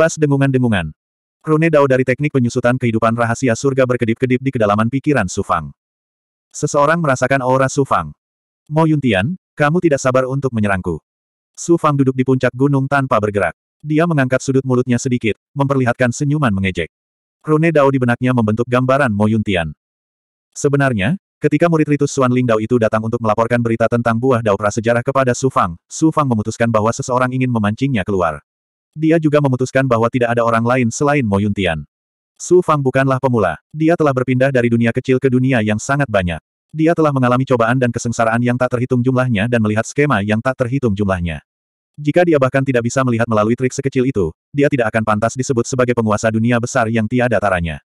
Bas dengungan-dengungan. Krone Dao dari teknik penyusutan kehidupan rahasia surga berkedip-kedip di kedalaman pikiran Sufang. Seseorang merasakan aura Sufang. Mo Yuntian, kamu tidak sabar untuk menyerangku. Sufang duduk di puncak gunung tanpa bergerak. Dia mengangkat sudut mulutnya sedikit, memperlihatkan senyuman mengejek. Krone Dao di benaknya membentuk gambaran Mo Yuntian. Sebenarnya, ketika murid Ritus Suan Ling Dao itu datang untuk melaporkan berita tentang buah Dao prasejarah kepada Sufang, Sufang memutuskan bahwa seseorang ingin memancingnya keluar. Dia juga memutuskan bahwa tidak ada orang lain selain Mo Yuntian. Su Fang bukanlah pemula. Dia telah berpindah dari dunia kecil ke dunia yang sangat banyak. Dia telah mengalami cobaan dan kesengsaraan yang tak terhitung jumlahnya dan melihat skema yang tak terhitung jumlahnya. Jika dia bahkan tidak bisa melihat melalui trik sekecil itu, dia tidak akan pantas disebut sebagai penguasa dunia besar yang tiada taranya.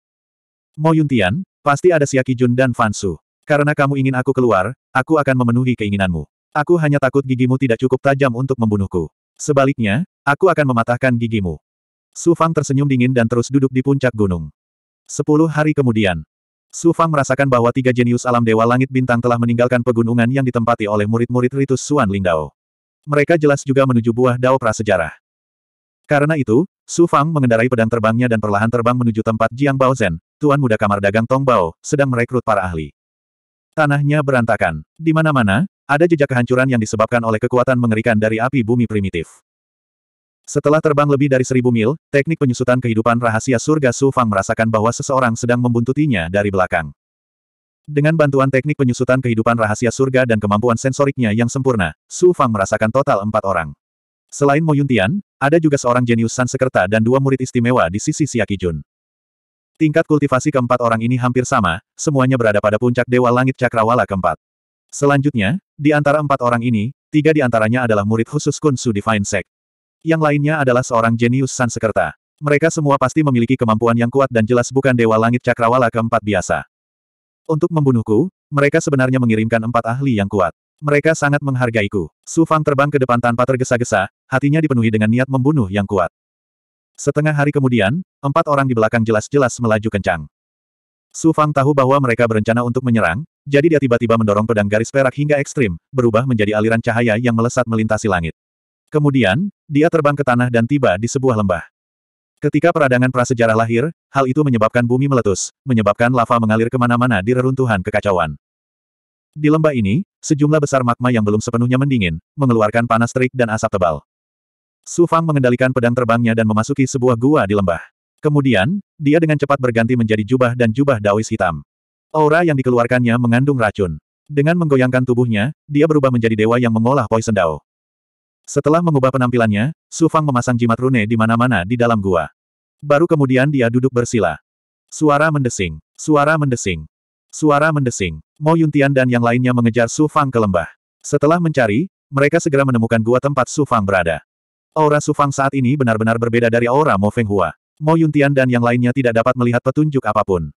Mo Yuntian, pasti ada Siaki Jun dan Fansu. Karena kamu ingin aku keluar, aku akan memenuhi keinginanmu. Aku hanya takut gigimu tidak cukup tajam untuk membunuhku. Sebaliknya, aku akan mematahkan gigimu. Su Fang tersenyum dingin dan terus duduk di puncak gunung. Sepuluh hari kemudian, Su Fang merasakan bahwa tiga jenius alam Dewa Langit Bintang telah meninggalkan pegunungan yang ditempati oleh murid-murid Ritus Suan Lingdao. Mereka jelas juga menuju buah Dao Prasejarah. Karena itu, Su Fang mengendarai pedang terbangnya dan perlahan terbang menuju tempat Jiang Baozhen, tuan muda kamar dagang Tong Bao, sedang merekrut para ahli. Tanahnya berantakan. Di mana-mana, ada jejak kehancuran yang disebabkan oleh kekuatan mengerikan dari api bumi primitif. Setelah terbang lebih dari seribu mil, teknik penyusutan kehidupan rahasia surga Su Fang merasakan bahwa seseorang sedang membuntutinya dari belakang. Dengan bantuan teknik penyusutan kehidupan rahasia surga dan kemampuan sensoriknya yang sempurna, Su Fang merasakan total empat orang. Selain Mo Yuntian, ada juga seorang jenius Sansekerta dan dua murid istimewa di sisi Siakijun. Jun. Tingkat kultivasi keempat orang ini hampir sama, semuanya berada pada puncak Dewa Langit Cakrawala keempat. Selanjutnya, di antara empat orang ini, tiga di antaranya adalah murid khusus Kunsu Divine Sek. Yang lainnya adalah seorang jenius Sansekerta. Mereka semua pasti memiliki kemampuan yang kuat dan jelas bukan Dewa Langit Cakrawala keempat biasa. Untuk membunuhku, mereka sebenarnya mengirimkan empat ahli yang kuat. Mereka sangat menghargaiku. Su Fang terbang ke depan tanpa tergesa-gesa, hatinya dipenuhi dengan niat membunuh yang kuat. Setengah hari kemudian, empat orang di belakang jelas-jelas melaju kencang. Su Fang tahu bahwa mereka berencana untuk menyerang, jadi dia tiba-tiba mendorong pedang garis perak hingga ekstrim, berubah menjadi aliran cahaya yang melesat melintasi langit. Kemudian, dia terbang ke tanah dan tiba di sebuah lembah. Ketika peradangan prasejarah lahir, hal itu menyebabkan bumi meletus, menyebabkan lava mengalir kemana-mana di reruntuhan kekacauan. Di lembah ini, sejumlah besar magma yang belum sepenuhnya mendingin, mengeluarkan panas terik dan asap tebal. Su Fang mengendalikan pedang terbangnya dan memasuki sebuah gua di lembah. Kemudian, dia dengan cepat berganti menjadi jubah dan jubah Daois hitam. Aura yang dikeluarkannya mengandung racun. Dengan menggoyangkan tubuhnya, dia berubah menjadi dewa yang mengolah poison dao. Setelah mengubah penampilannya, Su Fang memasang jimat rune di mana-mana di dalam gua. Baru kemudian dia duduk bersila. Suara mendesing, suara mendesing, suara mendesing. Mo Yuntian dan yang lainnya mengejar Su Fang ke lembah. Setelah mencari, mereka segera menemukan gua tempat Su Fang berada. Aura Sufang saat ini benar-benar berbeda dari aura Mo Feng Hua. Mo Yuntian dan yang lainnya tidak dapat melihat petunjuk apapun.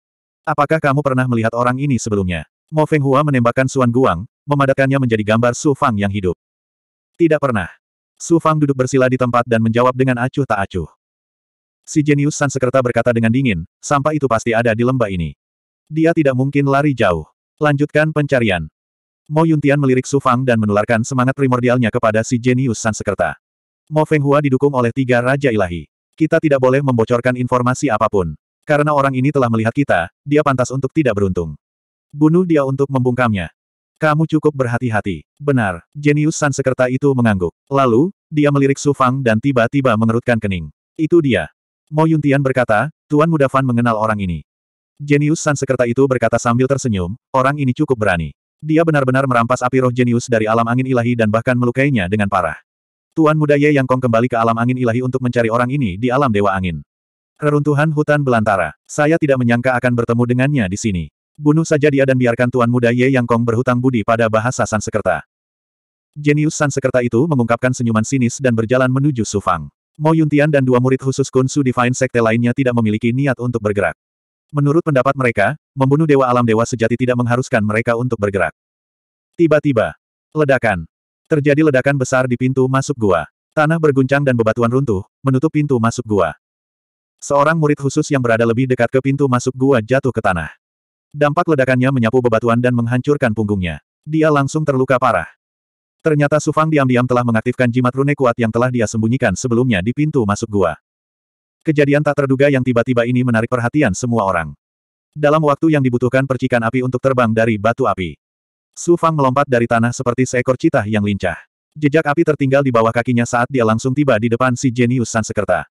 Apakah kamu pernah melihat orang ini sebelumnya? Mo Feng Hua menembakkan Suan Guang, memadatkannya menjadi gambar Su Fang yang hidup. Tidak pernah. Su Fang duduk bersila di tempat dan menjawab dengan acuh tak acuh. Si jenius San Sekerta berkata dengan dingin, sampah itu pasti ada di lembah ini. Dia tidak mungkin lari jauh. Lanjutkan pencarian. Mo Yuntian melirik Su Fang dan menularkan semangat primordialnya kepada si jenius San Sekerta. Mo Hua didukung oleh tiga Raja Ilahi. Kita tidak boleh membocorkan informasi apapun. Karena orang ini telah melihat kita, dia pantas untuk tidak beruntung. Bunuh dia untuk membungkamnya. Kamu cukup berhati-hati. Benar, jenius Sekerta itu mengangguk. Lalu, dia melirik Su Fang dan tiba-tiba mengerutkan kening. Itu dia. Mo Yuntian berkata, Tuan Muda Fan mengenal orang ini. Jenius Sekerta itu berkata sambil tersenyum, orang ini cukup berani. Dia benar-benar merampas api roh jenius dari alam angin ilahi dan bahkan melukainya dengan parah. Tuan muda Ye Yang Kong kembali ke alam angin ilahi untuk mencari orang ini di alam dewa angin. Reruntuhan hutan belantara. Saya tidak menyangka akan bertemu dengannya di sini. Bunuh saja dia dan biarkan Tuan muda Ye Yang Kong berhutang budi pada bahasa Sansekerta. Jenius Sansekerta itu mengungkapkan senyuman sinis dan berjalan menuju Sufang. Mo Yuntian dan dua murid khusus Kunsu Divine Sekte lainnya tidak memiliki niat untuk bergerak. Menurut pendapat mereka, membunuh Dewa Alam Dewa sejati tidak mengharuskan mereka untuk bergerak. Tiba-tiba, ledakan. Terjadi ledakan besar di pintu masuk gua. Tanah berguncang dan bebatuan runtuh, menutup pintu masuk gua. Seorang murid khusus yang berada lebih dekat ke pintu masuk gua jatuh ke tanah. Dampak ledakannya menyapu bebatuan dan menghancurkan punggungnya. Dia langsung terluka parah. Ternyata Sufang diam-diam telah mengaktifkan jimat rune kuat yang telah dia sembunyikan sebelumnya di pintu masuk gua. Kejadian tak terduga yang tiba-tiba ini menarik perhatian semua orang. Dalam waktu yang dibutuhkan percikan api untuk terbang dari batu api. Su Fang melompat dari tanah seperti seekor citah yang lincah. Jejak api tertinggal di bawah kakinya saat dia langsung tiba di depan si jenius Sansekerta.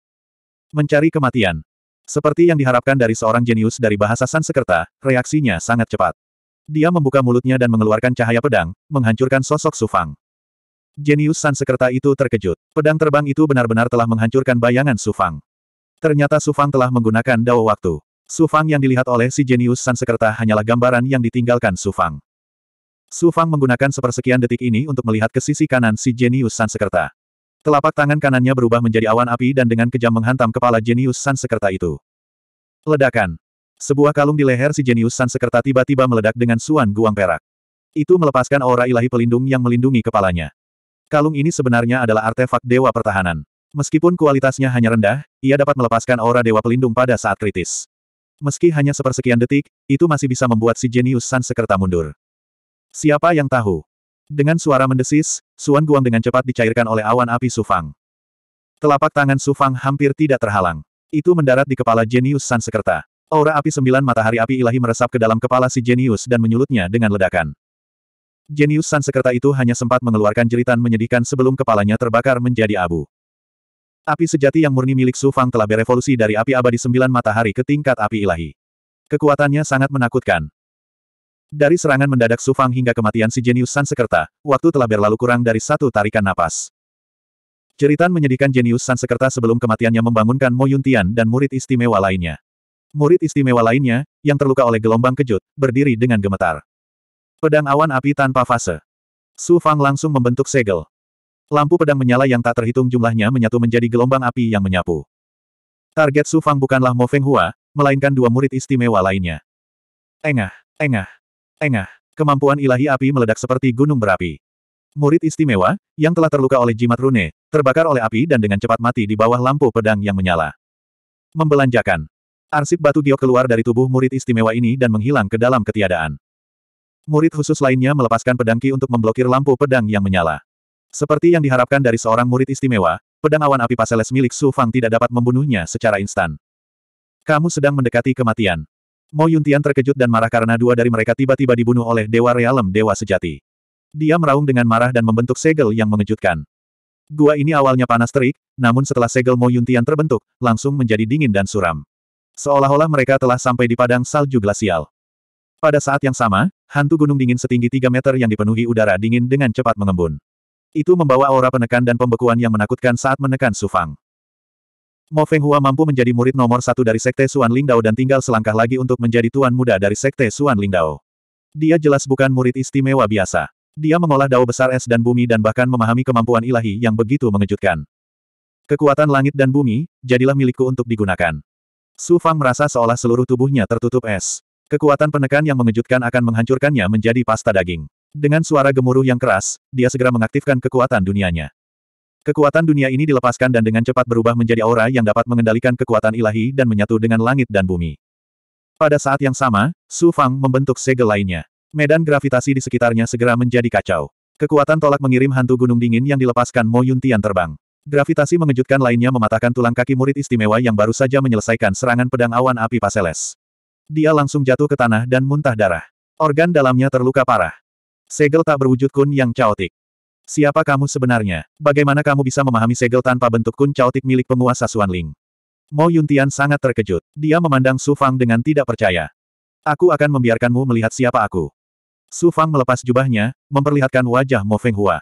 Mencari kematian. Seperti yang diharapkan dari seorang jenius dari bahasa Sansekerta, reaksinya sangat cepat. Dia membuka mulutnya dan mengeluarkan cahaya pedang, menghancurkan sosok Su Fang. Jenius Sansekerta itu terkejut. Pedang terbang itu benar-benar telah menghancurkan bayangan Su Fang. Ternyata Su Fang telah menggunakan Dao Waktu. Su Fang yang dilihat oleh si jenius Sansekerta hanyalah gambaran yang ditinggalkan Su Fang. Su Fang menggunakan sepersekian detik ini untuk melihat ke sisi kanan si jenius Sansekerta. Telapak tangan kanannya berubah menjadi awan api dan dengan kejam menghantam kepala jenius Sansekerta itu. Ledakan. Sebuah kalung di leher si jenius Sansekerta tiba-tiba meledak dengan suan guang perak. Itu melepaskan aura ilahi pelindung yang melindungi kepalanya. Kalung ini sebenarnya adalah artefak Dewa Pertahanan. Meskipun kualitasnya hanya rendah, ia dapat melepaskan aura Dewa Pelindung pada saat kritis. Meski hanya sepersekian detik, itu masih bisa membuat si jenius Sansekerta mundur. Siapa yang tahu? Dengan suara mendesis, Suan Guang dengan cepat dicairkan oleh awan api Sufang. Telapak tangan Sufang hampir tidak terhalang. Itu mendarat di kepala jenius Sekerta. Aura api sembilan matahari api ilahi meresap ke dalam kepala si jenius dan menyulutnya dengan ledakan. Jenius Sekerta itu hanya sempat mengeluarkan jeritan menyedihkan sebelum kepalanya terbakar menjadi abu. Api sejati yang murni milik Sufang telah berevolusi dari api abadi sembilan matahari ke tingkat api ilahi. Kekuatannya sangat menakutkan. Dari serangan mendadak Sufang hingga kematian si jenius Sansekerta, waktu telah berlalu kurang dari satu tarikan napas. Jeritan menyedihkan jenius Sansekerta sebelum kematiannya membangunkan Mo Yuntian dan murid istimewa lainnya. Murid istimewa lainnya, yang terluka oleh gelombang kejut, berdiri dengan gemetar. Pedang awan api tanpa fase. Su Fang langsung membentuk segel. Lampu pedang menyala yang tak terhitung jumlahnya menyatu menjadi gelombang api yang menyapu. Target Su Fang bukanlah Mo Feng Hua, melainkan dua murid istimewa lainnya. Engah, engah. Engah. Kemampuan ilahi api meledak seperti gunung berapi. Murid istimewa, yang telah terluka oleh jimat rune, terbakar oleh api dan dengan cepat mati di bawah lampu pedang yang menyala. Membelanjakan. Arsip batu giok keluar dari tubuh murid istimewa ini dan menghilang ke dalam ketiadaan. Murid khusus lainnya melepaskan pedang ki untuk memblokir lampu pedang yang menyala. Seperti yang diharapkan dari seorang murid istimewa, pedang awan api Paseles milik Su Fang tidak dapat membunuhnya secara instan. Kamu sedang mendekati kematian. Mo Yuntian terkejut dan marah karena dua dari mereka tiba-tiba dibunuh oleh Dewa Realem Dewa Sejati. Dia meraung dengan marah dan membentuk segel yang mengejutkan. Gua ini awalnya panas terik, namun setelah segel Mo Yuntian terbentuk, langsung menjadi dingin dan suram. Seolah-olah mereka telah sampai di padang salju glasial. Pada saat yang sama, hantu gunung dingin setinggi 3 meter yang dipenuhi udara dingin dengan cepat mengembun. Itu membawa aura penekan dan pembekuan yang menakutkan saat menekan Sufang. Mo Hua mampu menjadi murid nomor satu dari Sekte Suan Lingdao dan tinggal selangkah lagi untuk menjadi tuan muda dari Sekte Suan Lingdao. Dia jelas bukan murid istimewa biasa. Dia mengolah dao besar es dan bumi dan bahkan memahami kemampuan ilahi yang begitu mengejutkan. Kekuatan langit dan bumi, jadilah milikku untuk digunakan. Su Fang merasa seolah seluruh tubuhnya tertutup es. Kekuatan penekan yang mengejutkan akan menghancurkannya menjadi pasta daging. Dengan suara gemuruh yang keras, dia segera mengaktifkan kekuatan dunianya. Kekuatan dunia ini dilepaskan dan dengan cepat berubah menjadi aura yang dapat mengendalikan kekuatan ilahi dan menyatu dengan langit dan bumi. Pada saat yang sama, Su Fang membentuk segel lainnya. Medan gravitasi di sekitarnya segera menjadi kacau. Kekuatan tolak mengirim hantu gunung dingin yang dilepaskan Mo Yun Tian terbang. Gravitasi mengejutkan lainnya mematahkan tulang kaki murid istimewa yang baru saja menyelesaikan serangan pedang awan api Paseles. Dia langsung jatuh ke tanah dan muntah darah. Organ dalamnya terluka parah. Segel tak berwujud kun yang caotik. Siapa kamu sebenarnya? Bagaimana kamu bisa memahami segel tanpa bentuk kun caotik milik penguasa Suan Ling? Mo Yuntian sangat terkejut. Dia memandang Su Fang dengan tidak percaya. Aku akan membiarkanmu melihat siapa aku. Su Fang melepas jubahnya, memperlihatkan wajah Mo Feng Hua.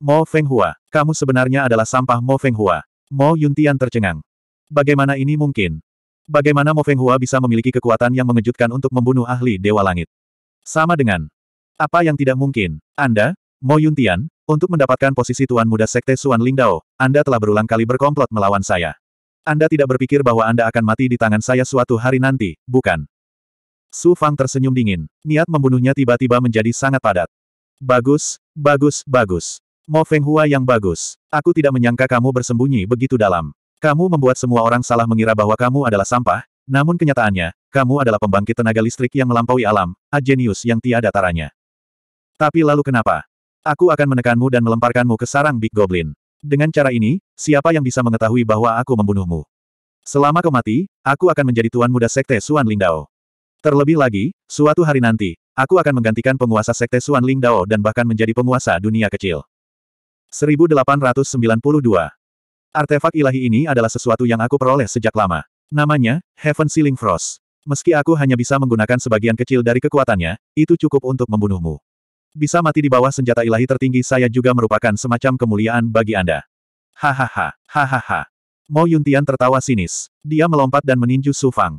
Mo Feng Hua, kamu sebenarnya adalah sampah Mo Feng Hua. Mo Yuntian tercengang. Bagaimana ini mungkin? Bagaimana Mo Feng Hua bisa memiliki kekuatan yang mengejutkan untuk membunuh ahli Dewa Langit? Sama dengan. Apa yang tidak mungkin? Anda, Mo Yuntian, untuk mendapatkan posisi Tuan Muda Sekte Suan Lingdao, Anda telah berulang kali berkomplot melawan saya. Anda tidak berpikir bahwa Anda akan mati di tangan saya suatu hari nanti, bukan? Su Fang tersenyum dingin. Niat membunuhnya tiba-tiba menjadi sangat padat. Bagus, bagus, bagus. Mo Feng Hua yang bagus. Aku tidak menyangka kamu bersembunyi begitu dalam. Kamu membuat semua orang salah mengira bahwa kamu adalah sampah, namun kenyataannya, kamu adalah pembangkit tenaga listrik yang melampaui alam, a jenius yang tiada taranya. Tapi lalu kenapa? Aku akan menekanmu dan melemparkanmu ke sarang Big Goblin. Dengan cara ini, siapa yang bisa mengetahui bahwa aku membunuhmu? Selama kau mati, aku akan menjadi tuan muda sekte Suan Lingdao. Terlebih lagi, suatu hari nanti, aku akan menggantikan penguasa sekte Suan Lingdao dan bahkan menjadi penguasa dunia kecil. 1892 Artefak ilahi ini adalah sesuatu yang aku peroleh sejak lama. Namanya, Heaven Ceiling Frost. Meski aku hanya bisa menggunakan sebagian kecil dari kekuatannya, itu cukup untuk membunuhmu. Bisa mati di bawah senjata ilahi tertinggi saya juga merupakan semacam kemuliaan bagi Anda. Hahaha, hahaha. Mo Yuntian tertawa sinis. Dia melompat dan meninju Su Fang.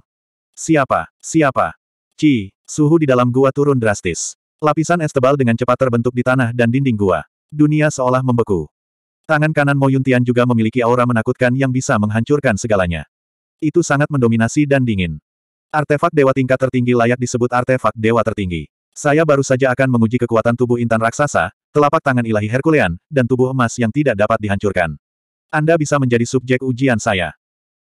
Siapa, siapa? Ci, suhu di dalam gua turun drastis. Lapisan es tebal dengan cepat terbentuk di tanah dan dinding gua. Dunia seolah membeku. Tangan kanan Mo Yuntian juga memiliki aura menakutkan yang bisa menghancurkan segalanya. Itu sangat mendominasi dan dingin. Artefak dewa tingkat tertinggi layak disebut artefak dewa tertinggi. Saya baru saja akan menguji kekuatan tubuh intan raksasa, telapak tangan ilahi Herculean, dan tubuh emas yang tidak dapat dihancurkan. Anda bisa menjadi subjek ujian saya.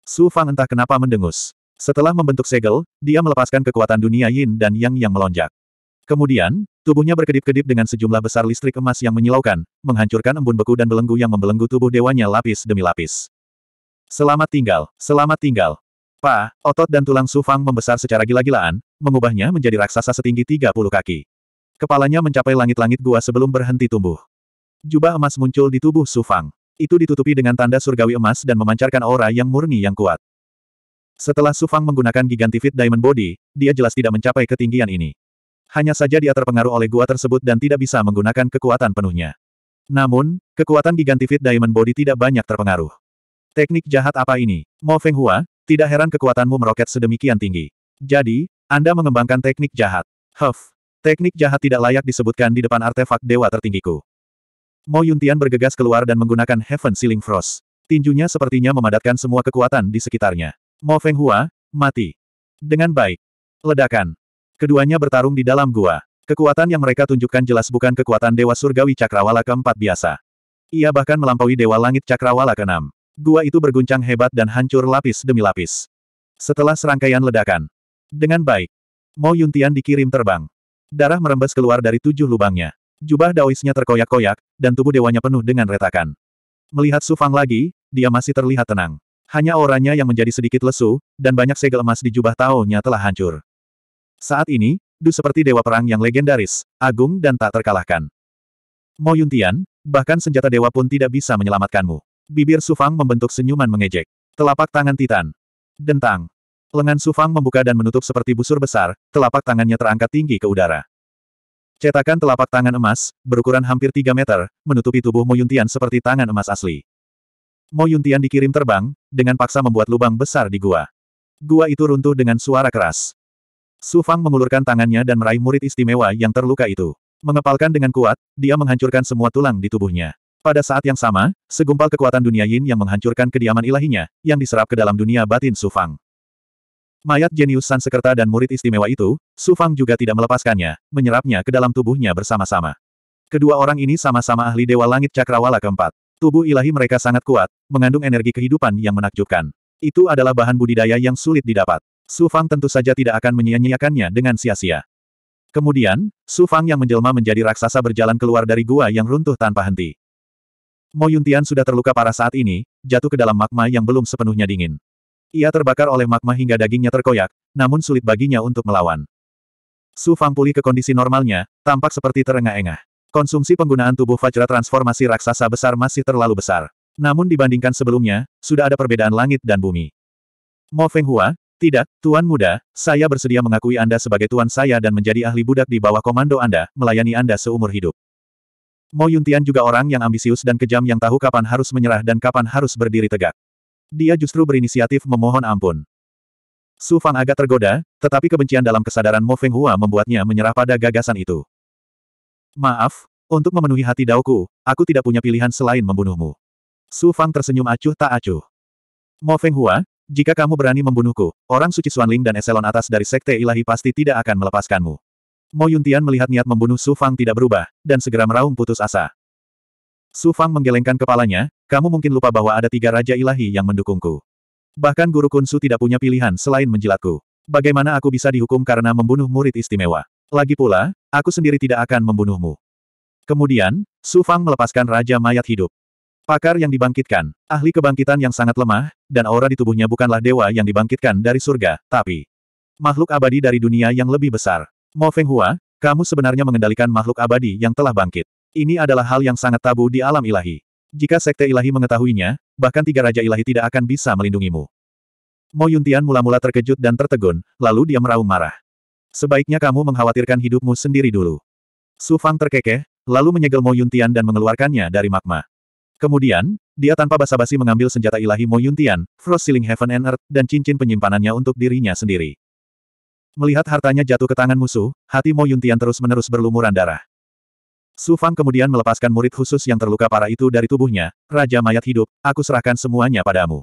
Su Fang entah kenapa mendengus. Setelah membentuk segel, dia melepaskan kekuatan dunia yin dan yang yang melonjak. Kemudian, tubuhnya berkedip-kedip dengan sejumlah besar listrik emas yang menyilaukan, menghancurkan embun beku dan belenggu yang membelenggu tubuh dewanya lapis demi lapis. Selamat tinggal, selamat tinggal. Pa, otot dan tulang Su Fang membesar secara gila-gilaan, mengubahnya menjadi raksasa setinggi 30 kaki. Kepalanya mencapai langit-langit gua sebelum berhenti tumbuh. Jubah emas muncul di tubuh Sufang. Itu ditutupi dengan tanda surgawi emas dan memancarkan aura yang murni yang kuat. Setelah Sufang menggunakan Gigantivit Diamond Body, dia jelas tidak mencapai ketinggian ini. Hanya saja dia terpengaruh oleh gua tersebut dan tidak bisa menggunakan kekuatan penuhnya. Namun, kekuatan Gigantivit Diamond Body tidak banyak terpengaruh. Teknik jahat apa ini? Mo Feng Hua, tidak heran kekuatanmu meroket sedemikian tinggi. Jadi, anda mengembangkan teknik jahat. Huff. Teknik jahat tidak layak disebutkan di depan artefak dewa tertinggiku. Mo Yuntian bergegas keluar dan menggunakan Heaven Sealing Frost. Tinjunya sepertinya memadatkan semua kekuatan di sekitarnya. Mo Feng Hua, mati. Dengan baik. Ledakan. Keduanya bertarung di dalam gua. Kekuatan yang mereka tunjukkan jelas bukan kekuatan Dewa Surgawi Cakrawala keempat biasa. Ia bahkan melampaui Dewa Langit Cakrawala keenam. Gua itu berguncang hebat dan hancur lapis demi lapis. Setelah serangkaian ledakan, dengan baik. Mo Yuntian dikirim terbang. Darah merembes keluar dari tujuh lubangnya. Jubah daoisnya terkoyak-koyak, dan tubuh dewanya penuh dengan retakan. Melihat Sufang lagi, dia masih terlihat tenang. Hanya orangnya yang menjadi sedikit lesu, dan banyak segel emas di jubah Tao-nya telah hancur. Saat ini, Du seperti dewa perang yang legendaris, agung dan tak terkalahkan. Mo Yuntian, bahkan senjata dewa pun tidak bisa menyelamatkanmu. Bibir Sufang membentuk senyuman mengejek. Telapak tangan Titan. Dentang. Lengan Sufang membuka dan menutup seperti busur besar, telapak tangannya terangkat tinggi ke udara. Cetakan telapak tangan emas, berukuran hampir 3 meter, menutupi tubuh Mo Yuntian seperti tangan emas asli. Mo Yuntian dikirim terbang, dengan paksa membuat lubang besar di gua. Gua itu runtuh dengan suara keras. Sufang mengulurkan tangannya dan meraih murid istimewa yang terluka itu. Mengepalkan dengan kuat, dia menghancurkan semua tulang di tubuhnya. Pada saat yang sama, segumpal kekuatan dunia yin yang menghancurkan kediaman ilahinya, yang diserap ke dalam dunia batin Sufang. Mayat jenius Sansekerta dan murid istimewa itu, Su Fang juga tidak melepaskannya, menyerapnya ke dalam tubuhnya bersama-sama. Kedua orang ini sama-sama ahli Dewa Langit Cakrawala keempat. Tubuh ilahi mereka sangat kuat, mengandung energi kehidupan yang menakjubkan. Itu adalah bahan budidaya yang sulit didapat. Su Fang tentu saja tidak akan menyia-nyiakannya dengan sia-sia. Kemudian, Su Fang yang menjelma menjadi raksasa berjalan keluar dari gua yang runtuh tanpa henti. Mo Yuntian sudah terluka parah saat ini, jatuh ke dalam magma yang belum sepenuhnya dingin. Ia terbakar oleh magma hingga dagingnya terkoyak, namun sulit baginya untuk melawan. Su Fang pulih ke kondisi normalnya, tampak seperti terengah-engah. Konsumsi penggunaan tubuh Fajra transformasi raksasa besar masih terlalu besar. Namun dibandingkan sebelumnya, sudah ada perbedaan langit dan bumi. Mo Feng Hua, tidak, Tuan Muda, saya bersedia mengakui Anda sebagai Tuan saya dan menjadi ahli budak di bawah komando Anda, melayani Anda seumur hidup. Mo Yuntian juga orang yang ambisius dan kejam yang tahu kapan harus menyerah dan kapan harus berdiri tegak. Dia justru berinisiatif memohon ampun. Su Fang agak tergoda, tetapi kebencian dalam kesadaran Mo Feng Hua membuatnya menyerah pada gagasan itu. Maaf, untuk memenuhi hati Daoku, aku tidak punya pilihan selain membunuhmu. Su Fang tersenyum acuh tak acuh. Mo Feng Hua, jika kamu berani membunuhku, orang suci Ling dan eselon atas dari Sekte Ilahi pasti tidak akan melepaskanmu. Mo Yuntian melihat niat membunuh Su Fang tidak berubah, dan segera meraung putus asa. Su Fang menggelengkan kepalanya, kamu mungkin lupa bahwa ada tiga Raja Ilahi yang mendukungku. Bahkan Guru Kunsu tidak punya pilihan selain menjilatku. Bagaimana aku bisa dihukum karena membunuh murid istimewa? Lagi pula, aku sendiri tidak akan membunuhmu. Kemudian, Su Fang melepaskan Raja Mayat Hidup. Pakar yang dibangkitkan, ahli kebangkitan yang sangat lemah, dan aura di tubuhnya bukanlah dewa yang dibangkitkan dari surga, tapi makhluk abadi dari dunia yang lebih besar. Mo Feng Hua, kamu sebenarnya mengendalikan makhluk abadi yang telah bangkit. Ini adalah hal yang sangat tabu di alam ilahi. Jika Sekte Ilahi mengetahuinya, bahkan tiga Raja Ilahi tidak akan bisa melindungimu. Mo Yuntian mula-mula terkejut dan tertegun, lalu dia meraung marah. Sebaiknya kamu mengkhawatirkan hidupmu sendiri dulu. Su Fang terkekeh, lalu menyegel Mo Yuntian dan mengeluarkannya dari magma. Kemudian, dia tanpa basa-basi mengambil senjata ilahi Mo Yuntian, Frost Ceiling Heaven and Earth, dan cincin penyimpanannya untuk dirinya sendiri. Melihat hartanya jatuh ke tangan musuh, hati Mo Yuntian terus-menerus berlumuran darah. Su Fang kemudian melepaskan murid khusus yang terluka parah itu dari tubuhnya, Raja Mayat Hidup, aku serahkan semuanya padamu.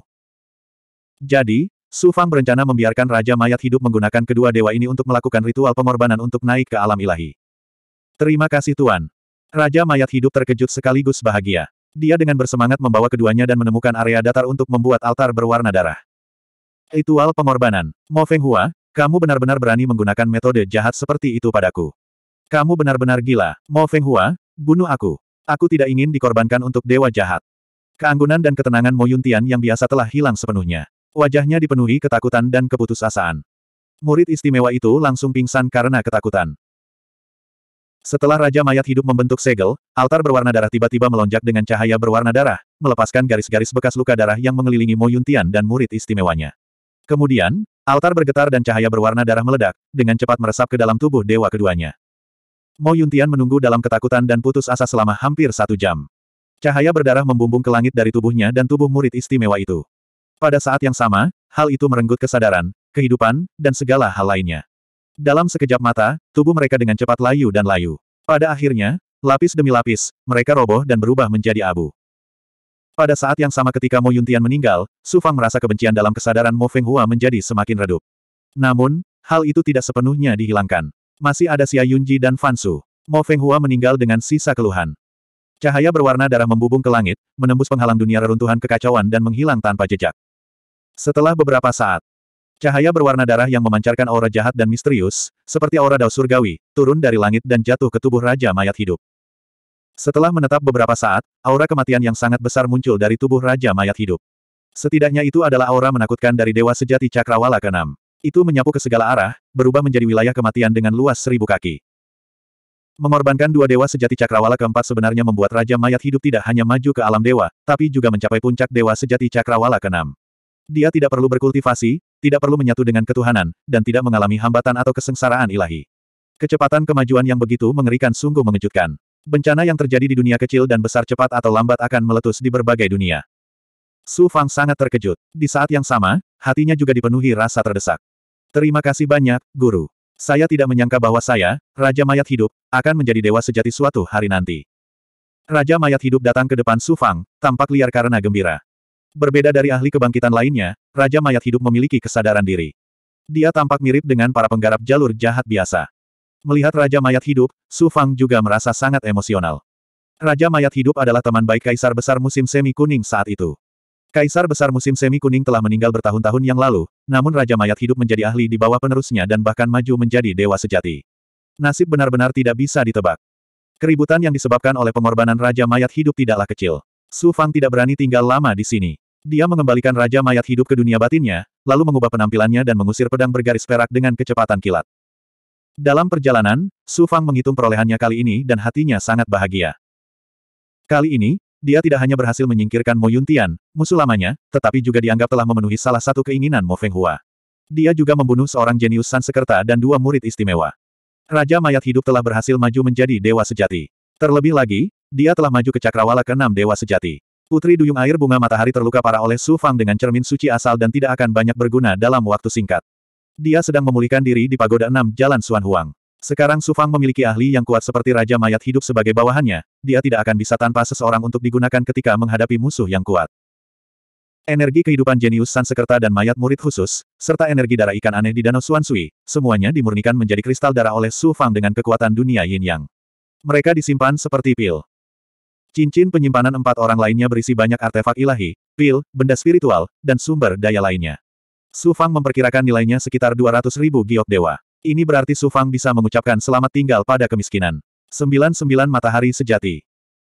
Jadi, Su Fang berencana membiarkan Raja Mayat Hidup menggunakan kedua dewa ini untuk melakukan ritual pengorbanan untuk naik ke alam ilahi. Terima kasih Tuan. Raja Mayat Hidup terkejut sekaligus bahagia. Dia dengan bersemangat membawa keduanya dan menemukan area datar untuk membuat altar berwarna darah. Ritual pengorbanan. Mo Feng Hua, kamu benar-benar berani menggunakan metode jahat seperti itu padaku. Kamu benar-benar gila, Mo Feng Hua, bunuh aku. Aku tidak ingin dikorbankan untuk dewa jahat. Keanggunan dan ketenangan Mo Yuntian yang biasa telah hilang sepenuhnya. Wajahnya dipenuhi ketakutan dan keputusasaan. Murid istimewa itu langsung pingsan karena ketakutan. Setelah Raja Mayat hidup membentuk segel, altar berwarna darah tiba-tiba melonjak dengan cahaya berwarna darah, melepaskan garis-garis bekas luka darah yang mengelilingi Mo Yuntian dan murid istimewanya. Kemudian, altar bergetar dan cahaya berwarna darah meledak, dengan cepat meresap ke dalam tubuh dewa keduanya. Mo Yuntian menunggu dalam ketakutan dan putus asa selama hampir satu jam. Cahaya berdarah membumbung ke langit dari tubuhnya dan tubuh murid istimewa itu. Pada saat yang sama, hal itu merenggut kesadaran, kehidupan, dan segala hal lainnya. Dalam sekejap mata, tubuh mereka dengan cepat layu dan layu. Pada akhirnya, lapis demi lapis, mereka roboh dan berubah menjadi abu. Pada saat yang sama ketika Mo Yuntian meninggal, Su Fang merasa kebencian dalam kesadaran Mo Feng Hua menjadi semakin redup. Namun, hal itu tidak sepenuhnya dihilangkan. Masih ada Xia Yunji dan Fansu. Mo Fenghua meninggal dengan sisa keluhan. Cahaya berwarna darah membubung ke langit, menembus penghalang dunia reruntuhan kekacauan dan menghilang tanpa jejak. Setelah beberapa saat, cahaya berwarna darah yang memancarkan aura jahat dan misterius, seperti aura dao surgawi, turun dari langit dan jatuh ke tubuh Raja Mayat Hidup. Setelah menetap beberapa saat, aura kematian yang sangat besar muncul dari tubuh Raja Mayat Hidup. Setidaknya itu adalah aura menakutkan dari Dewa Sejati Cakrawala ke-6. Itu menyapu ke segala arah, berubah menjadi wilayah kematian dengan luas seribu kaki. Mengorbankan dua dewa sejati cakrawala keempat sebenarnya membuat Raja Mayat hidup tidak hanya maju ke alam dewa, tapi juga mencapai puncak dewa sejati cakrawala keenam. Dia tidak perlu berkultivasi, tidak perlu menyatu dengan ketuhanan, dan tidak mengalami hambatan atau kesengsaraan ilahi. Kecepatan kemajuan yang begitu mengerikan sungguh mengejutkan. Bencana yang terjadi di dunia kecil dan besar cepat atau lambat akan meletus di berbagai dunia. Su Fang sangat terkejut. Di saat yang sama, hatinya juga dipenuhi rasa terdesak. Terima kasih banyak, Guru. Saya tidak menyangka bahwa saya, Raja Mayat Hidup, akan menjadi dewa sejati suatu hari nanti. Raja Mayat Hidup datang ke depan Sufang, tampak liar karena gembira. Berbeda dari ahli kebangkitan lainnya, Raja Mayat Hidup memiliki kesadaran diri. Dia tampak mirip dengan para penggarap jalur jahat biasa. Melihat Raja Mayat Hidup, Sufang juga merasa sangat emosional. Raja Mayat Hidup adalah teman baik Kaisar Besar musim semi kuning saat itu. Kaisar Besar Musim Semi Kuning telah meninggal bertahun-tahun yang lalu, namun Raja Mayat hidup menjadi ahli di bawah penerusnya dan bahkan maju menjadi dewa sejati. Nasib benar-benar tidak bisa ditebak. Keributan yang disebabkan oleh pengorbanan Raja Mayat hidup tidaklah kecil. Su Fang tidak berani tinggal lama di sini. Dia mengembalikan Raja Mayat hidup ke dunia batinnya, lalu mengubah penampilannya dan mengusir pedang bergaris perak dengan kecepatan kilat. Dalam perjalanan, Su Fang menghitung perolehannya kali ini dan hatinya sangat bahagia. Kali ini, dia tidak hanya berhasil menyingkirkan Mo Yuntian, musuh lamanya, tetapi juga dianggap telah memenuhi salah satu keinginan Mo Feng Hua. Dia juga membunuh seorang jenius Sansekerta dan dua murid istimewa. Raja Mayat Hidup telah berhasil maju menjadi Dewa Sejati. Terlebih lagi, dia telah maju ke cakrawala keenam Dewa Sejati. Putri Duyung Air Bunga Matahari terluka parah oleh Su Fang dengan cermin suci asal dan tidak akan banyak berguna dalam waktu singkat. Dia sedang memulihkan diri di Pagoda enam Jalan Suan Huang. Sekarang Sufang memiliki ahli yang kuat seperti Raja Mayat hidup sebagai bawahannya, dia tidak akan bisa tanpa seseorang untuk digunakan ketika menghadapi musuh yang kuat. Energi kehidupan jenius San Sekerta dan mayat murid khusus, serta energi darah ikan aneh di Danau Suansui, semuanya dimurnikan menjadi kristal darah oleh Su Fang dengan kekuatan dunia yin yang. Mereka disimpan seperti pil. Cincin penyimpanan empat orang lainnya berisi banyak artefak ilahi, pil, benda spiritual, dan sumber daya lainnya. Su Fang memperkirakan nilainya sekitar 200 ribu giok dewa. Ini berarti Su Fang bisa mengucapkan selamat tinggal pada kemiskinan. sembilan Matahari Sejati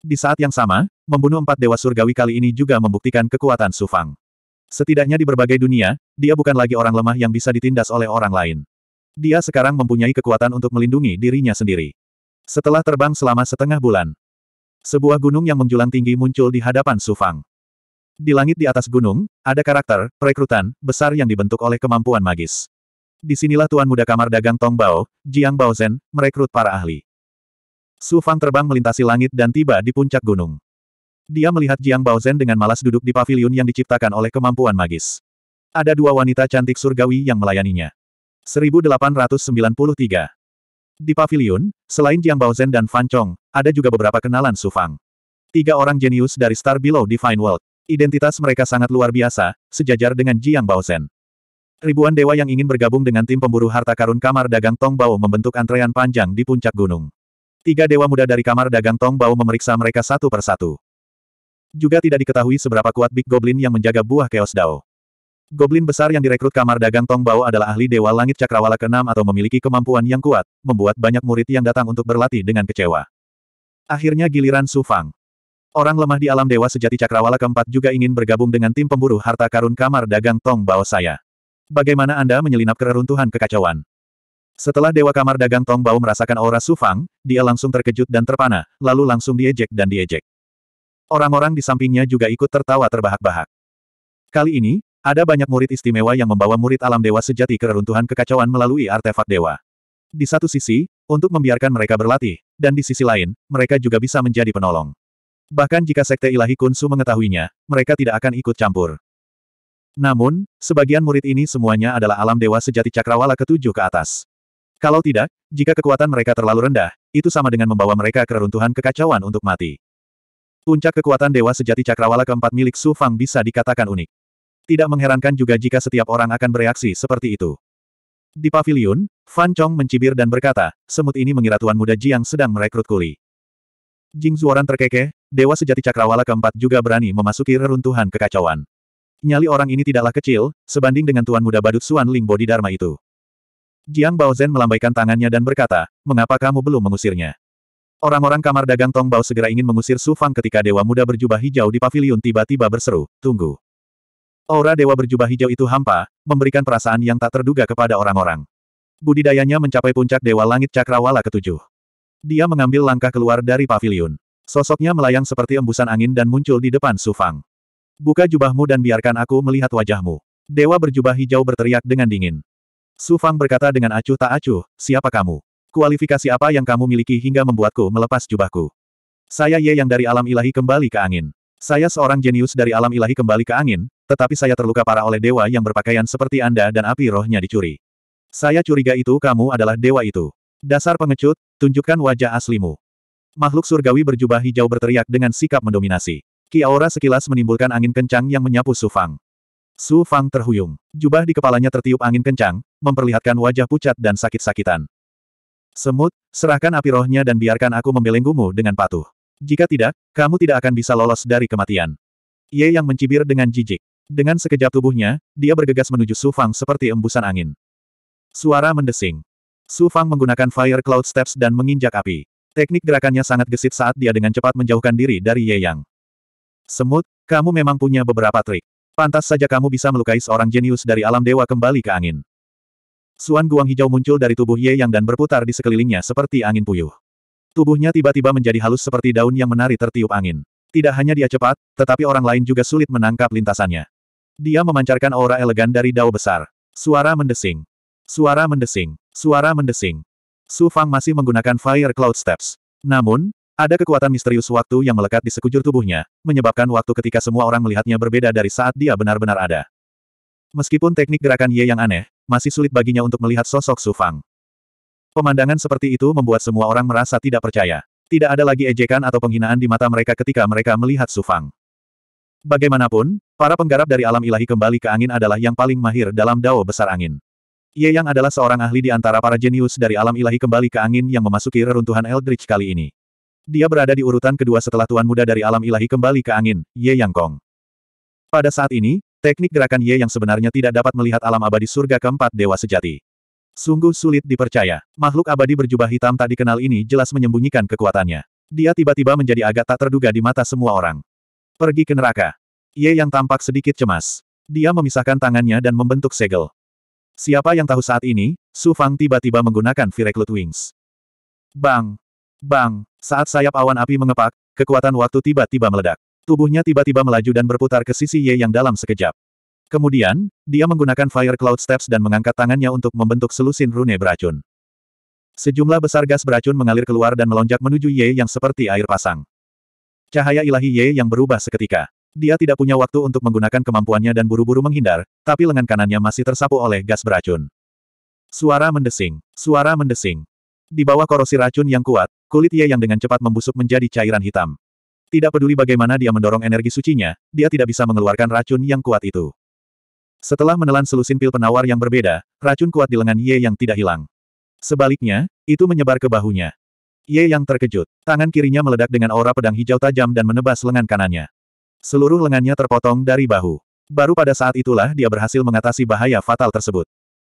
Di saat yang sama, membunuh empat dewa surgawi kali ini juga membuktikan kekuatan Su Fang. Setidaknya di berbagai dunia, dia bukan lagi orang lemah yang bisa ditindas oleh orang lain. Dia sekarang mempunyai kekuatan untuk melindungi dirinya sendiri. Setelah terbang selama setengah bulan, sebuah gunung yang menjulang tinggi muncul di hadapan Su Fang. Di langit di atas gunung, ada karakter, perekrutan, besar yang dibentuk oleh kemampuan magis. Disinilah tuan muda kamar dagang Tong Bao, Jiang Baozen, merekrut para ahli. Su Fang terbang melintasi langit dan tiba di puncak gunung. Dia melihat Jiang Baozen dengan malas duduk di pavilion yang diciptakan oleh kemampuan magis. Ada dua wanita cantik surgawi yang melayaninya. 1893 Di paviliun, selain Jiang Baozen dan Fan Chong, ada juga beberapa kenalan Su Fang. Tiga orang jenius dari Star Below Divine World. Identitas mereka sangat luar biasa, sejajar dengan Jiang Baozen. Ribuan dewa yang ingin bergabung dengan tim pemburu harta karun kamar dagang Tong Bao membentuk antrean panjang di puncak gunung. Tiga dewa muda dari kamar dagang Tong Bao memeriksa mereka satu persatu. Juga tidak diketahui seberapa kuat Big Goblin yang menjaga buah Chaos Dao. Goblin besar yang direkrut kamar dagang Tong Bao adalah ahli Dewa Langit Cakrawala keenam atau memiliki kemampuan yang kuat, membuat banyak murid yang datang untuk berlatih dengan kecewa. Akhirnya giliran Su Fang. Orang lemah di alam dewa sejati Cakrawala keempat juga ingin bergabung dengan tim pemburu harta karun kamar dagang Tong Bao saya. Bagaimana Anda menyelinap ke reruntuhan kekacauan? Setelah Dewa Kamar Dagang Tong Bao merasakan aura Sufang, dia langsung terkejut dan terpana, lalu langsung diejek dan diejek. Orang-orang di sampingnya juga ikut tertawa terbahak-bahak. Kali ini, ada banyak murid istimewa yang membawa murid alam dewa sejati ke reruntuhan kekacauan melalui artefak dewa. Di satu sisi, untuk membiarkan mereka berlatih, dan di sisi lain, mereka juga bisa menjadi penolong. Bahkan jika Sekte Ilahi Kunsu mengetahuinya, mereka tidak akan ikut campur. Namun, sebagian murid ini semuanya adalah alam dewa sejati cakrawala ketujuh ke atas. Kalau tidak, jika kekuatan mereka terlalu rendah, itu sama dengan membawa mereka ke reruntuhan kekacauan untuk mati. Puncak kekuatan dewa sejati cakrawala keempat milik Su Fang bisa dikatakan unik. Tidak mengherankan juga jika setiap orang akan bereaksi seperti itu. Di pavilion, Fan Chong mencibir dan berkata, semut ini mengira tuan muda Jiang sedang merekrut kuli. Jing Zuoran terkekeh, dewa sejati cakrawala keempat juga berani memasuki reruntuhan kekacauan. Nyali orang ini tidaklah kecil, sebanding dengan tuan muda badut Suan Ling Bodhidharma itu. Jiang Baozhen melambaikan tangannya dan berkata, mengapa kamu belum mengusirnya? Orang-orang kamar dagang Tong Bao segera ingin mengusir Su Fang ketika dewa muda berjubah hijau di pavilion tiba-tiba berseru, tunggu. Aura dewa berjubah hijau itu hampa, memberikan perasaan yang tak terduga kepada orang-orang. Budidayanya mencapai puncak dewa langit cakrawala ketujuh. Dia mengambil langkah keluar dari pavilion. Sosoknya melayang seperti embusan angin dan muncul di depan Su Fang. Buka jubahmu dan biarkan aku melihat wajahmu. Dewa berjubah hijau berteriak dengan dingin. Su Fang berkata dengan acuh tak acuh, siapa kamu? Kualifikasi apa yang kamu miliki hingga membuatku melepas jubahku? Saya Ye yang dari alam ilahi kembali ke angin. Saya seorang jenius dari alam ilahi kembali ke angin, tetapi saya terluka parah oleh dewa yang berpakaian seperti Anda dan api rohnya dicuri. Saya curiga itu kamu adalah dewa itu. Dasar pengecut, tunjukkan wajah aslimu. Makhluk surgawi berjubah hijau berteriak dengan sikap mendominasi. Ki aura sekilas menimbulkan angin kencang yang menyapu Su Fang. Su Fang terhuyung. Jubah di kepalanya tertiup angin kencang, memperlihatkan wajah pucat dan sakit-sakitan. Semut, serahkan api rohnya dan biarkan aku membelenggumu dengan patuh. Jika tidak, kamu tidak akan bisa lolos dari kematian. Ye yang mencibir dengan jijik. Dengan sekejap tubuhnya, dia bergegas menuju Su Fang seperti embusan angin. Suara mendesing. Su Fang menggunakan Fire Cloud Steps dan menginjak api. Teknik gerakannya sangat gesit saat dia dengan cepat menjauhkan diri dari Ye Yang. Semut, kamu memang punya beberapa trik. Pantas saja kamu bisa melukai seorang jenius dari alam dewa kembali ke angin. Suan guang hijau muncul dari tubuh Ye Yang dan berputar di sekelilingnya seperti angin puyuh. Tubuhnya tiba-tiba menjadi halus seperti daun yang menari tertiup angin. Tidak hanya dia cepat, tetapi orang lain juga sulit menangkap lintasannya. Dia memancarkan aura elegan dari dao besar. Suara mendesing. Suara mendesing. Suara mendesing. Su Fang masih menggunakan Fire Cloud Steps. Namun, ada kekuatan misterius waktu yang melekat di sekujur tubuhnya, menyebabkan waktu ketika semua orang melihatnya berbeda dari saat dia benar-benar ada. Meskipun teknik gerakan Ye yang aneh, masih sulit baginya untuk melihat sosok Su Fang. Pemandangan seperti itu membuat semua orang merasa tidak percaya. Tidak ada lagi ejekan atau penghinaan di mata mereka ketika mereka melihat Su Fang. Bagaimanapun, para penggarap dari alam ilahi kembali ke angin adalah yang paling mahir dalam dao besar angin. Ye Yang adalah seorang ahli di antara para jenius dari alam ilahi kembali ke angin yang memasuki reruntuhan Eldritch kali ini. Dia berada di urutan kedua setelah Tuan Muda dari alam ilahi kembali ke angin, Ye Yang Kong. Pada saat ini, teknik gerakan Ye yang sebenarnya tidak dapat melihat alam abadi surga keempat dewa sejati. Sungguh sulit dipercaya. Makhluk abadi berjubah hitam tak dikenal ini jelas menyembunyikan kekuatannya. Dia tiba-tiba menjadi agak tak terduga di mata semua orang. Pergi ke neraka. Ye yang tampak sedikit cemas. Dia memisahkan tangannya dan membentuk segel. Siapa yang tahu saat ini, Su Fang tiba-tiba menggunakan v Wings. Bang! Bang! Saat sayap awan api mengepak, kekuatan waktu tiba-tiba meledak. Tubuhnya tiba-tiba melaju dan berputar ke sisi Ye yang dalam sekejap. Kemudian, dia menggunakan Fire Cloud Steps dan mengangkat tangannya untuk membentuk selusin rune beracun. Sejumlah besar gas beracun mengalir keluar dan melonjak menuju Ye yang seperti air pasang. Cahaya ilahi Ye yang berubah seketika. Dia tidak punya waktu untuk menggunakan kemampuannya dan buru-buru menghindar, tapi lengan kanannya masih tersapu oleh gas beracun. Suara mendesing. Suara mendesing. Di bawah korosi racun yang kuat, Kulit Ye yang dengan cepat membusuk menjadi cairan hitam. Tidak peduli bagaimana dia mendorong energi sucinya, dia tidak bisa mengeluarkan racun yang kuat itu. Setelah menelan selusin pil penawar yang berbeda, racun kuat di lengan Ye yang tidak hilang. Sebaliknya, itu menyebar ke bahunya. Ye yang terkejut, tangan kirinya meledak dengan aura pedang hijau tajam dan menebas lengan kanannya. Seluruh lengannya terpotong dari bahu. Baru pada saat itulah dia berhasil mengatasi bahaya fatal tersebut.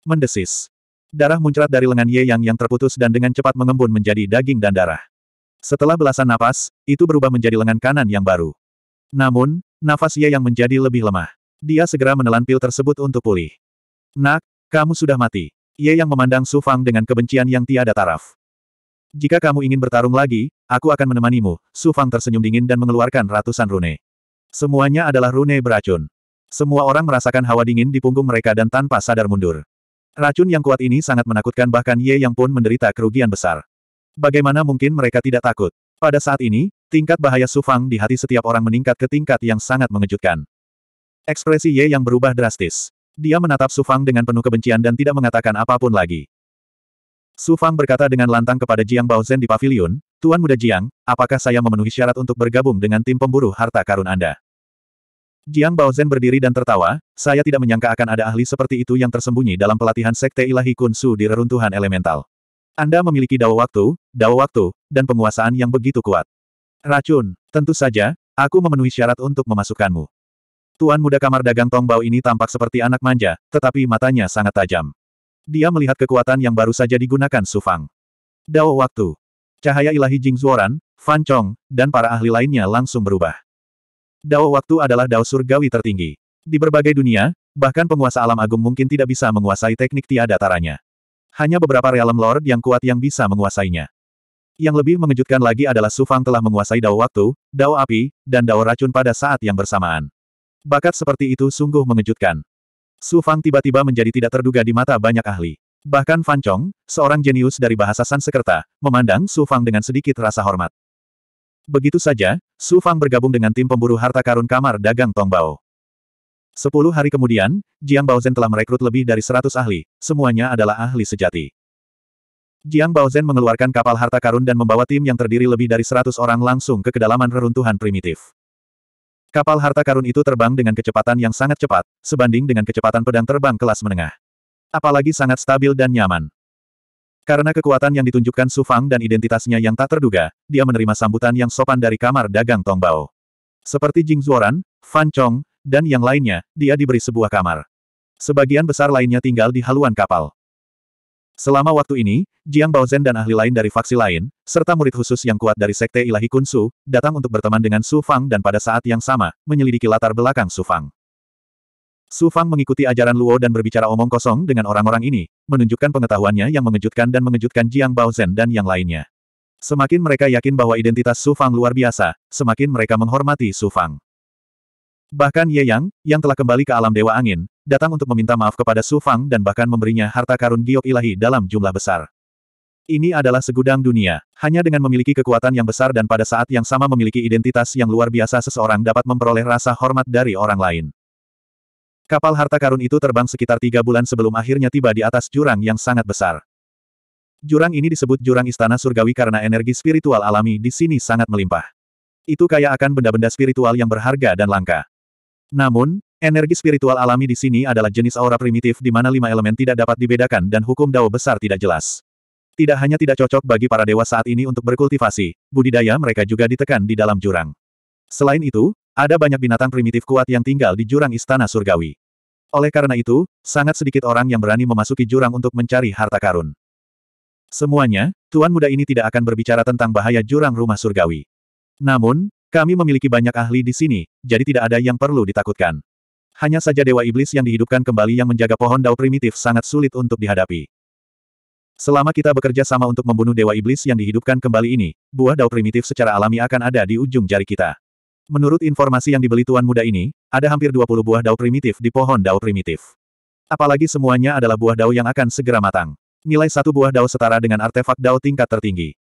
Mendesis, Darah muncrat dari lengan Ye Yang yang terputus dan dengan cepat mengembun menjadi daging dan darah. Setelah belasan napas, itu berubah menjadi lengan kanan yang baru. Namun, nafas Ye Yang menjadi lebih lemah. Dia segera menelan pil tersebut untuk pulih. Nak, kamu sudah mati. Ye Yang memandang Su Fang dengan kebencian yang tiada taraf. Jika kamu ingin bertarung lagi, aku akan menemanimu. Su Fang tersenyum dingin dan mengeluarkan ratusan rune. Semuanya adalah rune beracun. Semua orang merasakan hawa dingin di punggung mereka dan tanpa sadar mundur. Racun yang kuat ini sangat menakutkan bahkan Ye Yang pun menderita kerugian besar. Bagaimana mungkin mereka tidak takut? Pada saat ini, tingkat bahaya Sufang di hati setiap orang meningkat ke tingkat yang sangat mengejutkan. Ekspresi Ye yang berubah drastis. Dia menatap Sufang dengan penuh kebencian dan tidak mengatakan apapun lagi. Sufang berkata dengan lantang kepada Jiang Baozhen di pavilion, Tuan Muda Jiang, apakah saya memenuhi syarat untuk bergabung dengan tim pemburu harta karun Anda? Jiang Baozhen berdiri dan tertawa, saya tidak menyangka akan ada ahli seperti itu yang tersembunyi dalam pelatihan Sekte Ilahi Kun Su di reruntuhan elemental. Anda memiliki Dao waktu, Dao waktu, dan penguasaan yang begitu kuat. Racun, tentu saja, aku memenuhi syarat untuk memasukkanmu. Tuan muda kamar dagang Tong Bao ini tampak seperti anak manja, tetapi matanya sangat tajam. Dia melihat kekuatan yang baru saja digunakan Sufang. Dao waktu. Cahaya ilahi Jing Zuoran, Fan Chong, dan para ahli lainnya langsung berubah. Dao waktu adalah dao surgawi tertinggi. Di berbagai dunia, bahkan penguasa alam agung mungkin tidak bisa menguasai teknik tiada taranya. Hanya beberapa Realm lord yang kuat yang bisa menguasainya. Yang lebih mengejutkan lagi adalah Su Fang telah menguasai dao waktu, dao api, dan dao racun pada saat yang bersamaan. Bakat seperti itu sungguh mengejutkan. Su Fang tiba-tiba menjadi tidak terduga di mata banyak ahli. Bahkan Fan Chong, seorang jenius dari bahasa Sanskerta, memandang Su Fang dengan sedikit rasa hormat. Begitu saja, Su Fang bergabung dengan tim pemburu harta karun kamar dagang Tongbao. Sepuluh hari kemudian, Jiang Baozen telah merekrut lebih dari seratus ahli, semuanya adalah ahli sejati. Jiang Baozen mengeluarkan kapal harta karun dan membawa tim yang terdiri lebih dari seratus orang langsung ke kedalaman reruntuhan primitif. Kapal harta karun itu terbang dengan kecepatan yang sangat cepat, sebanding dengan kecepatan pedang terbang kelas menengah. Apalagi sangat stabil dan nyaman. Karena kekuatan yang ditunjukkan Su Fang dan identitasnya yang tak terduga, dia menerima sambutan yang sopan dari kamar dagang Tongbao. Seperti Jing Zuoran, Fan Chong, dan yang lainnya, dia diberi sebuah kamar. Sebagian besar lainnya tinggal di haluan kapal. Selama waktu ini, Jiang Baozhen dan ahli lain dari faksi lain, serta murid khusus yang kuat dari Sekte Ilahi Kunsu, datang untuk berteman dengan Su Fang dan pada saat yang sama, menyelidiki latar belakang Su Fang. Su Fang mengikuti ajaran Luo dan berbicara omong kosong dengan orang-orang ini, menunjukkan pengetahuannya yang mengejutkan dan mengejutkan Jiang Baozhen dan yang lainnya. Semakin mereka yakin bahwa identitas Su Fang luar biasa, semakin mereka menghormati Su Fang. Bahkan Ye Yang, yang telah kembali ke alam Dewa Angin, datang untuk meminta maaf kepada Su Fang dan bahkan memberinya harta karun giok ilahi dalam jumlah besar. Ini adalah segudang dunia. Hanya dengan memiliki kekuatan yang besar dan pada saat yang sama memiliki identitas yang luar biasa seseorang dapat memperoleh rasa hormat dari orang lain. Kapal harta karun itu terbang sekitar tiga bulan sebelum akhirnya tiba di atas jurang yang sangat besar. Jurang ini disebut jurang istana surgawi karena energi spiritual alami di sini sangat melimpah. Itu kaya akan benda-benda spiritual yang berharga dan langka. Namun, energi spiritual alami di sini adalah jenis aura primitif di mana lima elemen tidak dapat dibedakan dan hukum dao besar tidak jelas. Tidak hanya tidak cocok bagi para dewa saat ini untuk berkultivasi, budidaya mereka juga ditekan di dalam jurang. Selain itu, ada banyak binatang primitif kuat yang tinggal di jurang istana surgawi. Oleh karena itu, sangat sedikit orang yang berani memasuki jurang untuk mencari harta karun. Semuanya, tuan muda ini tidak akan berbicara tentang bahaya jurang rumah surgawi. Namun, kami memiliki banyak ahli di sini, jadi tidak ada yang perlu ditakutkan. Hanya saja dewa iblis yang dihidupkan kembali yang menjaga pohon dao primitif sangat sulit untuk dihadapi. Selama kita bekerja sama untuk membunuh dewa iblis yang dihidupkan kembali ini, buah dao primitif secara alami akan ada di ujung jari kita. Menurut informasi yang dibeli tuan muda ini, ada hampir 20 buah dao primitif di pohon dao primitif. Apalagi semuanya adalah buah dao yang akan segera matang. Nilai satu buah dao setara dengan artefak dao tingkat tertinggi.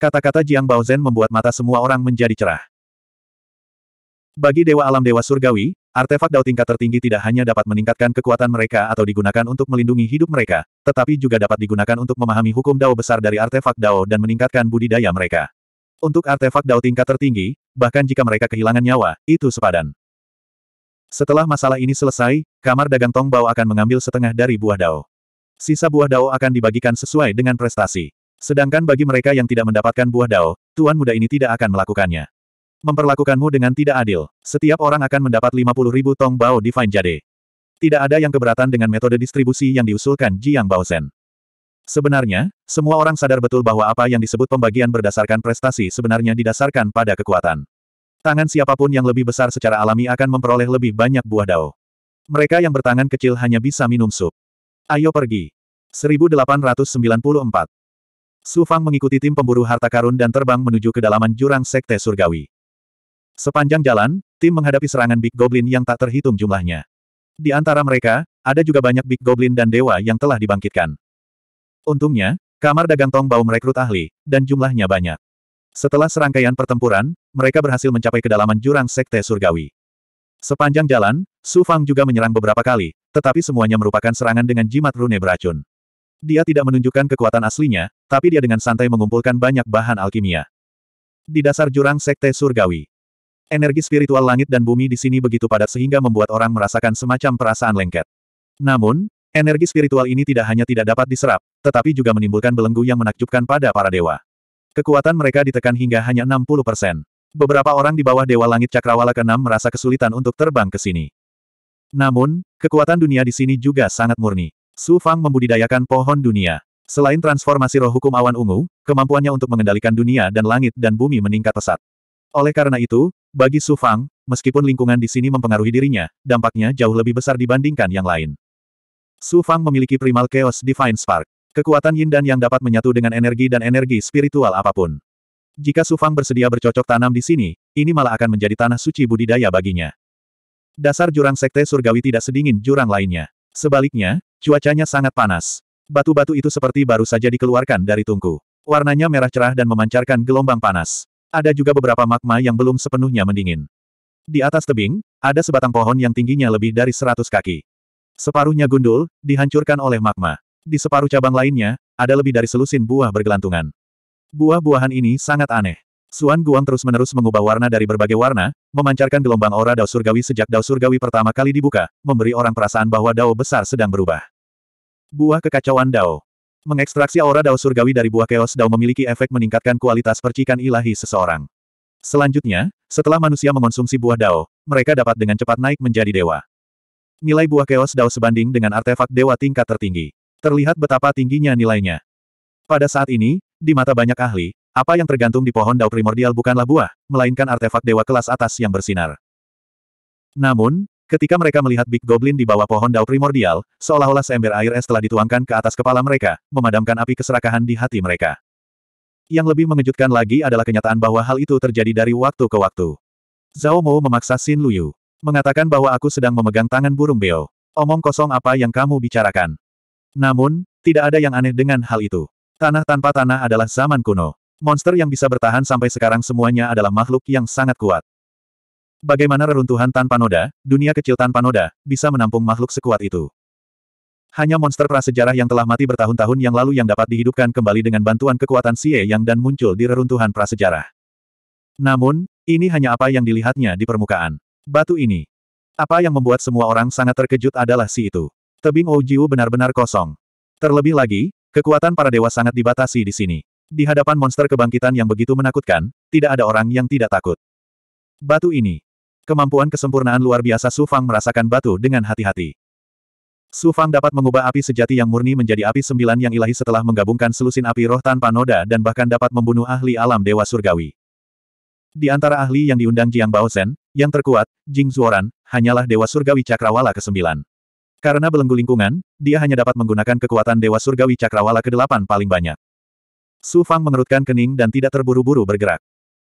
Kata-kata Jiang Baozhen membuat mata semua orang menjadi cerah. Bagi Dewa Alam Dewa Surgawi, artefak Dao tingkat tertinggi tidak hanya dapat meningkatkan kekuatan mereka atau digunakan untuk melindungi hidup mereka, tetapi juga dapat digunakan untuk memahami hukum Dao besar dari artefak Dao dan meningkatkan budidaya mereka. Untuk artefak Dao tingkat tertinggi, bahkan jika mereka kehilangan nyawa, itu sepadan. Setelah masalah ini selesai, kamar dagang Tong Bao akan mengambil setengah dari buah Dao. Sisa buah Dao akan dibagikan sesuai dengan prestasi. Sedangkan bagi mereka yang tidak mendapatkan buah Dao, Tuan Muda ini tidak akan melakukannya. Memperlakukanmu dengan tidak adil. Setiap orang akan mendapat 50 ribu Tong Bao Divine Jade. Tidak ada yang keberatan dengan metode distribusi yang diusulkan Jiang Sen. Sebenarnya, semua orang sadar betul bahwa apa yang disebut pembagian berdasarkan prestasi sebenarnya didasarkan pada kekuatan. Tangan siapapun yang lebih besar secara alami akan memperoleh lebih banyak buah dao. Mereka yang bertangan kecil hanya bisa minum sup. Ayo pergi. 1894. Su Fang mengikuti tim pemburu harta karun dan terbang menuju kedalaman jurang sekte surgawi. Sepanjang jalan, tim menghadapi serangan Big Goblin yang tak terhitung jumlahnya. Di antara mereka, ada juga banyak Big Goblin dan dewa yang telah dibangkitkan. Untungnya, kamar dagang Tong Bao merekrut ahli, dan jumlahnya banyak. Setelah serangkaian pertempuran, mereka berhasil mencapai kedalaman jurang Sekte Surgawi. Sepanjang jalan, Su Fang juga menyerang beberapa kali, tetapi semuanya merupakan serangan dengan jimat rune beracun. Dia tidak menunjukkan kekuatan aslinya, tapi dia dengan santai mengumpulkan banyak bahan alkimia. Di dasar jurang Sekte Surgawi, energi spiritual langit dan bumi di sini begitu padat sehingga membuat orang merasakan semacam perasaan lengket. Namun, Energi spiritual ini tidak hanya tidak dapat diserap, tetapi juga menimbulkan belenggu yang menakjubkan pada para dewa. Kekuatan mereka ditekan hingga hanya 60 persen. Beberapa orang di bawah Dewa Langit Cakrawala ke-6 merasa kesulitan untuk terbang ke sini. Namun, kekuatan dunia di sini juga sangat murni. Su Fang membudidayakan pohon dunia. Selain transformasi roh hukum awan ungu, kemampuannya untuk mengendalikan dunia dan langit dan bumi meningkat pesat. Oleh karena itu, bagi Su Fang, meskipun lingkungan di sini mempengaruhi dirinya, dampaknya jauh lebih besar dibandingkan yang lain. Su Fang memiliki primal chaos divine spark. Kekuatan yin dan yang dapat menyatu dengan energi dan energi spiritual apapun. Jika Su Fang bersedia bercocok tanam di sini, ini malah akan menjadi tanah suci budidaya baginya. Dasar jurang sekte surgawi tidak sedingin jurang lainnya. Sebaliknya, cuacanya sangat panas. Batu-batu itu seperti baru saja dikeluarkan dari tungku. Warnanya merah cerah dan memancarkan gelombang panas. Ada juga beberapa magma yang belum sepenuhnya mendingin. Di atas tebing, ada sebatang pohon yang tingginya lebih dari 100 kaki. Separuhnya gundul, dihancurkan oleh magma. Di separuh cabang lainnya, ada lebih dari selusin buah bergelantungan. Buah-buahan ini sangat aneh. Suan Guang terus-menerus mengubah warna dari berbagai warna, memancarkan gelombang aura Dao Surgawi sejak Dao Surgawi pertama kali dibuka, memberi orang perasaan bahwa Dao besar sedang berubah. Buah kekacauan Dao. Mengekstraksi aura Dao Surgawi dari buah keos Dao memiliki efek meningkatkan kualitas percikan ilahi seseorang. Selanjutnya, setelah manusia mengonsumsi buah Dao, mereka dapat dengan cepat naik menjadi dewa. Nilai buah Chaos Dao sebanding dengan artefak dewa tingkat tertinggi. Terlihat betapa tingginya nilainya. Pada saat ini, di mata banyak ahli, apa yang tergantung di pohon Dao primordial bukanlah buah, melainkan artefak dewa kelas atas yang bersinar. Namun, ketika mereka melihat Big Goblin di bawah pohon Dao primordial, seolah-olah seember air es telah dituangkan ke atas kepala mereka, memadamkan api keserakahan di hati mereka. Yang lebih mengejutkan lagi adalah kenyataan bahwa hal itu terjadi dari waktu ke waktu. Zhao Mo memaksa Xin Luyu. Mengatakan bahwa aku sedang memegang tangan burung beo. Omong kosong apa yang kamu bicarakan. Namun, tidak ada yang aneh dengan hal itu. Tanah tanpa tanah adalah zaman kuno. Monster yang bisa bertahan sampai sekarang semuanya adalah makhluk yang sangat kuat. Bagaimana reruntuhan tanpa noda, dunia kecil tanpa noda, bisa menampung makhluk sekuat itu. Hanya monster prasejarah yang telah mati bertahun-tahun yang lalu yang dapat dihidupkan kembali dengan bantuan kekuatan Xie Yang dan muncul di reruntuhan prasejarah. Namun, ini hanya apa yang dilihatnya di permukaan. Batu ini. Apa yang membuat semua orang sangat terkejut adalah si itu. Tebing Ojiu benar-benar kosong. Terlebih lagi, kekuatan para dewa sangat dibatasi di sini. Di hadapan monster kebangkitan yang begitu menakutkan, tidak ada orang yang tidak takut. Batu ini. Kemampuan kesempurnaan luar biasa Su Fang merasakan batu dengan hati-hati. Su Fang dapat mengubah api sejati yang murni menjadi api sembilan yang ilahi setelah menggabungkan selusin api roh tanpa noda dan bahkan dapat membunuh ahli alam dewa surgawi. Di antara ahli yang diundang Jiang Baozen, yang terkuat, Jing Zuoran, hanyalah Dewa Surgawi Cakrawala ke-9. Karena belenggu lingkungan, dia hanya dapat menggunakan kekuatan Dewa Surgawi Cakrawala ke-8 paling banyak. Su Fang mengerutkan kening dan tidak terburu-buru bergerak.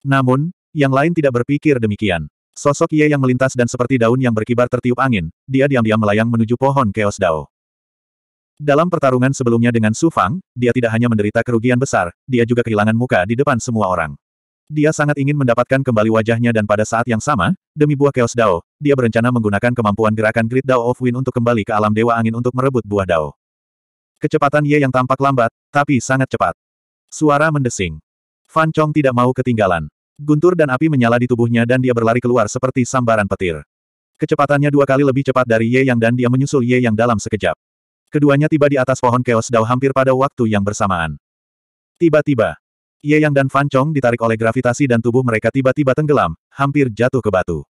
Namun, yang lain tidak berpikir demikian. Sosok Ye yang melintas dan seperti daun yang berkibar tertiup angin, dia diam-diam melayang menuju pohon Chaos Dao. Dalam pertarungan sebelumnya dengan Su Fang, dia tidak hanya menderita kerugian besar, dia juga kehilangan muka di depan semua orang. Dia sangat ingin mendapatkan kembali wajahnya dan pada saat yang sama, demi buah Chaos Dao, dia berencana menggunakan kemampuan gerakan Great Dao of Wind untuk kembali ke alam Dewa Angin untuk merebut buah Dao. Kecepatan Ye yang tampak lambat, tapi sangat cepat. Suara mendesing. Fan Chong tidak mau ketinggalan. Guntur dan api menyala di tubuhnya dan dia berlari keluar seperti sambaran petir. Kecepatannya dua kali lebih cepat dari Ye yang dan dia menyusul Ye yang dalam sekejap. Keduanya tiba di atas pohon Chaos Dao hampir pada waktu yang bersamaan. Tiba-tiba, Ye Yang dan Fan Chong ditarik oleh gravitasi dan tubuh mereka tiba-tiba tenggelam, hampir jatuh ke batu.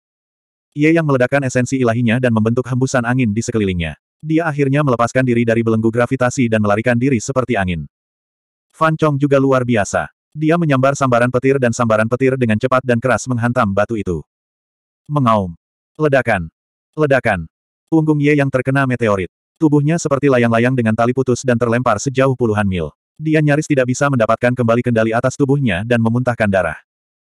Ye Yang meledakkan esensi ilahinya dan membentuk hembusan angin di sekelilingnya. Dia akhirnya melepaskan diri dari belenggu gravitasi dan melarikan diri seperti angin. Fan Chong juga luar biasa. Dia menyambar sambaran petir dan sambaran petir dengan cepat dan keras menghantam batu itu. Mengaum. Ledakan. Ledakan. Punggung Ye Yang terkena meteorit. Tubuhnya seperti layang-layang dengan tali putus dan terlempar sejauh puluhan mil. Dia nyaris tidak bisa mendapatkan kembali kendali atas tubuhnya dan memuntahkan darah.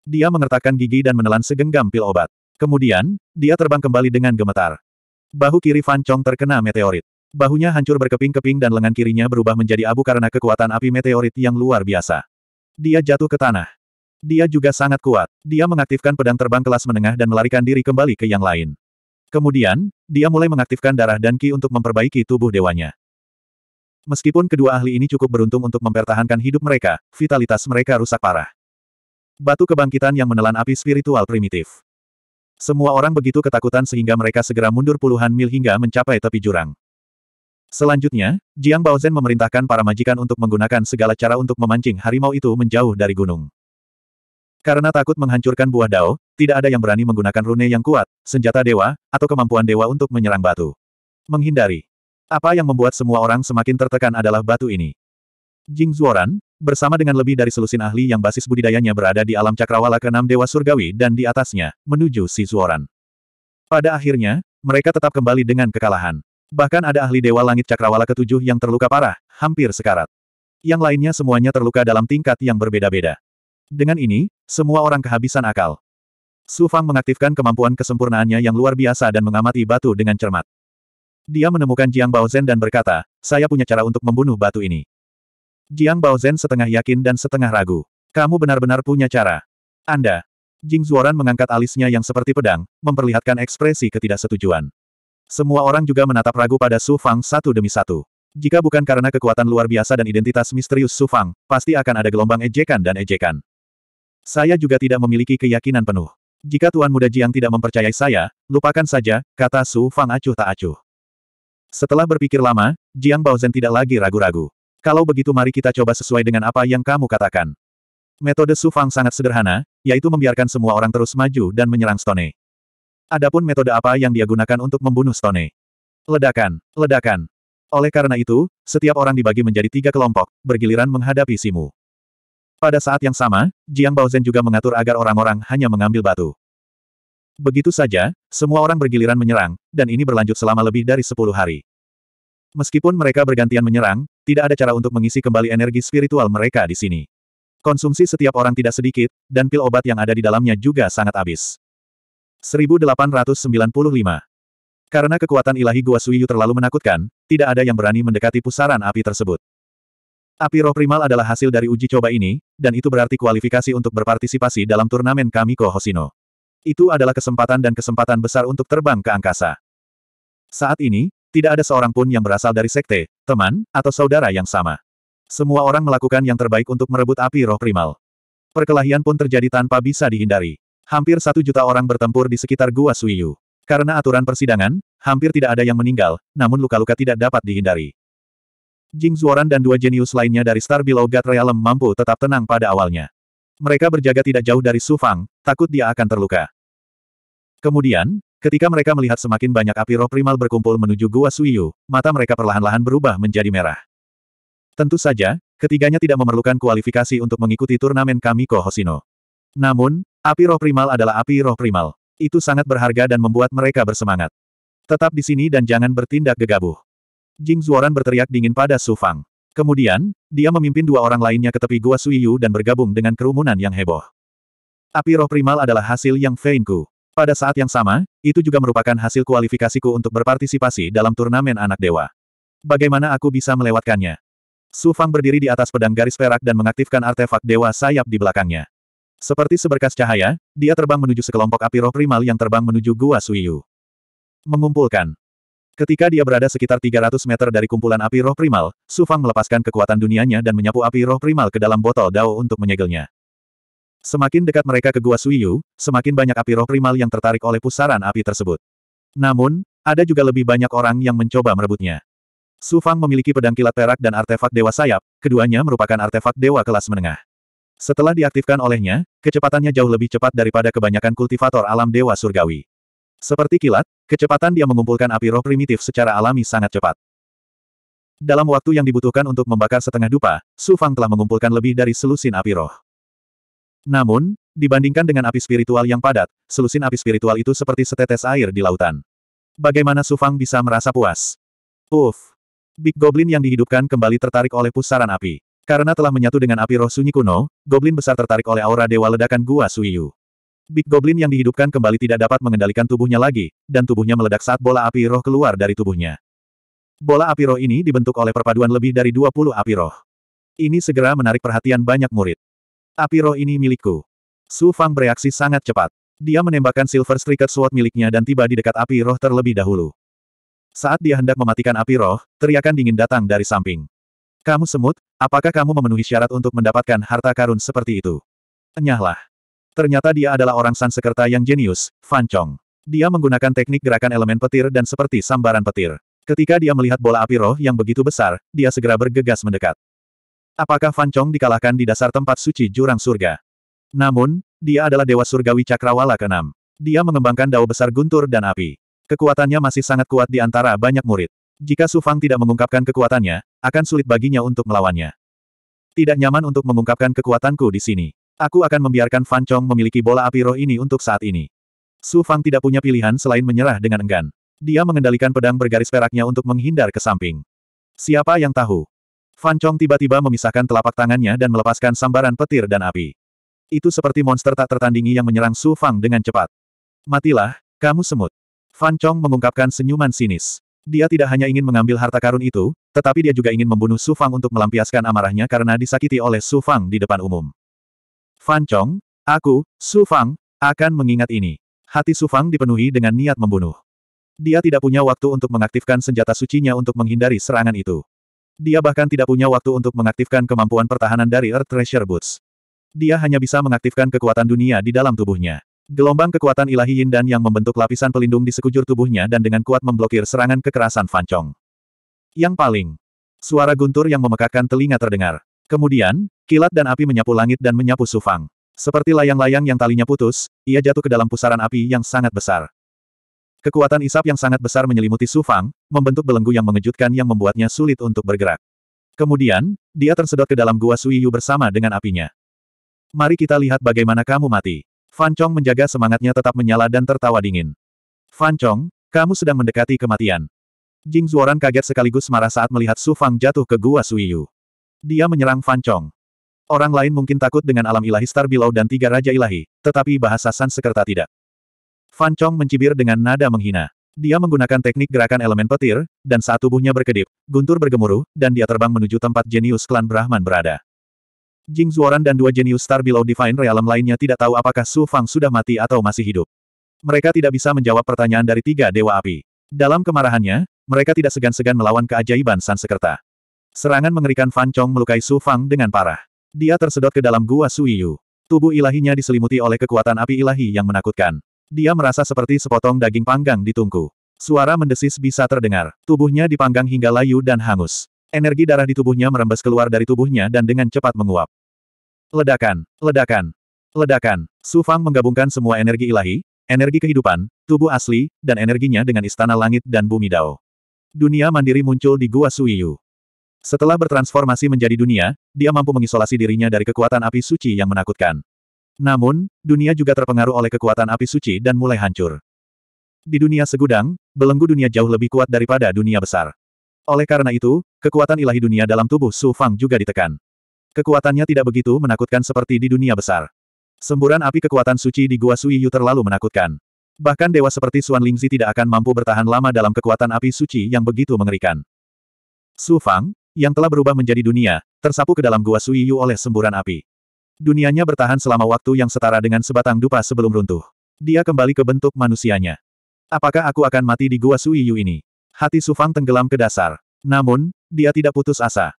Dia mengertakkan gigi dan menelan segenggam pil obat. Kemudian, dia terbang kembali dengan gemetar. Bahu kiri Fan Chong terkena meteorit. Bahunya hancur berkeping-keping dan lengan kirinya berubah menjadi abu karena kekuatan api meteorit yang luar biasa. Dia jatuh ke tanah. Dia juga sangat kuat. Dia mengaktifkan pedang terbang kelas menengah dan melarikan diri kembali ke yang lain. Kemudian, dia mulai mengaktifkan darah dan ki untuk memperbaiki tubuh dewanya. Meskipun kedua ahli ini cukup beruntung untuk mempertahankan hidup mereka, vitalitas mereka rusak parah. Batu kebangkitan yang menelan api spiritual primitif. Semua orang begitu ketakutan sehingga mereka segera mundur puluhan mil hingga mencapai tepi jurang. Selanjutnya, Jiang Baozen memerintahkan para majikan untuk menggunakan segala cara untuk memancing harimau itu menjauh dari gunung. Karena takut menghancurkan buah dao, tidak ada yang berani menggunakan rune yang kuat, senjata dewa, atau kemampuan dewa untuk menyerang batu. Menghindari. Apa yang membuat semua orang semakin tertekan adalah batu ini. Jing Zuoran, bersama dengan lebih dari selusin ahli yang basis budidayanya berada di alam cakrawala keenam Dewa Surgawi dan di atasnya, menuju si Zuoran. Pada akhirnya, mereka tetap kembali dengan kekalahan. Bahkan ada ahli Dewa Langit Cakrawala ketujuh yang terluka parah, hampir sekarat. Yang lainnya semuanya terluka dalam tingkat yang berbeda-beda. Dengan ini, semua orang kehabisan akal. Su Fang mengaktifkan kemampuan kesempurnaannya yang luar biasa dan mengamati batu dengan cermat. Dia menemukan Jiang Baozhen dan berkata, saya punya cara untuk membunuh batu ini. Jiang Baozhen setengah yakin dan setengah ragu. Kamu benar-benar punya cara. Anda. Jing Zuoran mengangkat alisnya yang seperti pedang, memperlihatkan ekspresi ketidaksetujuan. Semua orang juga menatap ragu pada Su Fang satu demi satu. Jika bukan karena kekuatan luar biasa dan identitas misterius Su Fang, pasti akan ada gelombang ejekan dan ejekan. Saya juga tidak memiliki keyakinan penuh. Jika Tuan Muda Jiang tidak mempercayai saya, lupakan saja, kata Su Fang acuh tak acuh. Setelah berpikir lama, Jiang Baozhen tidak lagi ragu-ragu. Kalau begitu mari kita coba sesuai dengan apa yang kamu katakan. Metode Su Fang sangat sederhana, yaitu membiarkan semua orang terus maju dan menyerang Stone. Adapun metode apa yang dia gunakan untuk membunuh Stone? Ledakan, ledakan. Oleh karena itu, setiap orang dibagi menjadi tiga kelompok, bergiliran menghadapi Simu. Pada saat yang sama, Jiang Baozhen juga mengatur agar orang-orang hanya mengambil batu. Begitu saja, semua orang bergiliran menyerang, dan ini berlanjut selama lebih dari sepuluh hari. Meskipun mereka bergantian menyerang, tidak ada cara untuk mengisi kembali energi spiritual mereka di sini. Konsumsi setiap orang tidak sedikit, dan pil obat yang ada di dalamnya juga sangat habis. 1895 Karena kekuatan ilahi Gua Suiyu terlalu menakutkan, tidak ada yang berani mendekati pusaran api tersebut. Api roh primal adalah hasil dari uji coba ini, dan itu berarti kualifikasi untuk berpartisipasi dalam turnamen Kamiko Hosino itu adalah kesempatan dan kesempatan besar untuk terbang ke angkasa. Saat ini, tidak ada seorang pun yang berasal dari sekte, teman, atau saudara yang sama. Semua orang melakukan yang terbaik untuk merebut api roh primal. Perkelahian pun terjadi tanpa bisa dihindari. Hampir satu juta orang bertempur di sekitar Gua Suiyu. Karena aturan persidangan, hampir tidak ada yang meninggal, namun luka-luka tidak dapat dihindari. Jing Zuoran dan dua jenius lainnya dari Star Below God Realm mampu tetap tenang pada awalnya. Mereka berjaga tidak jauh dari Su Fang, takut dia akan terluka. Kemudian, ketika mereka melihat semakin banyak api roh primal berkumpul menuju Gua Suiyu, mata mereka perlahan-lahan berubah menjadi merah. Tentu saja, ketiganya tidak memerlukan kualifikasi untuk mengikuti turnamen Kamiko Hosino. Namun, api roh primal adalah api roh primal. Itu sangat berharga dan membuat mereka bersemangat. Tetap di sini dan jangan bertindak gegabah. Jing Zuoran berteriak dingin pada Su Fang. Kemudian, dia memimpin dua orang lainnya ke tepi Gua Suiyu dan bergabung dengan kerumunan yang heboh. Api roh primal adalah hasil yang Feinku. Pada saat yang sama, itu juga merupakan hasil kualifikasiku untuk berpartisipasi dalam turnamen anak dewa. Bagaimana aku bisa melewatkannya? Su Fang berdiri di atas pedang garis perak dan mengaktifkan artefak dewa sayap di belakangnya. Seperti seberkas cahaya, dia terbang menuju sekelompok api roh primal yang terbang menuju Gua Suiyu. Mengumpulkan. Ketika dia berada sekitar 300 meter dari kumpulan api roh primal, Su Fang melepaskan kekuatan dunianya dan menyapu api roh primal ke dalam botol Dao untuk menyegelnya. Semakin dekat mereka ke Gua Suiyu, semakin banyak api roh primal yang tertarik oleh pusaran api tersebut. Namun, ada juga lebih banyak orang yang mencoba merebutnya. Su Fang memiliki pedang kilat perak dan artefak dewa sayap, keduanya merupakan artefak dewa kelas menengah. Setelah diaktifkan olehnya, kecepatannya jauh lebih cepat daripada kebanyakan kultivator alam dewa surgawi. Seperti kilat, kecepatan dia mengumpulkan api roh primitif secara alami sangat cepat. Dalam waktu yang dibutuhkan untuk membakar setengah dupa, Su Fang telah mengumpulkan lebih dari selusin api roh. Namun, dibandingkan dengan api spiritual yang padat, selusin api spiritual itu seperti setetes air di lautan. Bagaimana Su Fang bisa merasa puas? Uff! Big Goblin yang dihidupkan kembali tertarik oleh pusaran api. Karena telah menyatu dengan api roh sunyi kuno, Goblin besar tertarik oleh aura dewa ledakan gua Suiyu. Big Goblin yang dihidupkan kembali tidak dapat mengendalikan tubuhnya lagi, dan tubuhnya meledak saat bola api roh keluar dari tubuhnya. Bola api roh ini dibentuk oleh perpaduan lebih dari 20 api roh. Ini segera menarik perhatian banyak murid. Api roh ini milikku. Su Fang bereaksi sangat cepat. Dia menembakkan Silver Striker Sword miliknya dan tiba di dekat api roh terlebih dahulu. Saat dia hendak mematikan api roh, teriakan dingin datang dari samping. Kamu semut, apakah kamu memenuhi syarat untuk mendapatkan harta karun seperti itu? Enyahlah. Ternyata dia adalah orang Sansekerta yang jenius, Fan Chong. Dia menggunakan teknik gerakan elemen petir dan seperti sambaran petir. Ketika dia melihat bola api roh yang begitu besar, dia segera bergegas mendekat. Apakah Fan Chong dikalahkan di dasar tempat suci jurang surga? Namun, dia adalah dewa surgawi cakrawala ke-6. Dia mengembangkan dao besar guntur dan api. Kekuatannya masih sangat kuat di antara banyak murid. Jika Su Fang tidak mengungkapkan kekuatannya, akan sulit baginya untuk melawannya. Tidak nyaman untuk mengungkapkan kekuatanku di sini. Aku akan membiarkan Fan Chong memiliki bola api roh ini untuk saat ini. Su Fang tidak punya pilihan selain menyerah dengan enggan. Dia mengendalikan pedang bergaris peraknya untuk menghindar ke samping. Siapa yang tahu? Fan Chong tiba-tiba memisahkan telapak tangannya dan melepaskan sambaran petir dan api. Itu seperti monster tak tertandingi yang menyerang Su Fang dengan cepat. Matilah, kamu semut. Fan Chong mengungkapkan senyuman sinis. Dia tidak hanya ingin mengambil harta karun itu, tetapi dia juga ingin membunuh Su Fang untuk melampiaskan amarahnya karena disakiti oleh Su Fang di depan umum. Fan Chong, aku, Su Fang, akan mengingat ini. Hati Su Fang dipenuhi dengan niat membunuh. Dia tidak punya waktu untuk mengaktifkan senjata sucinya untuk menghindari serangan itu. Dia bahkan tidak punya waktu untuk mengaktifkan kemampuan pertahanan dari Earth Treasure Boots. Dia hanya bisa mengaktifkan kekuatan dunia di dalam tubuhnya. Gelombang kekuatan ilahi Yin dan yang membentuk lapisan pelindung di sekujur tubuhnya dan dengan kuat memblokir serangan kekerasan Fan Chong. Yang paling, suara guntur yang memekakkan telinga terdengar. Kemudian, Kilat dan api menyapu langit dan menyapu Sufang. Seperti layang-layang yang talinya putus, ia jatuh ke dalam pusaran api yang sangat besar. Kekuatan isap yang sangat besar menyelimuti Sufang, membentuk belenggu yang mengejutkan yang membuatnya sulit untuk bergerak. Kemudian, dia tersedot ke dalam gua Suiyu bersama dengan apinya. Mari kita lihat bagaimana kamu mati. Fan Chong menjaga semangatnya tetap menyala dan tertawa dingin. Fan Chong, kamu sedang mendekati kematian. Jing Zuoran kaget sekaligus marah saat melihat Su Fang jatuh ke gua Suiyu. Dia menyerang Fan Chong. Orang lain mungkin takut dengan alam ilahi Star Below dan tiga Raja Ilahi, tetapi bahasa Sanskerta tidak. Fan Chong mencibir dengan nada menghina. Dia menggunakan teknik gerakan elemen petir, dan saat tubuhnya berkedip, guntur bergemuruh, dan dia terbang menuju tempat jenius klan Brahman berada. Jing Zuoran dan dua jenius Star Below Divine Realm lainnya tidak tahu apakah Su Fang sudah mati atau masih hidup. Mereka tidak bisa menjawab pertanyaan dari tiga Dewa Api. Dalam kemarahannya, mereka tidak segan-segan melawan keajaiban Sanskerta. Serangan mengerikan Fan Chong melukai Su Fang dengan parah. Dia tersedot ke dalam gua Suiyu. Tubuh ilahinya diselimuti oleh kekuatan api ilahi yang menakutkan. Dia merasa seperti sepotong daging panggang di tungku. Suara mendesis bisa terdengar. Tubuhnya dipanggang hingga layu dan hangus. Energi darah di tubuhnya merembes keluar dari tubuhnya dan dengan cepat menguap. Ledakan, ledakan, ledakan. Su Fang menggabungkan semua energi ilahi, energi kehidupan, tubuh asli, dan energinya dengan istana langit dan bumi Dao. Dunia mandiri muncul di Gua Suiyu. Setelah bertransformasi menjadi dunia, dia mampu mengisolasi dirinya dari kekuatan api suci yang menakutkan. Namun, dunia juga terpengaruh oleh kekuatan api suci dan mulai hancur. Di dunia segudang, belenggu dunia jauh lebih kuat daripada dunia besar. Oleh karena itu, kekuatan ilahi dunia dalam tubuh Su Fang juga ditekan. Kekuatannya tidak begitu menakutkan seperti di dunia besar. Semburan api kekuatan suci di Gua Sui Yu terlalu menakutkan. Bahkan dewa seperti Suan Lingzi tidak akan mampu bertahan lama dalam kekuatan api suci yang begitu mengerikan. Su Fang, yang telah berubah menjadi dunia, tersapu ke dalam gua Sui oleh semburan api. Dunianya bertahan selama waktu yang setara dengan sebatang dupa sebelum runtuh. Dia kembali ke bentuk manusianya. Apakah aku akan mati di gua Sui ini? Hati Sufang tenggelam ke dasar. Namun, dia tidak putus asa.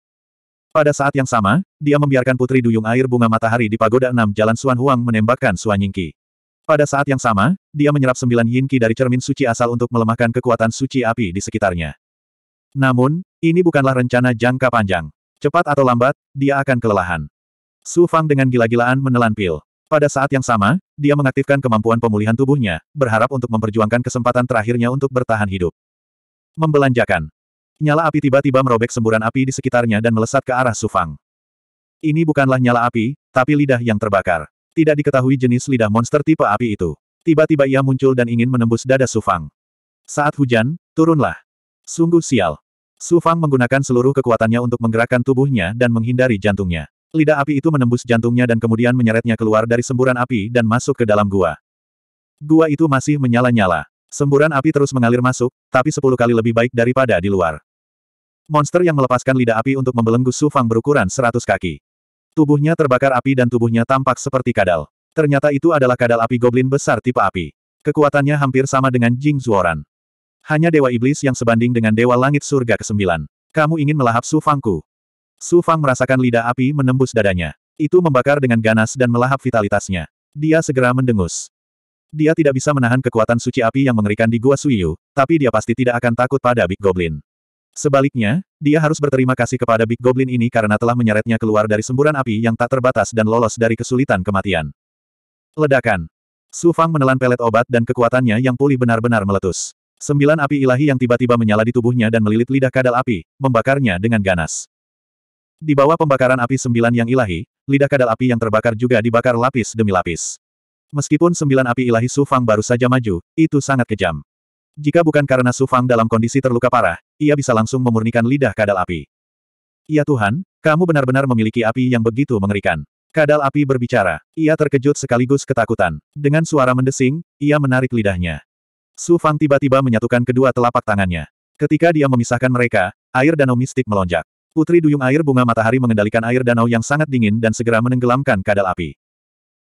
Pada saat yang sama, dia membiarkan putri duyung air bunga matahari di pagoda enam jalan Suan Huang menembakkan Suan Yingqi. Pada saat yang sama, dia menyerap sembilan Yinqi dari cermin suci asal untuk melemahkan kekuatan suci api di sekitarnya. Namun, ini bukanlah rencana jangka panjang. Cepat atau lambat, dia akan kelelahan. Su Fang dengan gila-gilaan menelan pil. Pada saat yang sama, dia mengaktifkan kemampuan pemulihan tubuhnya, berharap untuk memperjuangkan kesempatan terakhirnya untuk bertahan hidup. Membelanjakan. Nyala api tiba-tiba merobek semburan api di sekitarnya dan melesat ke arah Su Fang. Ini bukanlah nyala api, tapi lidah yang terbakar. Tidak diketahui jenis lidah monster tipe api itu. Tiba-tiba ia muncul dan ingin menembus dada Su Fang. Saat hujan, turunlah. Sungguh sial. Su Fang menggunakan seluruh kekuatannya untuk menggerakkan tubuhnya dan menghindari jantungnya. Lidah api itu menembus jantungnya dan kemudian menyeretnya keluar dari semburan api dan masuk ke dalam gua. Gua itu masih menyala-nyala. Semburan api terus mengalir masuk, tapi sepuluh kali lebih baik daripada di luar. Monster yang melepaskan lidah api untuk membelenggu Su Fang berukuran seratus kaki. Tubuhnya terbakar api dan tubuhnya tampak seperti kadal. Ternyata itu adalah kadal api goblin besar tipe api. Kekuatannya hampir sama dengan Jing Zuoran. Hanya Dewa Iblis yang sebanding dengan Dewa Langit Surga ke-9. Kamu ingin melahap Su Fangku. Su Fang merasakan lidah api menembus dadanya. Itu membakar dengan ganas dan melahap vitalitasnya. Dia segera mendengus. Dia tidak bisa menahan kekuatan suci api yang mengerikan di Gua Suiyu, tapi dia pasti tidak akan takut pada Big Goblin. Sebaliknya, dia harus berterima kasih kepada Big Goblin ini karena telah menyeretnya keluar dari semburan api yang tak terbatas dan lolos dari kesulitan kematian. Ledakan. Su Fang menelan pelet obat dan kekuatannya yang pulih benar-benar meletus. Sembilan api ilahi yang tiba-tiba menyala di tubuhnya dan melilit lidah kadal api, membakarnya dengan ganas. Di bawah pembakaran api sembilan yang ilahi, lidah kadal api yang terbakar juga dibakar lapis demi lapis. Meskipun sembilan api ilahi Sufang baru saja maju, itu sangat kejam. Jika bukan karena Sufang dalam kondisi terluka parah, ia bisa langsung memurnikan lidah kadal api. Ya Tuhan, kamu benar-benar memiliki api yang begitu mengerikan. Kadal api berbicara. Ia terkejut sekaligus ketakutan. Dengan suara mendesing, ia menarik lidahnya. Su Fang tiba-tiba menyatukan kedua telapak tangannya. Ketika dia memisahkan mereka, air danau mistik melonjak. Putri duyung air bunga matahari mengendalikan air danau yang sangat dingin dan segera menenggelamkan kadal api.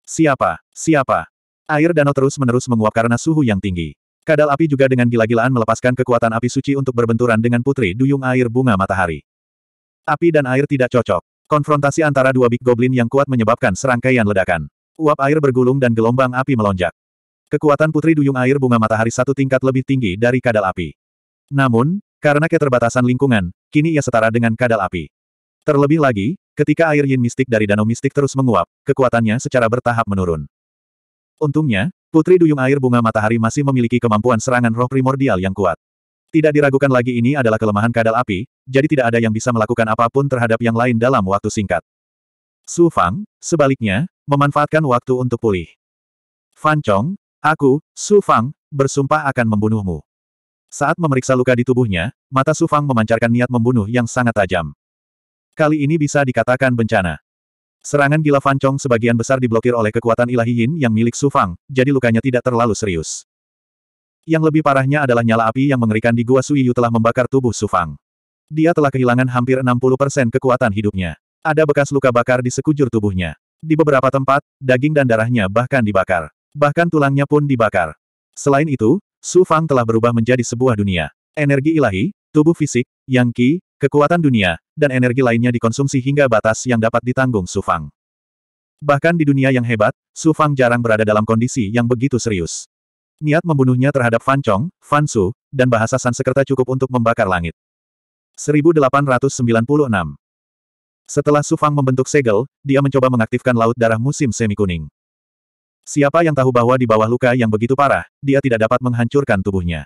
Siapa? Siapa? Air danau terus-menerus menguap karena suhu yang tinggi. Kadal api juga dengan gila-gilaan melepaskan kekuatan api suci untuk berbenturan dengan putri duyung air bunga matahari. Api dan air tidak cocok. Konfrontasi antara dua big goblin yang kuat menyebabkan serangkaian ledakan. Uap air bergulung dan gelombang api melonjak. Kekuatan Putri Duyung Air Bunga Matahari satu tingkat lebih tinggi dari kadal api. Namun, karena keterbatasan lingkungan, kini ia setara dengan kadal api. Terlebih lagi, ketika air yin mistik dari danau mistik terus menguap, kekuatannya secara bertahap menurun. Untungnya, Putri Duyung Air Bunga Matahari masih memiliki kemampuan serangan roh primordial yang kuat. Tidak diragukan lagi ini adalah kelemahan kadal api, jadi tidak ada yang bisa melakukan apapun terhadap yang lain dalam waktu singkat. Su Fang, sebaliknya, memanfaatkan waktu untuk pulih. Fan Chong, Aku, Su Fang, bersumpah akan membunuhmu. Saat memeriksa luka di tubuhnya, mata Su Fang memancarkan niat membunuh yang sangat tajam. Kali ini bisa dikatakan bencana. Serangan gila Fan sebagian besar diblokir oleh kekuatan ilahi Yin yang milik Su Fang, jadi lukanya tidak terlalu serius. Yang lebih parahnya adalah nyala api yang mengerikan di Gua Sui Yu telah membakar tubuh Su Fang. Dia telah kehilangan hampir 60% kekuatan hidupnya. Ada bekas luka bakar di sekujur tubuhnya. Di beberapa tempat, daging dan darahnya bahkan dibakar. Bahkan tulangnya pun dibakar. Selain itu, Su Fang telah berubah menjadi sebuah dunia. Energi ilahi, tubuh fisik, yang ki, kekuatan dunia, dan energi lainnya dikonsumsi hingga batas yang dapat ditanggung Su Fang. Bahkan di dunia yang hebat, Su Fang jarang berada dalam kondisi yang begitu serius. Niat membunuhnya terhadap Fan Chong, Fan Su, dan bahasa Sansekerta cukup untuk membakar langit. 1896 Setelah Su Fang membentuk segel, dia mencoba mengaktifkan laut darah musim semi kuning. Siapa yang tahu bahwa di bawah luka yang begitu parah, dia tidak dapat menghancurkan tubuhnya.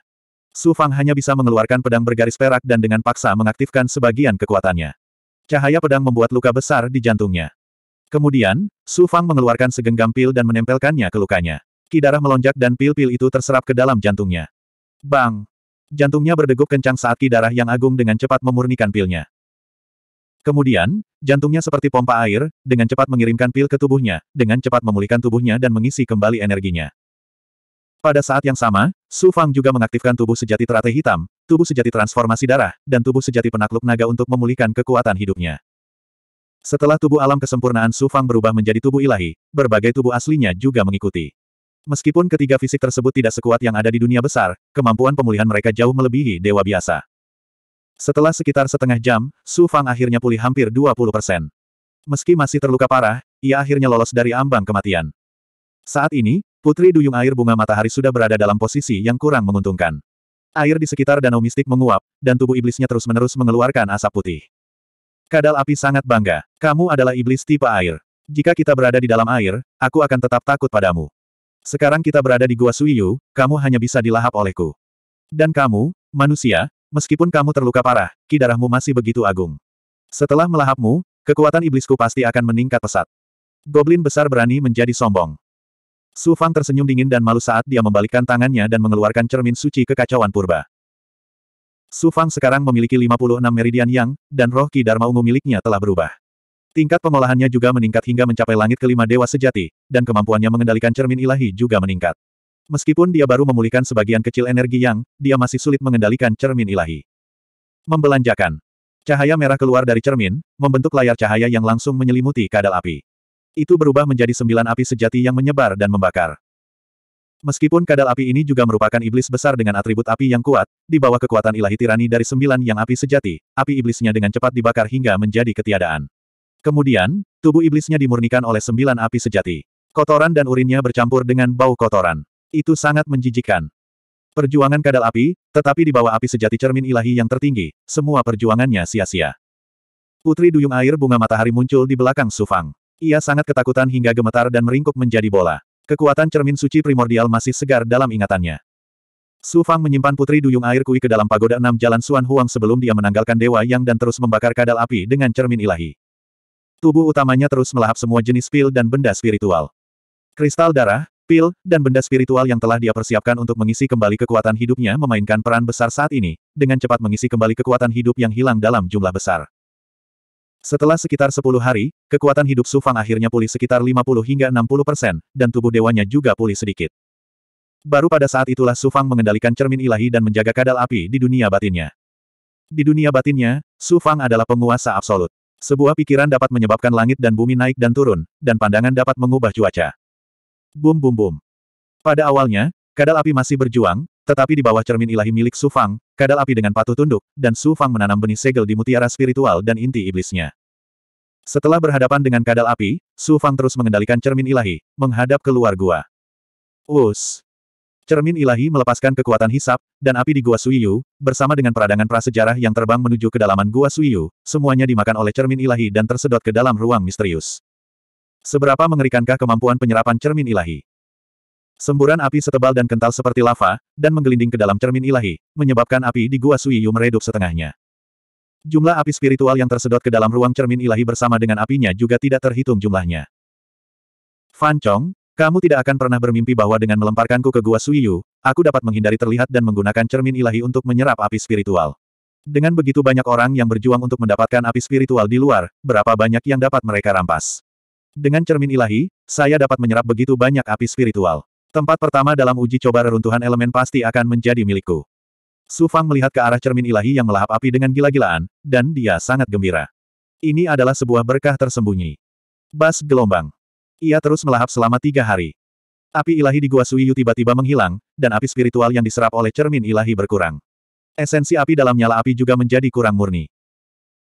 Su Fang hanya bisa mengeluarkan pedang bergaris perak dan dengan paksa mengaktifkan sebagian kekuatannya. Cahaya pedang membuat luka besar di jantungnya. Kemudian, Su Fang mengeluarkan segenggam pil dan menempelkannya ke lukanya. Ki darah melonjak dan pil-pil itu terserap ke dalam jantungnya. Bang! Jantungnya berdegup kencang saat ki darah yang agung dengan cepat memurnikan pilnya. Kemudian, jantungnya seperti pompa air, dengan cepat mengirimkan pil ke tubuhnya, dengan cepat memulihkan tubuhnya dan mengisi kembali energinya. Pada saat yang sama, Su Fang juga mengaktifkan tubuh sejati teratai hitam, tubuh sejati transformasi darah, dan tubuh sejati penakluk naga untuk memulihkan kekuatan hidupnya. Setelah tubuh alam kesempurnaan Su Fang berubah menjadi tubuh ilahi, berbagai tubuh aslinya juga mengikuti. Meskipun ketiga fisik tersebut tidak sekuat yang ada di dunia besar, kemampuan pemulihan mereka jauh melebihi dewa biasa. Setelah sekitar setengah jam, Su Fang akhirnya pulih hampir 20 persen. Meski masih terluka parah, ia akhirnya lolos dari ambang kematian. Saat ini, putri duyung air bunga matahari sudah berada dalam posisi yang kurang menguntungkan. Air di sekitar danau mistik menguap, dan tubuh iblisnya terus-menerus mengeluarkan asap putih. Kadal api sangat bangga. Kamu adalah iblis tipe air. Jika kita berada di dalam air, aku akan tetap takut padamu. Sekarang kita berada di Gua Suiyu, kamu hanya bisa dilahap olehku. Dan kamu, manusia, Meskipun kamu terluka parah, ki darahmu masih begitu agung. Setelah melahapmu, kekuatan iblisku pasti akan meningkat pesat. Goblin besar berani menjadi sombong. Su Fang tersenyum dingin dan malu saat dia membalikkan tangannya dan mengeluarkan cermin suci kekacauan purba. Su Fang sekarang memiliki 56 meridian yang, dan roh ki Dharma ungu miliknya telah berubah. Tingkat pengolahannya juga meningkat hingga mencapai langit kelima dewa sejati, dan kemampuannya mengendalikan cermin ilahi juga meningkat. Meskipun dia baru memulihkan sebagian kecil energi yang, dia masih sulit mengendalikan cermin ilahi. Membelanjakan. Cahaya merah keluar dari cermin, membentuk layar cahaya yang langsung menyelimuti kadal api. Itu berubah menjadi sembilan api sejati yang menyebar dan membakar. Meskipun kadal api ini juga merupakan iblis besar dengan atribut api yang kuat, di bawah kekuatan ilahi tirani dari sembilan yang api sejati, api iblisnya dengan cepat dibakar hingga menjadi ketiadaan. Kemudian, tubuh iblisnya dimurnikan oleh sembilan api sejati. Kotoran dan urinnya bercampur dengan bau kotoran. Itu sangat menjijikan. Perjuangan kadal api, tetapi di bawah api sejati cermin ilahi yang tertinggi, semua perjuangannya sia-sia. Putri duyung air bunga matahari muncul di belakang Sufang. Ia sangat ketakutan hingga gemetar dan meringkuk menjadi bola. Kekuatan cermin suci primordial masih segar dalam ingatannya. Sufang menyimpan putri duyung air kui ke dalam pagoda enam jalan Suan Huang sebelum dia menanggalkan dewa yang dan terus membakar kadal api dengan cermin ilahi. Tubuh utamanya terus melahap semua jenis pil dan benda spiritual. Kristal darah, pil, dan benda spiritual yang telah dia persiapkan untuk mengisi kembali kekuatan hidupnya memainkan peran besar saat ini, dengan cepat mengisi kembali kekuatan hidup yang hilang dalam jumlah besar. Setelah sekitar 10 hari, kekuatan hidup Sufang akhirnya pulih sekitar 50 hingga 60 persen, dan tubuh dewanya juga pulih sedikit. Baru pada saat itulah Sufang mengendalikan cermin ilahi dan menjaga kadal api di dunia batinnya. Di dunia batinnya, Sufang adalah penguasa absolut. Sebuah pikiran dapat menyebabkan langit dan bumi naik dan turun, dan pandangan dapat mengubah cuaca. Bum bum bum. Pada awalnya, kadal api masih berjuang, tetapi di bawah cermin ilahi milik Su Fang, kadal api dengan patuh tunduk, dan Su Fang menanam benih segel di mutiara spiritual dan inti iblisnya. Setelah berhadapan dengan kadal api, Su Fang terus mengendalikan cermin ilahi, menghadap keluar gua. Us. Cermin ilahi melepaskan kekuatan hisap, dan api di gua Suiyu, bersama dengan peradangan prasejarah yang terbang menuju kedalaman gua Suiyu, semuanya dimakan oleh cermin ilahi dan tersedot ke dalam ruang misterius. Seberapa mengerikankah kemampuan penyerapan cermin ilahi? Semburan api setebal dan kental seperti lava, dan menggelinding ke dalam cermin ilahi, menyebabkan api di gua Yu meredup setengahnya. Jumlah api spiritual yang tersedot ke dalam ruang cermin ilahi bersama dengan apinya juga tidak terhitung jumlahnya. Fan Chong, kamu tidak akan pernah bermimpi bahwa dengan melemparkanku ke gua Yu, aku dapat menghindari terlihat dan menggunakan cermin ilahi untuk menyerap api spiritual. Dengan begitu banyak orang yang berjuang untuk mendapatkan api spiritual di luar, berapa banyak yang dapat mereka rampas. Dengan cermin ilahi, saya dapat menyerap begitu banyak api spiritual. Tempat pertama dalam uji coba reruntuhan elemen pasti akan menjadi milikku. Su Fang melihat ke arah cermin ilahi yang melahap api dengan gila-gilaan, dan dia sangat gembira. Ini adalah sebuah berkah tersembunyi. Bas gelombang. Ia terus melahap selama tiga hari. Api ilahi di Gua Suiyu tiba-tiba menghilang, dan api spiritual yang diserap oleh cermin ilahi berkurang. Esensi api dalam nyala api juga menjadi kurang murni.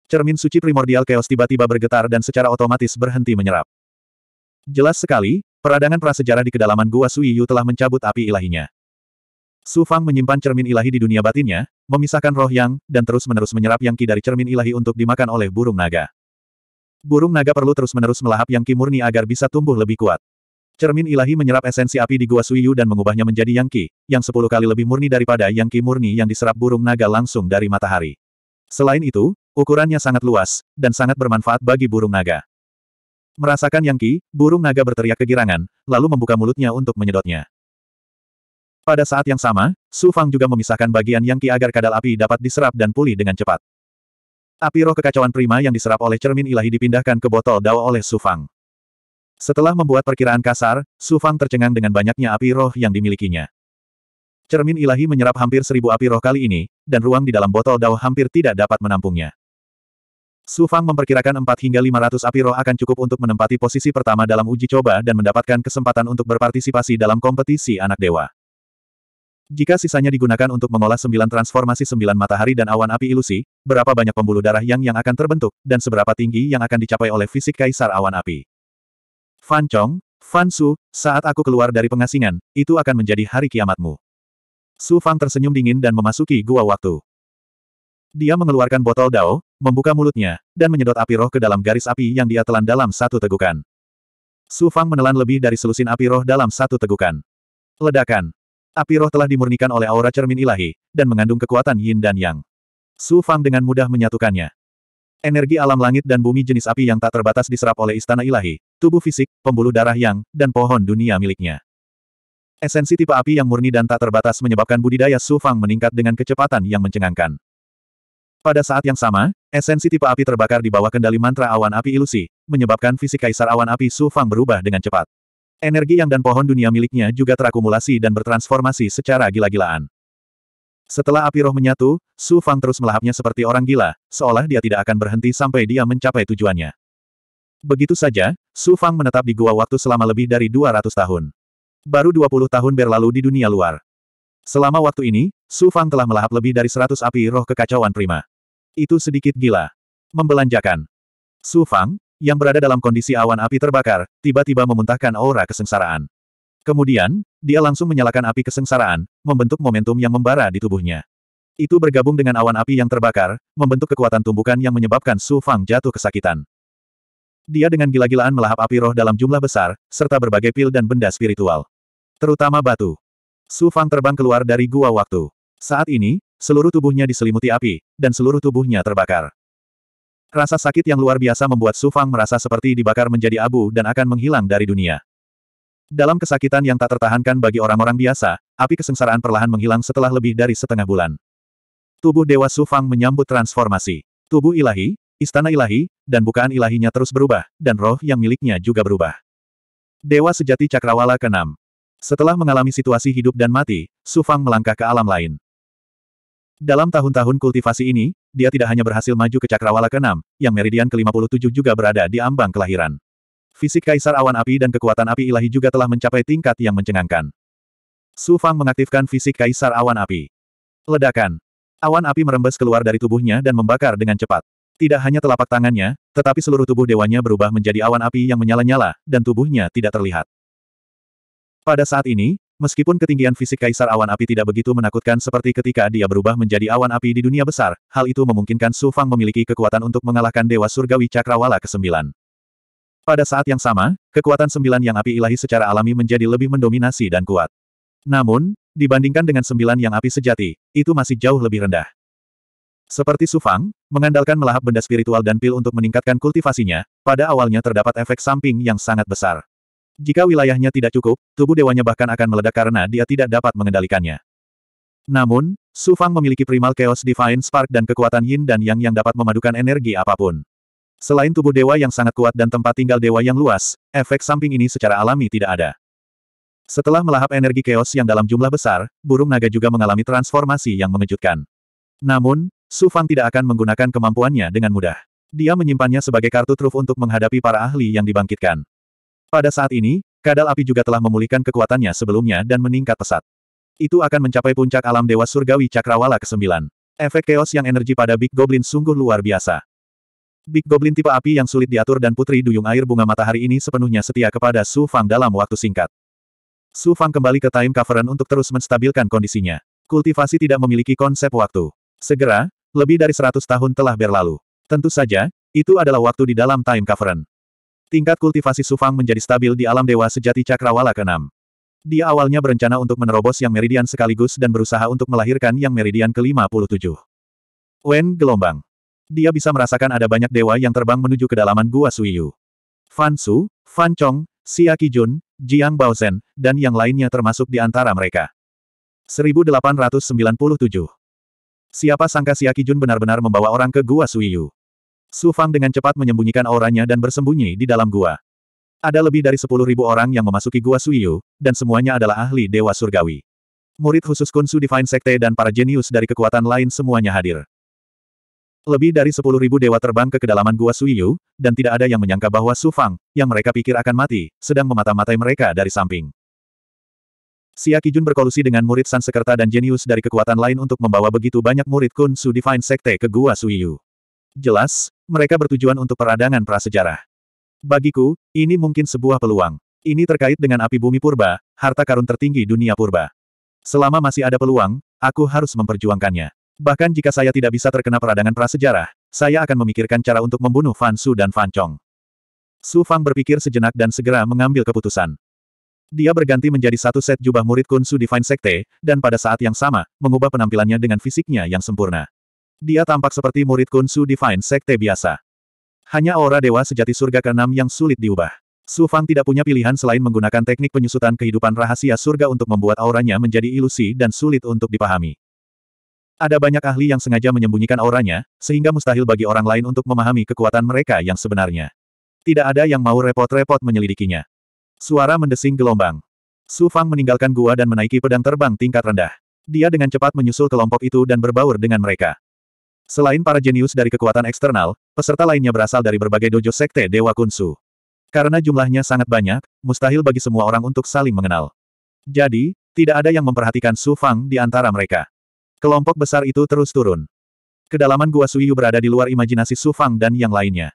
Cermin suci primordial chaos tiba-tiba bergetar dan secara otomatis berhenti menyerap. Jelas sekali, peradangan prasejarah di kedalaman Gua Sui Yu telah mencabut api ilahinya. Su Fang menyimpan cermin ilahi di dunia batinnya, memisahkan roh yang, dan terus-menerus menyerap yang ki dari cermin ilahi untuk dimakan oleh burung naga. Burung naga perlu terus-menerus melahap yang ki murni agar bisa tumbuh lebih kuat. Cermin ilahi menyerap esensi api di Gua Yu dan mengubahnya menjadi Yang Ki, yang sepuluh kali lebih murni daripada Yang Ki murni yang diserap burung naga langsung dari matahari. Selain itu, Ukurannya sangat luas, dan sangat bermanfaat bagi burung naga. Merasakan yang ki, burung naga berteriak kegirangan, lalu membuka mulutnya untuk menyedotnya. Pada saat yang sama, Su Fang juga memisahkan bagian yang ki agar kadal api dapat diserap dan pulih dengan cepat. Api roh kekacauan prima yang diserap oleh cermin ilahi dipindahkan ke botol dao oleh Su Fang. Setelah membuat perkiraan kasar, Su Fang tercengang dengan banyaknya api roh yang dimilikinya. Cermin ilahi menyerap hampir seribu api roh kali ini, dan ruang di dalam botol dao hampir tidak dapat menampungnya. Su Fang memperkirakan 4 hingga 500 api roh akan cukup untuk menempati posisi pertama dalam uji coba dan mendapatkan kesempatan untuk berpartisipasi dalam kompetisi anak dewa. Jika sisanya digunakan untuk mengolah sembilan transformasi sembilan matahari dan awan api ilusi, berapa banyak pembuluh darah yang yang akan terbentuk, dan seberapa tinggi yang akan dicapai oleh fisik kaisar awan api. Fan Chong, Fan Su, saat aku keluar dari pengasingan, itu akan menjadi hari kiamatmu. Su Fang tersenyum dingin dan memasuki gua waktu. Dia mengeluarkan botol dao, membuka mulutnya, dan menyedot api roh ke dalam garis api yang dia telan dalam satu tegukan. Su Fang menelan lebih dari selusin api roh dalam satu tegukan. Ledakan. Api roh telah dimurnikan oleh aura cermin ilahi, dan mengandung kekuatan yin dan yang. Su Fang dengan mudah menyatukannya. Energi alam langit dan bumi jenis api yang tak terbatas diserap oleh istana ilahi, tubuh fisik, pembuluh darah yang, dan pohon dunia miliknya. Esensi tipe api yang murni dan tak terbatas menyebabkan budidaya Su Fang meningkat dengan kecepatan yang mencengangkan. Pada saat yang sama, Esensi tipe api terbakar di bawah kendali mantra awan api ilusi, menyebabkan fisik kaisar awan api Su Fang berubah dengan cepat. Energi yang dan pohon dunia miliknya juga terakumulasi dan bertransformasi secara gila-gilaan. Setelah api roh menyatu, Su Fang terus melahapnya seperti orang gila, seolah dia tidak akan berhenti sampai dia mencapai tujuannya. Begitu saja, Su Fang menetap di gua waktu selama lebih dari 200 tahun. Baru 20 tahun berlalu di dunia luar. Selama waktu ini, Su Fang telah melahap lebih dari 100 api roh kekacauan prima. Itu sedikit gila. Membelanjakan. Su Fang, yang berada dalam kondisi awan api terbakar, tiba-tiba memuntahkan aura kesengsaraan. Kemudian, dia langsung menyalakan api kesengsaraan, membentuk momentum yang membara di tubuhnya. Itu bergabung dengan awan api yang terbakar, membentuk kekuatan tumbukan yang menyebabkan Su Fang jatuh kesakitan. Dia dengan gila-gilaan melahap api roh dalam jumlah besar, serta berbagai pil dan benda spiritual. Terutama batu. Su Fang terbang keluar dari gua waktu. Saat ini, Seluruh tubuhnya diselimuti api, dan seluruh tubuhnya terbakar. Rasa sakit yang luar biasa membuat Su Fang merasa seperti dibakar menjadi abu dan akan menghilang dari dunia. Dalam kesakitan yang tak tertahankan bagi orang-orang biasa, api kesengsaraan perlahan menghilang setelah lebih dari setengah bulan. Tubuh Dewa Su Fang menyambut transformasi. Tubuh ilahi, istana ilahi, dan bukaan ilahinya terus berubah, dan roh yang miliknya juga berubah. Dewa sejati Cakrawala ke-6. Setelah mengalami situasi hidup dan mati, Su Fang melangkah ke alam lain. Dalam tahun-tahun kultivasi ini, dia tidak hanya berhasil maju ke cakrawala ke-6, yang meridian ke-57 juga berada di ambang kelahiran. Fisik Kaisar Awan Api dan kekuatan api ilahi juga telah mencapai tingkat yang mencengangkan. Su Fang mengaktifkan fisik Kaisar Awan Api. Ledakan. Awan api merembes keluar dari tubuhnya dan membakar dengan cepat. Tidak hanya telapak tangannya, tetapi seluruh tubuh dewanya berubah menjadi awan api yang menyala-nyala, dan tubuhnya tidak terlihat. Pada saat ini, Meskipun ketinggian fisik Kaisar Awan Api tidak begitu menakutkan seperti ketika dia berubah menjadi awan api di dunia besar, hal itu memungkinkan Su Fang memiliki kekuatan untuk mengalahkan Dewa Surgawi Cakrawala ke-9. Pada saat yang sama, kekuatan sembilan yang api ilahi secara alami menjadi lebih mendominasi dan kuat. Namun, dibandingkan dengan sembilan yang api sejati, itu masih jauh lebih rendah. Seperti Sufang, mengandalkan melahap benda spiritual dan pil untuk meningkatkan kultivasinya, pada awalnya terdapat efek samping yang sangat besar. Jika wilayahnya tidak cukup, tubuh dewanya bahkan akan meledak karena dia tidak dapat mengendalikannya. Namun, Su Fang memiliki primal chaos divine spark dan kekuatan yin dan yang yang dapat memadukan energi apapun. Selain tubuh dewa yang sangat kuat dan tempat tinggal dewa yang luas, efek samping ini secara alami tidak ada. Setelah melahap energi chaos yang dalam jumlah besar, burung naga juga mengalami transformasi yang mengejutkan. Namun, Su Fang tidak akan menggunakan kemampuannya dengan mudah. Dia menyimpannya sebagai kartu truf untuk menghadapi para ahli yang dibangkitkan. Pada saat ini, kadal api juga telah memulihkan kekuatannya sebelumnya dan meningkat pesat. Itu akan mencapai puncak alam Dewa Surgawi Cakrawala ke-9. Efek chaos yang energi pada Big Goblin sungguh luar biasa. Big Goblin tipe api yang sulit diatur dan Putri Duyung Air Bunga Matahari ini sepenuhnya setia kepada Su Fang dalam waktu singkat. Su Fang kembali ke Time Cavern untuk terus menstabilkan kondisinya. Kultivasi tidak memiliki konsep waktu. Segera, lebih dari 100 tahun telah berlalu. Tentu saja, itu adalah waktu di dalam Time Cavern. Tingkat kultivasi Sufang menjadi stabil di alam dewa sejati cakrawala ke-6. Dia awalnya berencana untuk menerobos yang meridian sekaligus dan berusaha untuk melahirkan yang meridian ke-57. Wen gelombang. Dia bisa merasakan ada banyak dewa yang terbang menuju kedalaman gua Suiyu. Fan Su, Fan Chong, Xia Kijun, Jiang Baozen, dan yang lainnya termasuk di antara mereka. 1897. Siapa sangka Xia Kijun benar-benar membawa orang ke gua Suiyu. Su Fang dengan cepat menyembunyikan auranya dan bersembunyi di dalam gua. Ada lebih dari sepuluh ribu orang yang memasuki gua Suiyu, dan semuanya adalah ahli Dewa Surgawi. Murid khusus Kunsu Divine Sekte dan para jenius dari kekuatan lain semuanya hadir. Lebih dari sepuluh ribu dewa terbang ke kedalaman gua Suiyu, dan tidak ada yang menyangka bahwa Su Fang, yang mereka pikir akan mati, sedang memata-matai mereka dari samping. Xia Kijun berkolusi dengan murid Sansekerta dan jenius dari kekuatan lain untuk membawa begitu banyak murid Kunsu Divine Sekte ke gua Suiyu. Jelas, mereka bertujuan untuk peradangan prasejarah. Bagiku, ini mungkin sebuah peluang. Ini terkait dengan api bumi purba, harta karun tertinggi dunia purba. Selama masih ada peluang, aku harus memperjuangkannya. Bahkan jika saya tidak bisa terkena peradangan prasejarah, saya akan memikirkan cara untuk membunuh Fan Su dan Fan Chong. Su Fang berpikir sejenak dan segera mengambil keputusan. Dia berganti menjadi satu set jubah murid Kun Su Divine Sekte, dan pada saat yang sama, mengubah penampilannya dengan fisiknya yang sempurna. Dia tampak seperti murid kunsu divine sekte biasa. Hanya aura dewa sejati surga keenam yang sulit diubah. Su Fang tidak punya pilihan selain menggunakan teknik penyusutan kehidupan rahasia surga untuk membuat auranya menjadi ilusi dan sulit untuk dipahami. Ada banyak ahli yang sengaja menyembunyikan auranya, sehingga mustahil bagi orang lain untuk memahami kekuatan mereka yang sebenarnya. Tidak ada yang mau repot-repot menyelidikinya. Suara mendesing gelombang. Su Fang meninggalkan gua dan menaiki pedang terbang tingkat rendah. Dia dengan cepat menyusul kelompok itu dan berbaur dengan mereka. Selain para jenius dari kekuatan eksternal, peserta lainnya berasal dari berbagai dojo sekte Dewa Kunsu. Karena jumlahnya sangat banyak, mustahil bagi semua orang untuk saling mengenal. Jadi, tidak ada yang memperhatikan Su Fang di antara mereka. Kelompok besar itu terus turun. Kedalaman Gua Suiyu berada di luar imajinasi Su Fang dan yang lainnya.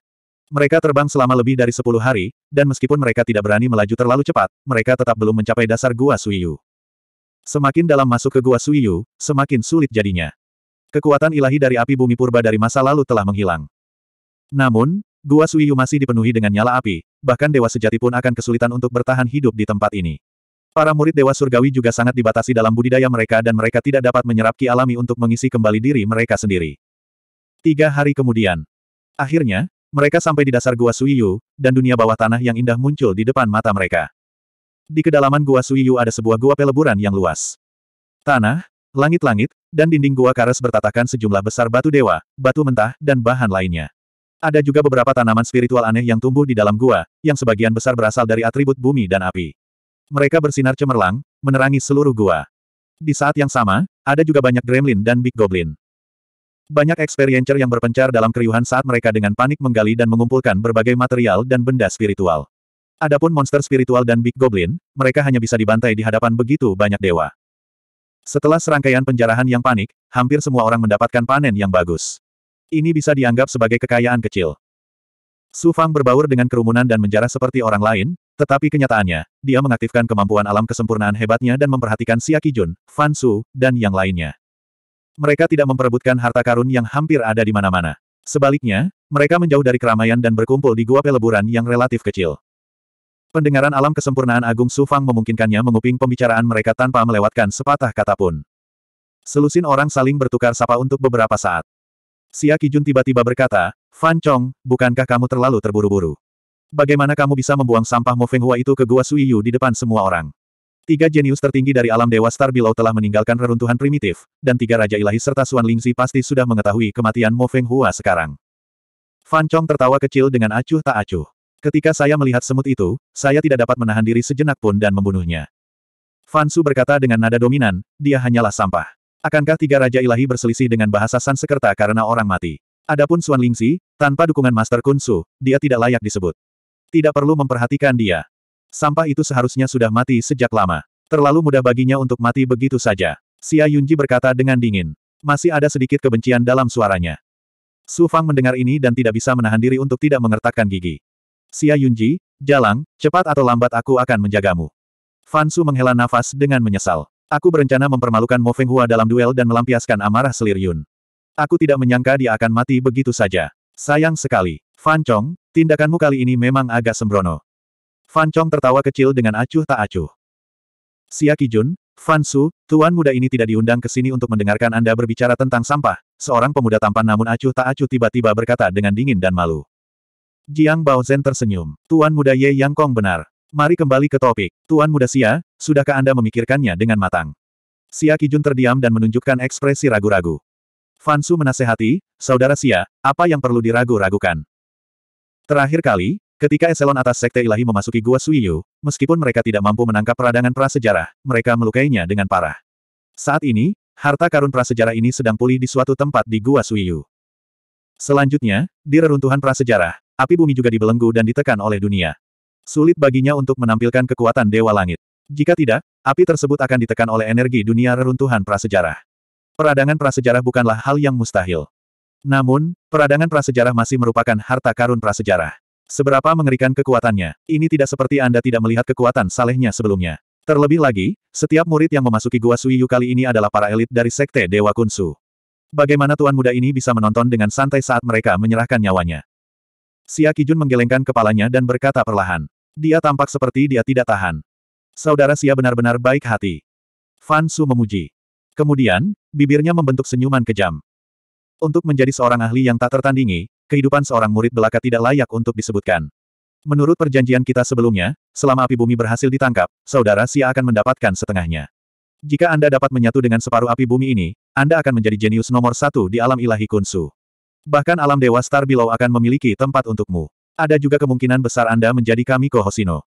Mereka terbang selama lebih dari 10 hari, dan meskipun mereka tidak berani melaju terlalu cepat, mereka tetap belum mencapai dasar Gua Suiyu. Semakin dalam masuk ke Gua Suiyu, semakin sulit jadinya. Kekuatan ilahi dari api bumi purba dari masa lalu telah menghilang. Namun, Gua Suiyu masih dipenuhi dengan nyala api, bahkan dewa sejati pun akan kesulitan untuk bertahan hidup di tempat ini. Para murid dewa surgawi juga sangat dibatasi dalam budidaya mereka dan mereka tidak dapat menyerap ki alami untuk mengisi kembali diri mereka sendiri. Tiga hari kemudian. Akhirnya, mereka sampai di dasar Gua Suiyu, dan dunia bawah tanah yang indah muncul di depan mata mereka. Di kedalaman Gua Suiyu ada sebuah gua peleburan yang luas. Tanah, Langit-langit, dan dinding gua karas bertatakan sejumlah besar batu dewa, batu mentah, dan bahan lainnya. Ada juga beberapa tanaman spiritual aneh yang tumbuh di dalam gua, yang sebagian besar berasal dari atribut bumi dan api. Mereka bersinar cemerlang, menerangi seluruh gua. Di saat yang sama, ada juga banyak gremlin dan big goblin. Banyak experiencer yang berpencar dalam keriuhan saat mereka dengan panik menggali dan mengumpulkan berbagai material dan benda spiritual. Adapun monster spiritual dan big goblin, mereka hanya bisa dibantai di hadapan begitu banyak dewa. Setelah serangkaian penjarahan yang panik, hampir semua orang mendapatkan panen yang bagus. Ini bisa dianggap sebagai kekayaan kecil. Su Fang berbaur dengan kerumunan dan menjarah seperti orang lain, tetapi kenyataannya, dia mengaktifkan kemampuan alam kesempurnaan hebatnya dan memperhatikan Siaki Jun, Fan Su, dan yang lainnya. Mereka tidak memperebutkan harta karun yang hampir ada di mana-mana. Sebaliknya, mereka menjauh dari keramaian dan berkumpul di gua peleburan yang relatif kecil. Pendengaran alam kesempurnaan Agung Sufang memungkinkannya menguping pembicaraan mereka tanpa melewatkan sepatah kata pun. Selusin orang saling bertukar sapa untuk beberapa saat. Xia Kijun tiba-tiba berkata, Fan Chong, bukankah kamu terlalu terburu-buru? Bagaimana kamu bisa membuang sampah Mo Feng Hua itu ke Gua Yu di depan semua orang? Tiga jenius tertinggi dari alam Dewa Star Below telah meninggalkan reruntuhan primitif, dan tiga Raja Ilahi serta Suan Lingzi pasti sudah mengetahui kematian Mo Feng Hua sekarang. Fan Chong tertawa kecil dengan acuh tak acuh. Ketika saya melihat semut itu, saya tidak dapat menahan diri sejenak pun dan membunuhnya. Fansu berkata dengan nada dominan, dia hanyalah sampah. Akankah tiga raja ilahi berselisih dengan bahasa Sansekerta karena orang mati? Adapun Suan Lingxi, tanpa dukungan Master Kunsu, dia tidak layak disebut. Tidak perlu memperhatikan dia. Sampah itu seharusnya sudah mati sejak lama. Terlalu mudah baginya untuk mati begitu saja. Xia Yunji berkata dengan dingin. Masih ada sedikit kebencian dalam suaranya. Su Fang mendengar ini dan tidak bisa menahan diri untuk tidak mengertakkan gigi. Xia Yunji, jalan, cepat atau lambat aku akan menjagamu. Fansu menghela nafas dengan menyesal. Aku berencana mempermalukan Mo Feng Hua dalam duel dan melampiaskan amarah selir Yun. Aku tidak menyangka dia akan mati begitu saja. Sayang sekali. Fan Chong, tindakanmu kali ini memang agak sembrono. Fan Chong tertawa kecil dengan acuh tak acuh. Xia Kijun, Fan Su, tuan muda ini tidak diundang ke sini untuk mendengarkan Anda berbicara tentang sampah. Seorang pemuda tampan namun acuh tak acuh tiba-tiba berkata dengan dingin dan malu. Jiang Baozhen tersenyum. Tuan muda Ye Yang Kong benar. Mari kembali ke topik. Tuan muda Xia, sudahkah Anda memikirkannya dengan matang? Xia Kijun terdiam dan menunjukkan ekspresi ragu-ragu. Fansu menasehati, Saudara Xia, apa yang perlu diragu-ragukan? Terakhir kali, ketika eselon atas Sekte Ilahi memasuki Gua Suiyu, meskipun mereka tidak mampu menangkap peradangan prasejarah, mereka melukainya dengan parah. Saat ini, harta karun prasejarah ini sedang pulih di suatu tempat di Gua Suiyu. Selanjutnya, di reruntuhan prasejarah, Api bumi juga dibelenggu dan ditekan oleh dunia. Sulit baginya untuk menampilkan kekuatan Dewa Langit. Jika tidak, api tersebut akan ditekan oleh energi dunia reruntuhan prasejarah. Peradangan prasejarah bukanlah hal yang mustahil. Namun, peradangan prasejarah masih merupakan harta karun prasejarah. Seberapa mengerikan kekuatannya, ini tidak seperti Anda tidak melihat kekuatan salehnya sebelumnya. Terlebih lagi, setiap murid yang memasuki Gua Suiyu kali ini adalah para elit dari Sekte Dewa Kunsu. Bagaimana tuan muda ini bisa menonton dengan santai saat mereka menyerahkan nyawanya? Xia Kijun menggelengkan kepalanya dan berkata perlahan. Dia tampak seperti dia tidak tahan. Saudara Xia benar-benar baik hati. Fan Su memuji. Kemudian, bibirnya membentuk senyuman kejam. Untuk menjadi seorang ahli yang tak tertandingi, kehidupan seorang murid belaka tidak layak untuk disebutkan. Menurut perjanjian kita sebelumnya, selama api bumi berhasil ditangkap, saudara Xia akan mendapatkan setengahnya. Jika Anda dapat menyatu dengan separuh api bumi ini, Anda akan menjadi jenius nomor satu di alam ilahi Kunsu. Bahkan alam dewa Star Below akan memiliki tempat untukmu. Ada juga kemungkinan besar Anda menjadi kami Kohosino.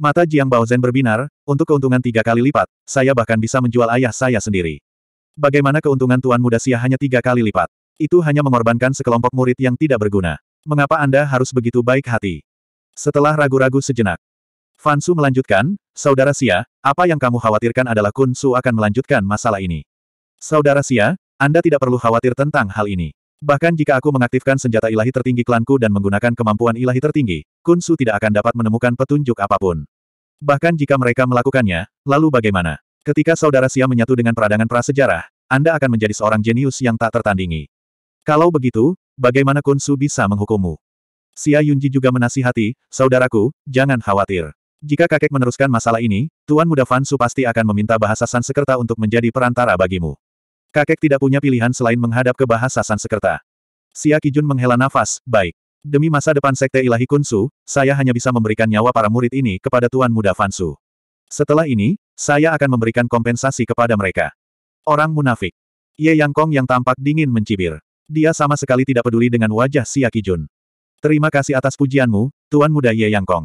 Mata Jiang Baozhen berbinar, untuk keuntungan tiga kali lipat, saya bahkan bisa menjual ayah saya sendiri. Bagaimana keuntungan Tuan Muda Sia hanya tiga kali lipat? Itu hanya mengorbankan sekelompok murid yang tidak berguna. Mengapa Anda harus begitu baik hati? Setelah ragu-ragu sejenak, Fansu melanjutkan, Saudara Sia, apa yang kamu khawatirkan adalah Kun Su akan melanjutkan masalah ini. Saudara Sia, Anda tidak perlu khawatir tentang hal ini. Bahkan jika aku mengaktifkan senjata ilahi tertinggi klanku dan menggunakan kemampuan ilahi tertinggi, Kunsu tidak akan dapat menemukan petunjuk apapun. Bahkan jika mereka melakukannya, lalu bagaimana? Ketika saudara Sia menyatu dengan peradangan prasejarah, Anda akan menjadi seorang jenius yang tak tertandingi. Kalau begitu, bagaimana Kunsu bisa menghukummu? Sia Yunji juga menasihati, saudaraku, jangan khawatir. Jika kakek meneruskan masalah ini, Tuan Muda Fansu pasti akan meminta bahasa Sansekerta untuk menjadi perantara bagimu. Kakek tidak punya pilihan selain menghadap ke bahasa Sansekerta. Sia Kijun menghela nafas, baik. Demi masa depan Sekte Ilahi Kunsu, saya hanya bisa memberikan nyawa para murid ini kepada Tuan Muda Fansu. Setelah ini, saya akan memberikan kompensasi kepada mereka. Orang munafik. Ye Yang Kong yang tampak dingin mencibir. Dia sama sekali tidak peduli dengan wajah Sia Kijun. Terima kasih atas pujianmu, Tuan Muda Ye Yang Kong.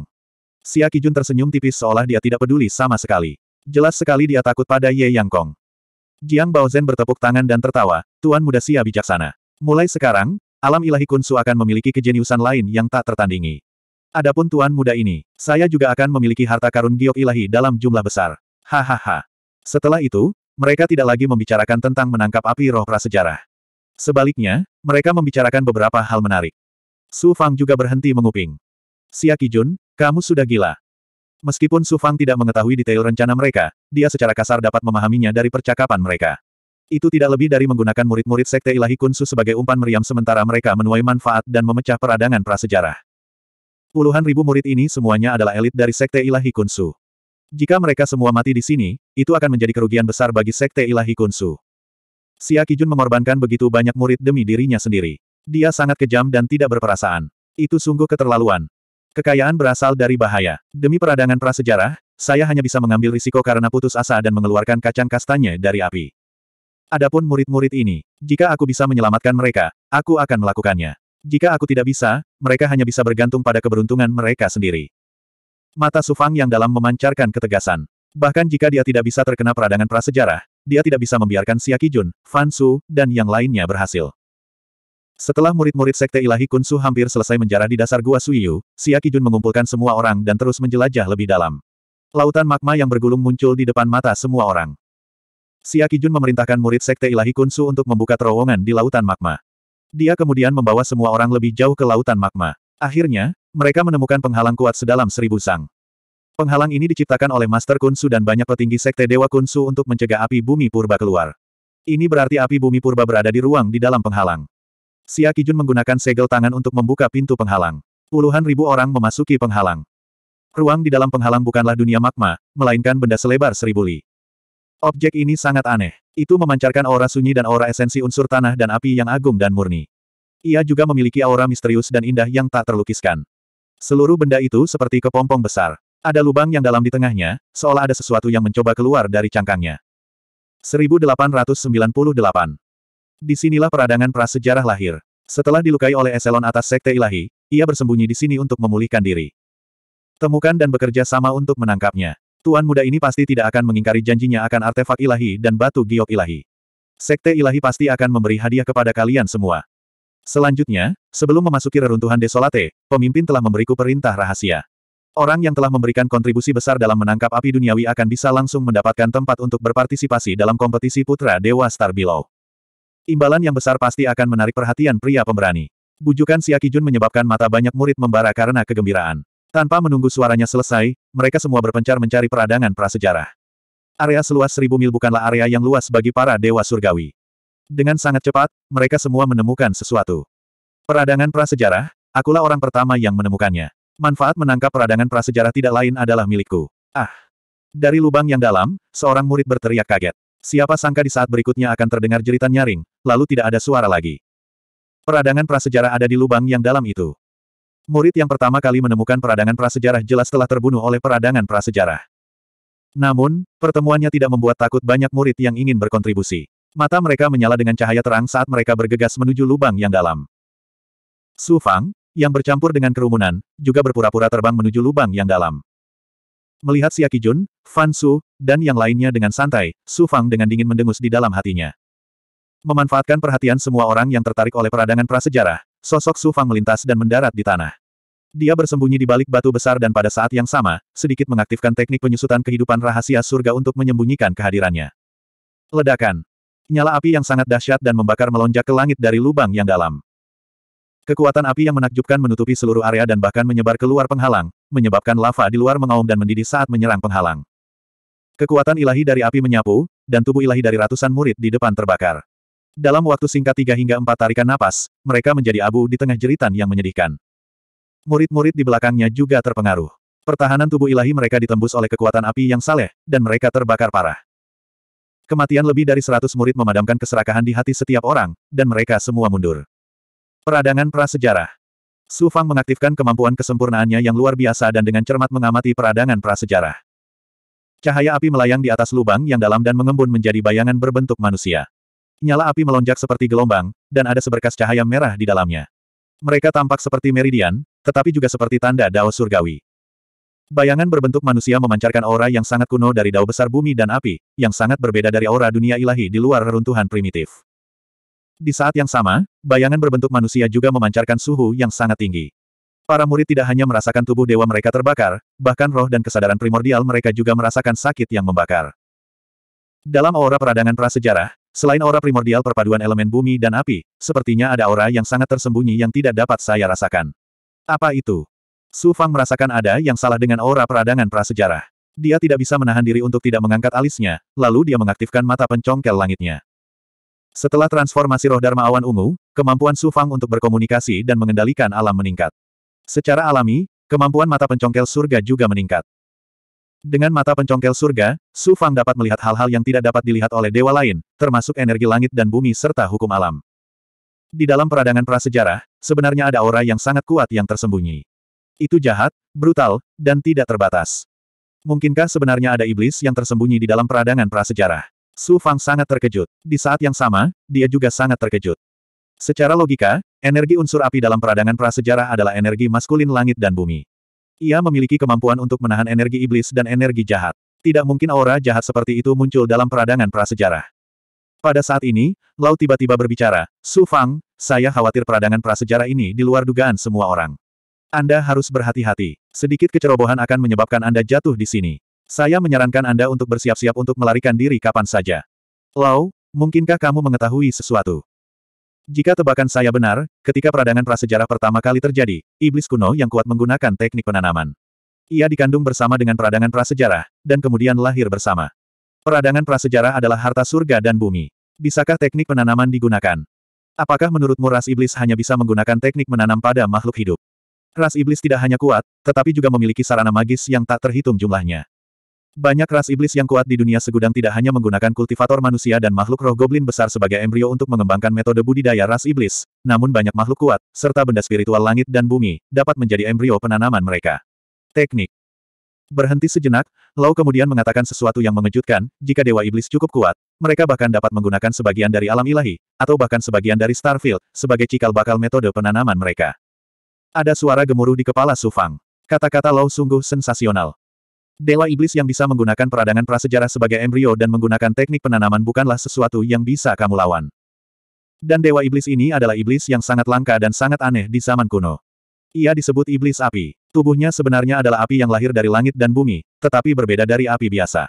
Sia Kijun tersenyum tipis seolah dia tidak peduli sama sekali. Jelas sekali dia takut pada Ye Yang Kong. Jiang Baozen bertepuk tangan dan tertawa, Tuan Muda Sia bijaksana. Mulai sekarang, alam ilahi kunsu akan memiliki kejeniusan lain yang tak tertandingi. Adapun Tuan Muda ini, saya juga akan memiliki harta karun giok ilahi dalam jumlah besar. Hahaha. Setelah itu, mereka tidak lagi membicarakan tentang menangkap api roh prasejarah. Sebaliknya, mereka membicarakan beberapa hal menarik. Su Fang juga berhenti menguping. Siakijun, Kijun, kamu sudah gila. Meskipun Su Fang tidak mengetahui detail rencana mereka, dia secara kasar dapat memahaminya dari percakapan mereka. Itu tidak lebih dari menggunakan murid-murid Sekte Ilahi Kunsu sebagai umpan meriam sementara mereka menuai manfaat dan memecah peradangan prasejarah. Puluhan ribu murid ini semuanya adalah elit dari Sekte Ilahi Kunsu. Jika mereka semua mati di sini, itu akan menjadi kerugian besar bagi Sekte Ilahi Kunsu. Xia Kijun mengorbankan begitu banyak murid demi dirinya sendiri. Dia sangat kejam dan tidak berperasaan. Itu sungguh keterlaluan. Kekayaan berasal dari bahaya. Demi peradangan prasejarah, saya hanya bisa mengambil risiko karena putus asa dan mengeluarkan kacang kastanya dari api. Adapun murid-murid ini, jika aku bisa menyelamatkan mereka, aku akan melakukannya. Jika aku tidak bisa, mereka hanya bisa bergantung pada keberuntungan mereka sendiri. Mata Sufang yang dalam memancarkan ketegasan. Bahkan jika dia tidak bisa terkena peradangan prasejarah, dia tidak bisa membiarkan Siakijun, Fansu, dan yang lainnya berhasil. Setelah murid-murid Sekte Ilahi Kunsu hampir selesai menjarah di dasar Gua Suiyu, Siaki Jun mengumpulkan semua orang dan terus menjelajah lebih dalam. Lautan magma yang bergulung muncul di depan mata semua orang. Siaki Jun memerintahkan murid Sekte Ilahi Kunsu untuk membuka terowongan di lautan magma. Dia kemudian membawa semua orang lebih jauh ke lautan magma. Akhirnya, mereka menemukan penghalang kuat sedalam seribu sang. Penghalang ini diciptakan oleh Master Kunsu dan banyak petinggi Sekte Dewa Kunsu untuk mencegah api bumi purba keluar. Ini berarti api bumi purba berada di ruang di dalam penghalang. Xia Kijun menggunakan segel tangan untuk membuka pintu penghalang. Puluhan ribu orang memasuki penghalang. Ruang di dalam penghalang bukanlah dunia magma, melainkan benda selebar seribu li. Objek ini sangat aneh. Itu memancarkan aura sunyi dan aura esensi unsur tanah dan api yang agung dan murni. Ia juga memiliki aura misterius dan indah yang tak terlukiskan. Seluruh benda itu seperti kepompong besar. Ada lubang yang dalam di tengahnya, seolah ada sesuatu yang mencoba keluar dari cangkangnya. 1898 Disinilah peradangan prasejarah lahir. Setelah dilukai oleh eselon atas sekte ilahi, ia bersembunyi di sini untuk memulihkan diri. Temukan dan bekerja sama untuk menangkapnya. Tuan muda ini pasti tidak akan mengingkari janjinya akan artefak ilahi dan batu giok ilahi. Sekte ilahi pasti akan memberi hadiah kepada kalian semua. Selanjutnya, sebelum memasuki reruntuhan Desolate, pemimpin telah memberiku perintah rahasia. Orang yang telah memberikan kontribusi besar dalam menangkap api duniawi akan bisa langsung mendapatkan tempat untuk berpartisipasi dalam kompetisi putra Dewa Star Below. Imbalan yang besar pasti akan menarik perhatian pria pemberani. Bujukan Siaki Jun menyebabkan mata banyak murid membara karena kegembiraan. Tanpa menunggu suaranya selesai, mereka semua berpencar mencari peradangan prasejarah. Area seluas seribu mil bukanlah area yang luas bagi para dewa surgawi. Dengan sangat cepat, mereka semua menemukan sesuatu. Peradangan prasejarah, akulah orang pertama yang menemukannya. Manfaat menangkap peradangan prasejarah tidak lain adalah milikku. Ah! Dari lubang yang dalam, seorang murid berteriak kaget. Siapa sangka di saat berikutnya akan terdengar jeritan nyaring, lalu tidak ada suara lagi. Peradangan prasejarah ada di lubang yang dalam itu. Murid yang pertama kali menemukan peradangan prasejarah jelas telah terbunuh oleh peradangan prasejarah. Namun, pertemuannya tidak membuat takut banyak murid yang ingin berkontribusi. Mata mereka menyala dengan cahaya terang saat mereka bergegas menuju lubang yang dalam. Su Fang, yang bercampur dengan kerumunan, juga berpura-pura terbang menuju lubang yang dalam. Melihat Siaki Jun, Fan Su, dan yang lainnya dengan santai, Su Fang dengan dingin mendengus di dalam hatinya. Memanfaatkan perhatian semua orang yang tertarik oleh peradangan prasejarah, sosok Su Fang melintas dan mendarat di tanah. Dia bersembunyi di balik batu besar dan pada saat yang sama, sedikit mengaktifkan teknik penyusutan kehidupan rahasia surga untuk menyembunyikan kehadirannya. Ledakan. Nyala api yang sangat dahsyat dan membakar melonjak ke langit dari lubang yang dalam. Kekuatan api yang menakjubkan menutupi seluruh area dan bahkan menyebar keluar penghalang, menyebabkan lava di luar mengaum dan mendidih saat menyerang penghalang. Kekuatan ilahi dari api menyapu, dan tubuh ilahi dari ratusan murid di depan terbakar. Dalam waktu singkat tiga hingga empat tarikan napas, mereka menjadi abu di tengah jeritan yang menyedihkan. Murid-murid di belakangnya juga terpengaruh. Pertahanan tubuh ilahi mereka ditembus oleh kekuatan api yang saleh, dan mereka terbakar parah. Kematian lebih dari seratus murid memadamkan keserakahan di hati setiap orang, dan mereka semua mundur. Peradangan prasejarah. Su Fang mengaktifkan kemampuan kesempurnaannya yang luar biasa dan dengan cermat mengamati peradangan prasejarah. Cahaya api melayang di atas lubang yang dalam dan mengembun menjadi bayangan berbentuk manusia. Nyala api melonjak seperti gelombang, dan ada seberkas cahaya merah di dalamnya. Mereka tampak seperti meridian, tetapi juga seperti tanda dao surgawi. Bayangan berbentuk manusia memancarkan aura yang sangat kuno dari dao besar bumi dan api, yang sangat berbeda dari aura dunia ilahi di luar reruntuhan primitif. Di saat yang sama, bayangan berbentuk manusia juga memancarkan suhu yang sangat tinggi. Para murid tidak hanya merasakan tubuh dewa mereka terbakar, bahkan roh dan kesadaran primordial mereka juga merasakan sakit yang membakar. Dalam aura peradangan prasejarah, Selain aura primordial perpaduan elemen bumi dan api, sepertinya ada aura yang sangat tersembunyi yang tidak dapat saya rasakan. Apa itu? Su Fang merasakan ada yang salah dengan aura peradangan prasejarah. Dia tidak bisa menahan diri untuk tidak mengangkat alisnya, lalu dia mengaktifkan mata pencongkel langitnya. Setelah transformasi roh Dharma Awan Ungu, kemampuan Su Fang untuk berkomunikasi dan mengendalikan alam meningkat. Secara alami, kemampuan mata pencongkel surga juga meningkat. Dengan mata pencongkel surga, Su Fang dapat melihat hal-hal yang tidak dapat dilihat oleh dewa lain, termasuk energi langit dan bumi serta hukum alam. Di dalam peradangan prasejarah, sebenarnya ada aura yang sangat kuat yang tersembunyi. Itu jahat, brutal, dan tidak terbatas. Mungkinkah sebenarnya ada iblis yang tersembunyi di dalam peradangan prasejarah? Su Fang sangat terkejut. Di saat yang sama, dia juga sangat terkejut. Secara logika, energi unsur api dalam peradangan prasejarah adalah energi maskulin langit dan bumi. Ia memiliki kemampuan untuk menahan energi iblis dan energi jahat. Tidak mungkin aura jahat seperti itu muncul dalam peradangan prasejarah. Pada saat ini, Lau tiba-tiba berbicara, Su Fang, saya khawatir peradangan prasejarah ini di luar dugaan semua orang. Anda harus berhati-hati. Sedikit kecerobohan akan menyebabkan Anda jatuh di sini. Saya menyarankan Anda untuk bersiap-siap untuk melarikan diri kapan saja. Lau, mungkinkah kamu mengetahui sesuatu? Jika tebakan saya benar, ketika peradangan prasejarah pertama kali terjadi, iblis kuno yang kuat menggunakan teknik penanaman. Ia dikandung bersama dengan peradangan prasejarah, dan kemudian lahir bersama. Peradangan prasejarah adalah harta surga dan bumi. Bisakah teknik penanaman digunakan? Apakah menurutmu ras iblis hanya bisa menggunakan teknik menanam pada makhluk hidup? Ras iblis tidak hanya kuat, tetapi juga memiliki sarana magis yang tak terhitung jumlahnya. Banyak ras iblis yang kuat di dunia segudang tidak hanya menggunakan kultivator manusia dan makhluk roh goblin besar sebagai embrio untuk mengembangkan metode budidaya ras iblis, namun banyak makhluk kuat, serta benda spiritual langit dan bumi, dapat menjadi embrio penanaman mereka. Teknik Berhenti sejenak, Lau kemudian mengatakan sesuatu yang mengejutkan, jika Dewa Iblis cukup kuat, mereka bahkan dapat menggunakan sebagian dari alam ilahi, atau bahkan sebagian dari Starfield, sebagai cikal bakal metode penanaman mereka. Ada suara gemuruh di kepala Sufang. Kata-kata Lau sungguh sensasional. Dewa Iblis yang bisa menggunakan peradangan prasejarah sebagai embrio dan menggunakan teknik penanaman bukanlah sesuatu yang bisa kamu lawan. Dan Dewa Iblis ini adalah iblis yang sangat langka dan sangat aneh di zaman kuno. Ia disebut Iblis Api. Tubuhnya sebenarnya adalah api yang lahir dari langit dan bumi, tetapi berbeda dari api biasa.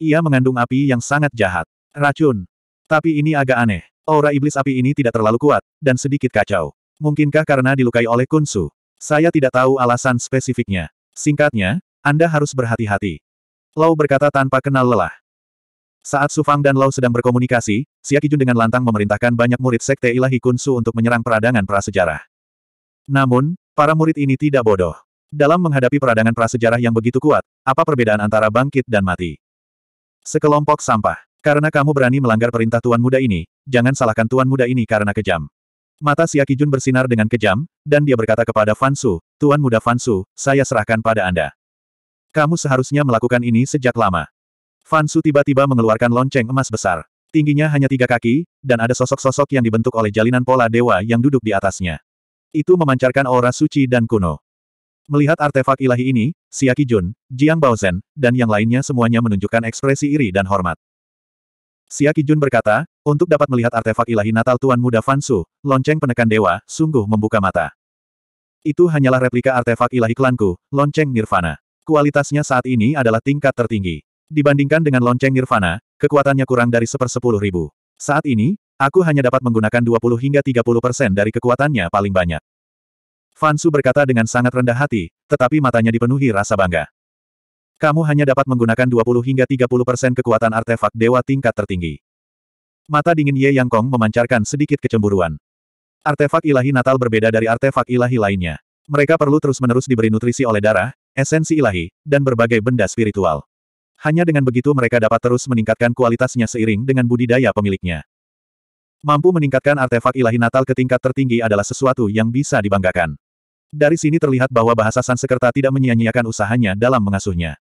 Ia mengandung api yang sangat jahat. Racun. Tapi ini agak aneh. Aura Iblis Api ini tidak terlalu kuat, dan sedikit kacau. Mungkinkah karena dilukai oleh Kunsu? Saya tidak tahu alasan spesifiknya. Singkatnya, anda harus berhati-hati. Lau berkata tanpa kenal lelah. Saat Sufang dan Lau sedang berkomunikasi, Siakijun dengan lantang memerintahkan banyak murid Sekte Ilahi Kunsu untuk menyerang peradangan prasejarah. Namun, para murid ini tidak bodoh. Dalam menghadapi peradangan prasejarah yang begitu kuat, apa perbedaan antara bangkit dan mati? Sekelompok sampah. Karena kamu berani melanggar perintah Tuan Muda ini, jangan salahkan Tuan Muda ini karena kejam. Mata Siakijun bersinar dengan kejam, dan dia berkata kepada Fansu, Tuan Muda Fansu, saya serahkan pada Anda. Kamu seharusnya melakukan ini sejak lama. Fansu tiba-tiba mengeluarkan lonceng emas besar. Tingginya hanya tiga kaki, dan ada sosok-sosok yang dibentuk oleh jalinan pola dewa yang duduk di atasnya. Itu memancarkan aura suci dan kuno. Melihat artefak ilahi ini, Siaki Jun, Jiang Baozhen, dan yang lainnya semuanya menunjukkan ekspresi iri dan hormat. Siaki Jun berkata, untuk dapat melihat artefak ilahi Natal Tuan Muda Fansu, lonceng penekan dewa, sungguh membuka mata. Itu hanyalah replika artefak ilahi klanku, lonceng Nirvana. Kualitasnya saat ini adalah tingkat tertinggi. Dibandingkan dengan lonceng Nirvana, kekuatannya kurang dari sepersepuluh ribu. Saat ini, aku hanya dapat menggunakan 20 hingga 30 persen dari kekuatannya paling banyak. Fansu berkata dengan sangat rendah hati, tetapi matanya dipenuhi rasa bangga. Kamu hanya dapat menggunakan 20 hingga 30 persen kekuatan artefak dewa tingkat tertinggi. Mata dingin Ye Yang Kong memancarkan sedikit kecemburuan. Artefak ilahi natal berbeda dari artefak ilahi lainnya. Mereka perlu terus-menerus diberi nutrisi oleh darah, esensi ilahi, dan berbagai benda spiritual. Hanya dengan begitu mereka dapat terus meningkatkan kualitasnya seiring dengan budidaya pemiliknya. Mampu meningkatkan artefak ilahi natal ke tingkat tertinggi adalah sesuatu yang bisa dibanggakan. Dari sini terlihat bahwa bahasa Sansekerta tidak menyia-nyiakan usahanya dalam mengasuhnya.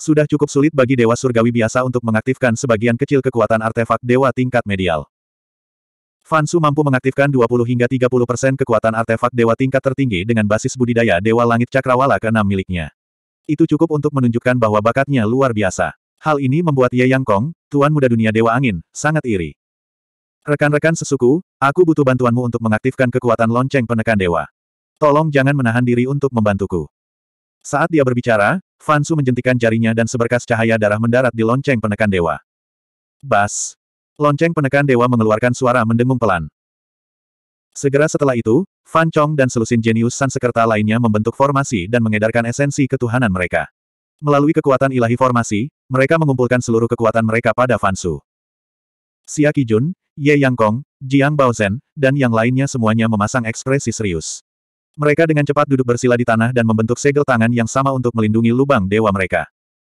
Sudah cukup sulit bagi Dewa Surgawi biasa untuk mengaktifkan sebagian kecil kekuatan artefak Dewa tingkat medial. Fansu mampu mengaktifkan 20 hingga 30 persen kekuatan artefak dewa tingkat tertinggi dengan basis budidaya Dewa Langit Cakrawala ke-6 miliknya. Itu cukup untuk menunjukkan bahwa bakatnya luar biasa. Hal ini membuat Ye Yang Kong, Tuan Muda Dunia Dewa Angin, sangat iri. Rekan-rekan sesuku, aku butuh bantuanmu untuk mengaktifkan kekuatan lonceng penekan dewa. Tolong jangan menahan diri untuk membantuku. Saat dia berbicara, Fansu menjentikan jarinya dan seberkas cahaya darah mendarat di lonceng penekan dewa. Bas! Lonceng penekan dewa mengeluarkan suara mendengung pelan. Segera setelah itu, Fan Chong dan selusin jenius Sansekerta lainnya membentuk formasi dan mengedarkan esensi ketuhanan mereka. Melalui kekuatan ilahi formasi, mereka mengumpulkan seluruh kekuatan mereka pada Fan Su. Xia Kijun, Ye Yang Kong, Jiang Baozhen, dan yang lainnya semuanya memasang ekspresi serius. Mereka dengan cepat duduk bersila di tanah dan membentuk segel tangan yang sama untuk melindungi lubang dewa mereka.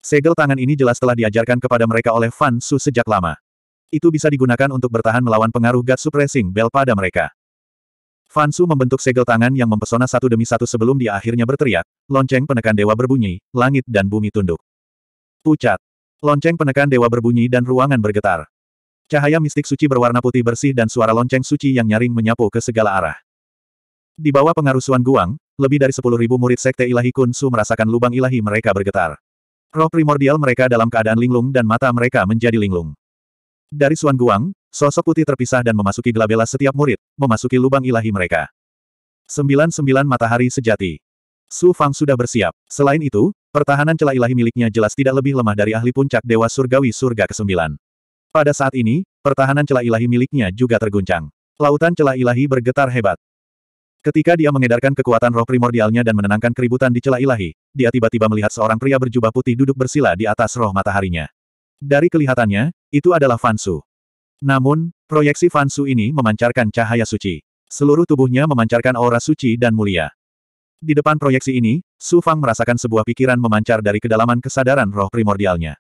Segel tangan ini jelas telah diajarkan kepada mereka oleh Fan Su sejak lama itu bisa digunakan untuk bertahan melawan pengaruh God Suppressing Bell pada mereka. Fansu membentuk segel tangan yang mempesona satu demi satu sebelum dia akhirnya berteriak, lonceng penekan dewa berbunyi, langit dan bumi tunduk. Pucat. Lonceng penekan dewa berbunyi dan ruangan bergetar. Cahaya mistik suci berwarna putih bersih dan suara lonceng suci yang nyaring menyapu ke segala arah. Di bawah pengaruh Suan Guang, lebih dari 10.000 murid sekte ilahi Kunsu merasakan lubang ilahi mereka bergetar. Roh primordial mereka dalam keadaan linglung dan mata mereka menjadi linglung. Dari Suan Guang, sosok putih terpisah dan memasuki gelabela setiap murid, memasuki lubang ilahi mereka. Sembilan-sembilan matahari sejati. Su Fang sudah bersiap. Selain itu, pertahanan celah ilahi miliknya jelas tidak lebih lemah dari ahli puncak Dewa Surgawi Surga ke-9. Pada saat ini, pertahanan celah ilahi miliknya juga terguncang. Lautan celah ilahi bergetar hebat. Ketika dia mengedarkan kekuatan roh primordialnya dan menenangkan keributan di celah ilahi, dia tiba-tiba melihat seorang pria berjubah putih duduk bersila di atas roh mataharinya. Dari kelihatannya, itu adalah Fansu. Namun, proyeksi Fansu ini memancarkan cahaya suci. Seluruh tubuhnya memancarkan aura suci dan mulia. Di depan proyeksi ini, Su Fang merasakan sebuah pikiran memancar dari kedalaman kesadaran roh primordialnya.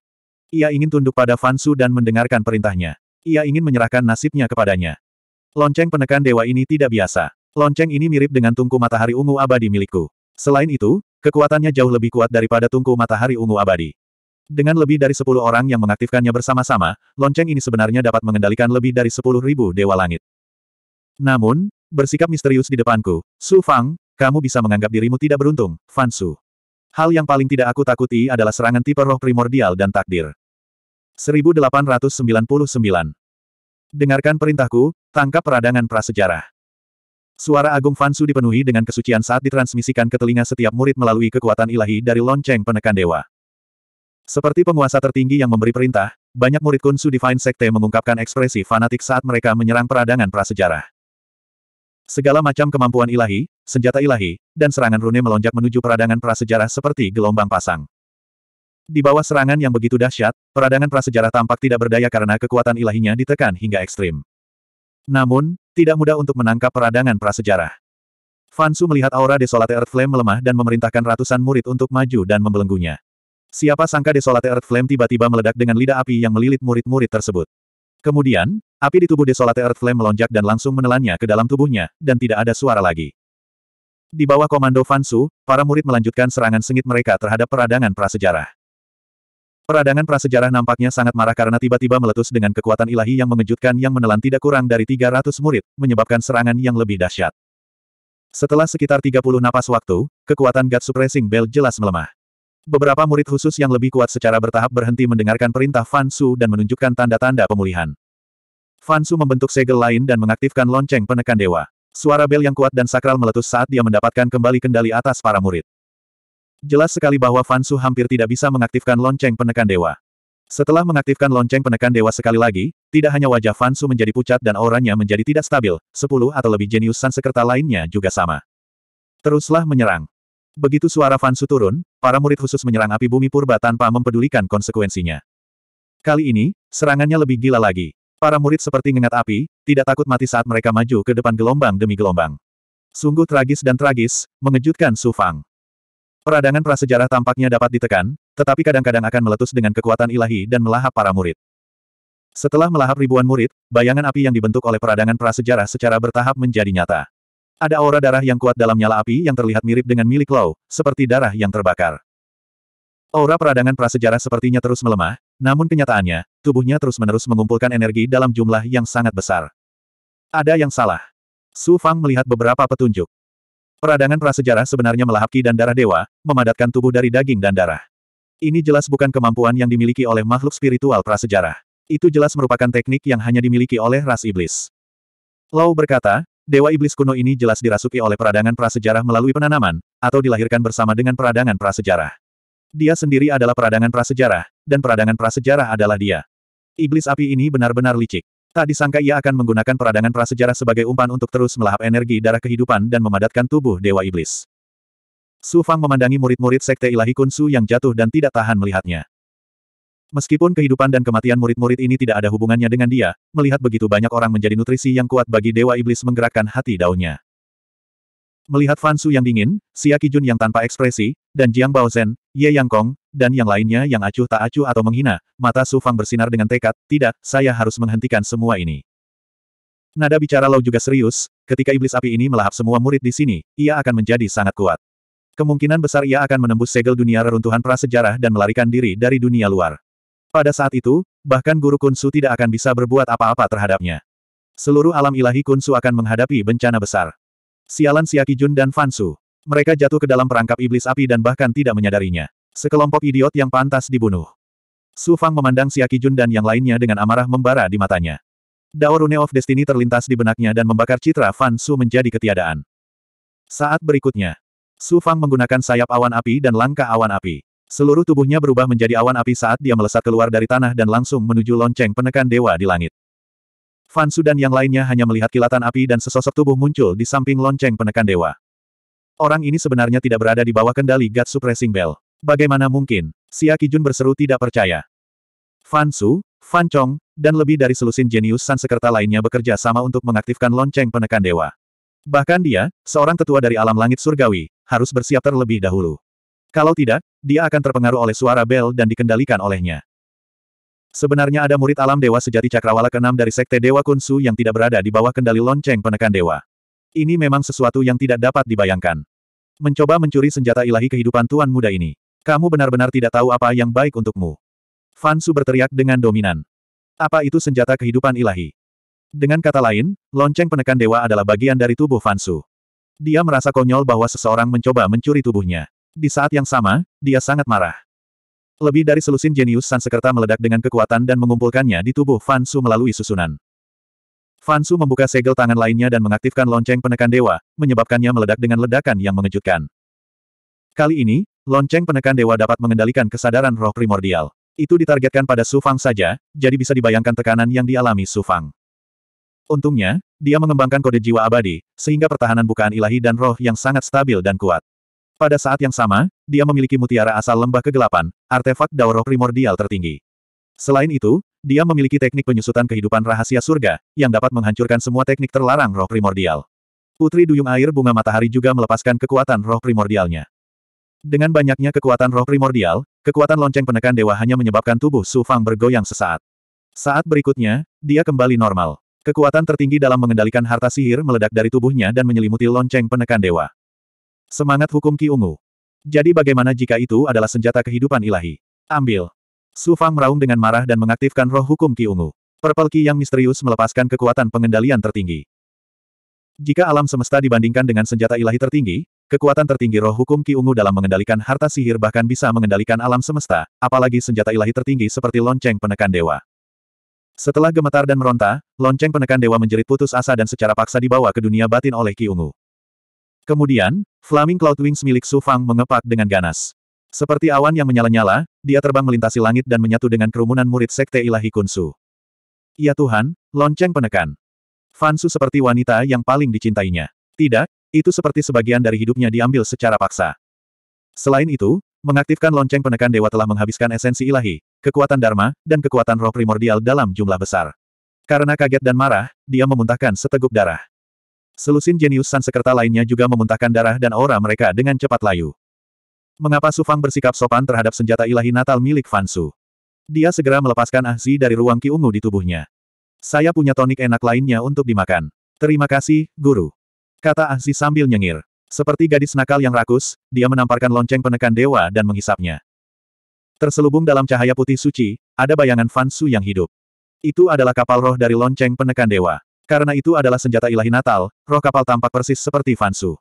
Ia ingin tunduk pada Fansu dan mendengarkan perintahnya. Ia ingin menyerahkan nasibnya kepadanya. Lonceng penekan dewa ini tidak biasa. Lonceng ini mirip dengan tungku matahari ungu abadi milikku. Selain itu, kekuatannya jauh lebih kuat daripada tungku matahari ungu abadi. Dengan lebih dari sepuluh orang yang mengaktifkannya bersama-sama, lonceng ini sebenarnya dapat mengendalikan lebih dari sepuluh ribu dewa langit. Namun, bersikap misterius di depanku, Su Fang, kamu bisa menganggap dirimu tidak beruntung, Fan Su. Hal yang paling tidak aku takuti adalah serangan tipe roh primordial dan takdir. 1899 Dengarkan perintahku, tangkap peradangan prasejarah. Suara Agung Fansu dipenuhi dengan kesucian saat ditransmisikan ke telinga setiap murid melalui kekuatan ilahi dari lonceng penekan dewa. Seperti penguasa tertinggi yang memberi perintah, banyak murid Kunsu Divine Sekte mengungkapkan ekspresi fanatik saat mereka menyerang peradangan prasejarah. Segala macam kemampuan ilahi, senjata ilahi, dan serangan rune melonjak menuju peradangan prasejarah seperti gelombang pasang. Di bawah serangan yang begitu dahsyat, peradangan prasejarah tampak tidak berdaya karena kekuatan ilahinya ditekan hingga ekstrim. Namun, tidak mudah untuk menangkap peradangan prasejarah. Fansu melihat aura Desolate Earth Flame melemah dan memerintahkan ratusan murid untuk maju dan membelenggunya. Siapa sangka Desolate Earth Flame tiba-tiba meledak dengan lidah api yang melilit murid-murid tersebut. Kemudian, api di tubuh Desolate Earth Flame melonjak dan langsung menelannya ke dalam tubuhnya, dan tidak ada suara lagi. Di bawah komando Fansu, para murid melanjutkan serangan sengit mereka terhadap peradangan prasejarah. Peradangan prasejarah nampaknya sangat marah karena tiba-tiba meletus dengan kekuatan ilahi yang mengejutkan yang menelan tidak kurang dari 300 murid, menyebabkan serangan yang lebih dahsyat. Setelah sekitar 30 napas waktu, kekuatan Gatsu Suppressing Bell jelas melemah. Beberapa murid khusus yang lebih kuat secara bertahap berhenti mendengarkan perintah Fan Su dan menunjukkan tanda-tanda pemulihan. Fan Su membentuk segel lain dan mengaktifkan lonceng penekan dewa. Suara bel yang kuat dan sakral meletus saat dia mendapatkan kembali kendali atas para murid. Jelas sekali bahwa Fan Su hampir tidak bisa mengaktifkan lonceng penekan dewa. Setelah mengaktifkan lonceng penekan dewa sekali lagi, tidak hanya wajah Fan Su menjadi pucat dan auranya menjadi tidak stabil, sepuluh atau lebih jenius Sansekerta lainnya juga sama. Teruslah menyerang. Begitu suara Fansu turun, Para murid khusus menyerang api bumi purba tanpa mempedulikan konsekuensinya. Kali ini, serangannya lebih gila lagi. Para murid seperti ngengat api, tidak takut mati saat mereka maju ke depan gelombang demi gelombang. Sungguh tragis dan tragis, mengejutkan Su Fang. Peradangan prasejarah tampaknya dapat ditekan, tetapi kadang-kadang akan meletus dengan kekuatan ilahi dan melahap para murid. Setelah melahap ribuan murid, bayangan api yang dibentuk oleh peradangan prasejarah secara bertahap menjadi nyata. Ada aura darah yang kuat dalam nyala api yang terlihat mirip dengan milik Lau, seperti darah yang terbakar. Aura peradangan prasejarah sepertinya terus melemah, namun kenyataannya, tubuhnya terus-menerus mengumpulkan energi dalam jumlah yang sangat besar. Ada yang salah. Su Fang melihat beberapa petunjuk. Peradangan prasejarah sebenarnya melahap ki dan darah dewa, memadatkan tubuh dari daging dan darah. Ini jelas bukan kemampuan yang dimiliki oleh makhluk spiritual prasejarah. Itu jelas merupakan teknik yang hanya dimiliki oleh ras iblis. Lau berkata, Dewa Iblis kuno ini jelas dirasuki oleh peradangan prasejarah melalui penanaman, atau dilahirkan bersama dengan peradangan prasejarah. Dia sendiri adalah peradangan prasejarah, dan peradangan prasejarah adalah dia. Iblis api ini benar-benar licik. Tak disangka ia akan menggunakan peradangan prasejarah sebagai umpan untuk terus melahap energi darah kehidupan dan memadatkan tubuh Dewa Iblis. Su Fang memandangi murid-murid Sekte Ilahi Kunsu yang jatuh dan tidak tahan melihatnya. Meskipun kehidupan dan kematian murid-murid ini tidak ada hubungannya dengan dia, melihat begitu banyak orang menjadi nutrisi yang kuat bagi Dewa Iblis menggerakkan hati daunnya. Melihat Fansu yang dingin, Xia Kijun yang tanpa ekspresi, dan Jiang Baozhen, Ye Yang Kong, dan yang lainnya yang acuh tak acuh atau menghina, mata Su Fang bersinar dengan tekad, tidak, saya harus menghentikan semua ini. Nada bicara Lau juga serius, ketika iblis api ini melahap semua murid di sini, ia akan menjadi sangat kuat. Kemungkinan besar ia akan menembus segel dunia reruntuhan prasejarah dan melarikan diri dari dunia luar. Pada saat itu, bahkan guru Kunsu tidak akan bisa berbuat apa-apa terhadapnya. Seluruh alam ilahi Kunsu akan menghadapi bencana besar. Sialan Siakijun dan Fansu. Mereka jatuh ke dalam perangkap iblis api dan bahkan tidak menyadarinya. Sekelompok idiot yang pantas dibunuh. Su Fang memandang Siakijun dan yang lainnya dengan amarah membara di matanya. Daorune of Destiny terlintas di benaknya dan membakar citra Fan Su menjadi ketiadaan. Saat berikutnya, Su Fang menggunakan sayap awan api dan langkah awan api. Seluruh tubuhnya berubah menjadi awan api saat dia melesat keluar dari tanah dan langsung menuju lonceng penekan dewa di langit. Fansu dan yang lainnya hanya melihat kilatan api dan sesosok tubuh muncul di samping lonceng penekan dewa. Orang ini sebenarnya tidak berada di bawah kendali God Suppressing Bell. Bagaimana mungkin? Xia Kijun berseru tidak percaya. Fansu, Fan Chong, dan lebih dari selusin jenius San lainnya bekerja sama untuk mengaktifkan lonceng penekan dewa. Bahkan dia, seorang tetua dari alam langit surgawi, harus bersiap terlebih dahulu. Kalau tidak, dia akan terpengaruh oleh suara bel dan dikendalikan olehnya. Sebenarnya ada murid alam dewa sejati cakrawala keenam dari sekte Dewa Kunsu yang tidak berada di bawah kendali lonceng penekan dewa. Ini memang sesuatu yang tidak dapat dibayangkan. Mencoba mencuri senjata ilahi kehidupan tuan muda ini. Kamu benar-benar tidak tahu apa yang baik untukmu. Fansu berteriak dengan dominan. Apa itu senjata kehidupan ilahi? Dengan kata lain, lonceng penekan dewa adalah bagian dari tubuh Fansu. Dia merasa konyol bahwa seseorang mencoba mencuri tubuhnya. Di saat yang sama, dia sangat marah. Lebih dari selusin jenius Sansekerta meledak dengan kekuatan dan mengumpulkannya di tubuh Fansu melalui susunan. Fansu membuka segel tangan lainnya dan mengaktifkan lonceng penekan dewa, menyebabkannya meledak dengan ledakan yang mengejutkan. Kali ini, lonceng penekan dewa dapat mengendalikan kesadaran roh primordial. Itu ditargetkan pada Sufang saja, jadi bisa dibayangkan tekanan yang dialami Sufang. Untungnya, dia mengembangkan kode jiwa abadi, sehingga pertahanan bukaan ilahi dan roh yang sangat stabil dan kuat. Pada saat yang sama, dia memiliki mutiara asal lembah kegelapan, artefak daoroh primordial tertinggi. Selain itu, dia memiliki teknik penyusutan kehidupan rahasia surga, yang dapat menghancurkan semua teknik terlarang roh primordial. Putri Duyung Air Bunga Matahari juga melepaskan kekuatan roh primordialnya. Dengan banyaknya kekuatan roh primordial, kekuatan lonceng penekan dewa hanya menyebabkan tubuh Su Fang bergoyang sesaat. Saat berikutnya, dia kembali normal. Kekuatan tertinggi dalam mengendalikan harta sihir meledak dari tubuhnya dan menyelimuti lonceng penekan dewa. Semangat hukum Ki Ungu. Jadi bagaimana jika itu adalah senjata kehidupan ilahi? Ambil. Su Fang meraung dengan marah dan mengaktifkan roh hukum Ki Ungu. Purple Ki yang misterius melepaskan kekuatan pengendalian tertinggi. Jika alam semesta dibandingkan dengan senjata ilahi tertinggi, kekuatan tertinggi roh hukum Ki Ungu dalam mengendalikan harta sihir bahkan bisa mengendalikan alam semesta, apalagi senjata ilahi tertinggi seperti lonceng penekan dewa. Setelah gemetar dan meronta, lonceng penekan dewa menjerit putus asa dan secara paksa dibawa ke dunia batin oleh Ki Ungu. Kemudian, Flaming Cloud Wings milik Su Fang mengepak dengan ganas. Seperti awan yang menyala-nyala, dia terbang melintasi langit dan menyatu dengan kerumunan murid Sekte Ilahi Kunsu. Ya Tuhan, lonceng penekan. Fansu seperti wanita yang paling dicintainya. Tidak, itu seperti sebagian dari hidupnya diambil secara paksa. Selain itu, mengaktifkan lonceng penekan dewa telah menghabiskan esensi ilahi, kekuatan dharma, dan kekuatan roh primordial dalam jumlah besar. Karena kaget dan marah, dia memuntahkan seteguk darah. Selusin jenius Sansekerta lainnya juga memuntahkan darah dan aura mereka dengan cepat layu. Mengapa Sufang bersikap sopan terhadap senjata ilahi natal milik Fansu? Dia segera melepaskan Ahzi dari ruang ki ungu di tubuhnya. Saya punya tonik enak lainnya untuk dimakan. Terima kasih, Guru. Kata Ahzi sambil nyengir. Seperti gadis nakal yang rakus, dia menamparkan lonceng penekan dewa dan menghisapnya. Terselubung dalam cahaya putih suci, ada bayangan Fansu yang hidup. Itu adalah kapal roh dari lonceng penekan dewa. Karena itu adalah senjata ilahi Natal, roh kapal tampak persis seperti Fansu.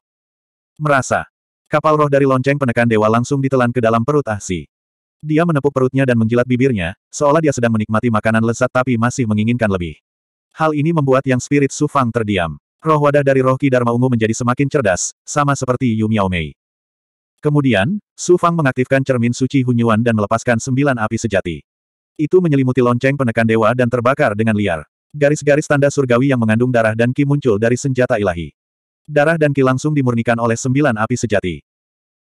Merasa. Kapal roh dari lonceng penekan dewa langsung ditelan ke dalam perut Ahsi. Dia menepuk perutnya dan menjilat bibirnya, seolah dia sedang menikmati makanan lezat tapi masih menginginkan lebih. Hal ini membuat yang spirit Sufang terdiam. Roh wadah dari roh Ki Dharma Ungu menjadi semakin cerdas, sama seperti Yu Miao Mei. Kemudian, Sufang mengaktifkan cermin suci Hunyuan dan melepaskan sembilan api sejati. Itu menyelimuti lonceng penekan dewa dan terbakar dengan liar. Garis-garis tanda surgawi yang mengandung darah dan ki muncul dari senjata ilahi. Darah dan ki langsung dimurnikan oleh sembilan api sejati.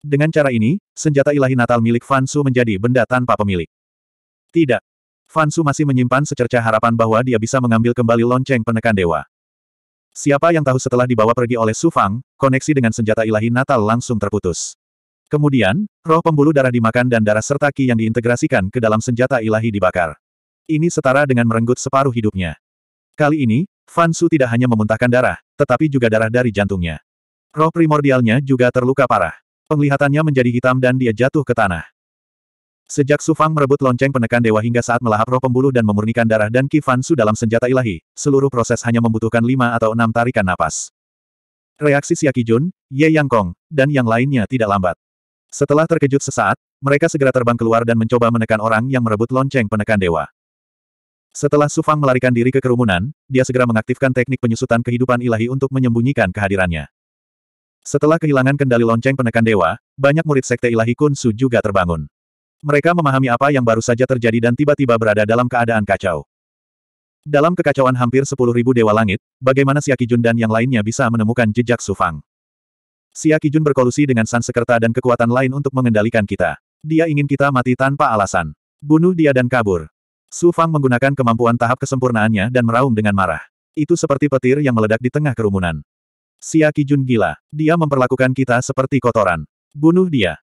Dengan cara ini, senjata ilahi natal milik Fansu menjadi benda tanpa pemilik. Tidak. Fansu masih menyimpan secerca harapan bahwa dia bisa mengambil kembali lonceng penekan dewa. Siapa yang tahu setelah dibawa pergi oleh Su Fang, koneksi dengan senjata ilahi natal langsung terputus. Kemudian, roh pembuluh darah dimakan dan darah serta ki yang diintegrasikan ke dalam senjata ilahi dibakar. Ini setara dengan merenggut separuh hidupnya. Kali ini, Fan Su tidak hanya memuntahkan darah, tetapi juga darah dari jantungnya. Roh primordialnya juga terluka parah. Penglihatannya menjadi hitam dan dia jatuh ke tanah. Sejak Su Fang merebut lonceng penekan dewa hingga saat melahap roh pembuluh dan memurnikan darah dan Ki Su dalam senjata ilahi, seluruh proses hanya membutuhkan lima atau enam tarikan napas. Reaksi Siaki Jun, Ye Yang Kong, dan yang lainnya tidak lambat. Setelah terkejut sesaat, mereka segera terbang keluar dan mencoba menekan orang yang merebut lonceng penekan dewa. Setelah Sufang melarikan diri ke kerumunan, dia segera mengaktifkan teknik penyusutan kehidupan ilahi untuk menyembunyikan kehadirannya. Setelah kehilangan kendali lonceng penekan dewa, banyak murid sekte ilahi Kun Su juga terbangun. Mereka memahami apa yang baru saja terjadi dan tiba-tiba berada dalam keadaan kacau. Dalam kekacauan hampir sepuluh ribu dewa langit, bagaimana Siaki Jun dan yang lainnya bisa menemukan jejak Sufang? Fang? Siaki Jun berkolusi dengan Sansekerta dan kekuatan lain untuk mengendalikan kita. Dia ingin kita mati tanpa alasan. Bunuh dia dan kabur. Su Fang menggunakan kemampuan tahap kesempurnaannya dan meraung dengan marah. Itu seperti petir yang meledak di tengah kerumunan. Xia Kijun gila. Dia memperlakukan kita seperti kotoran. Bunuh dia.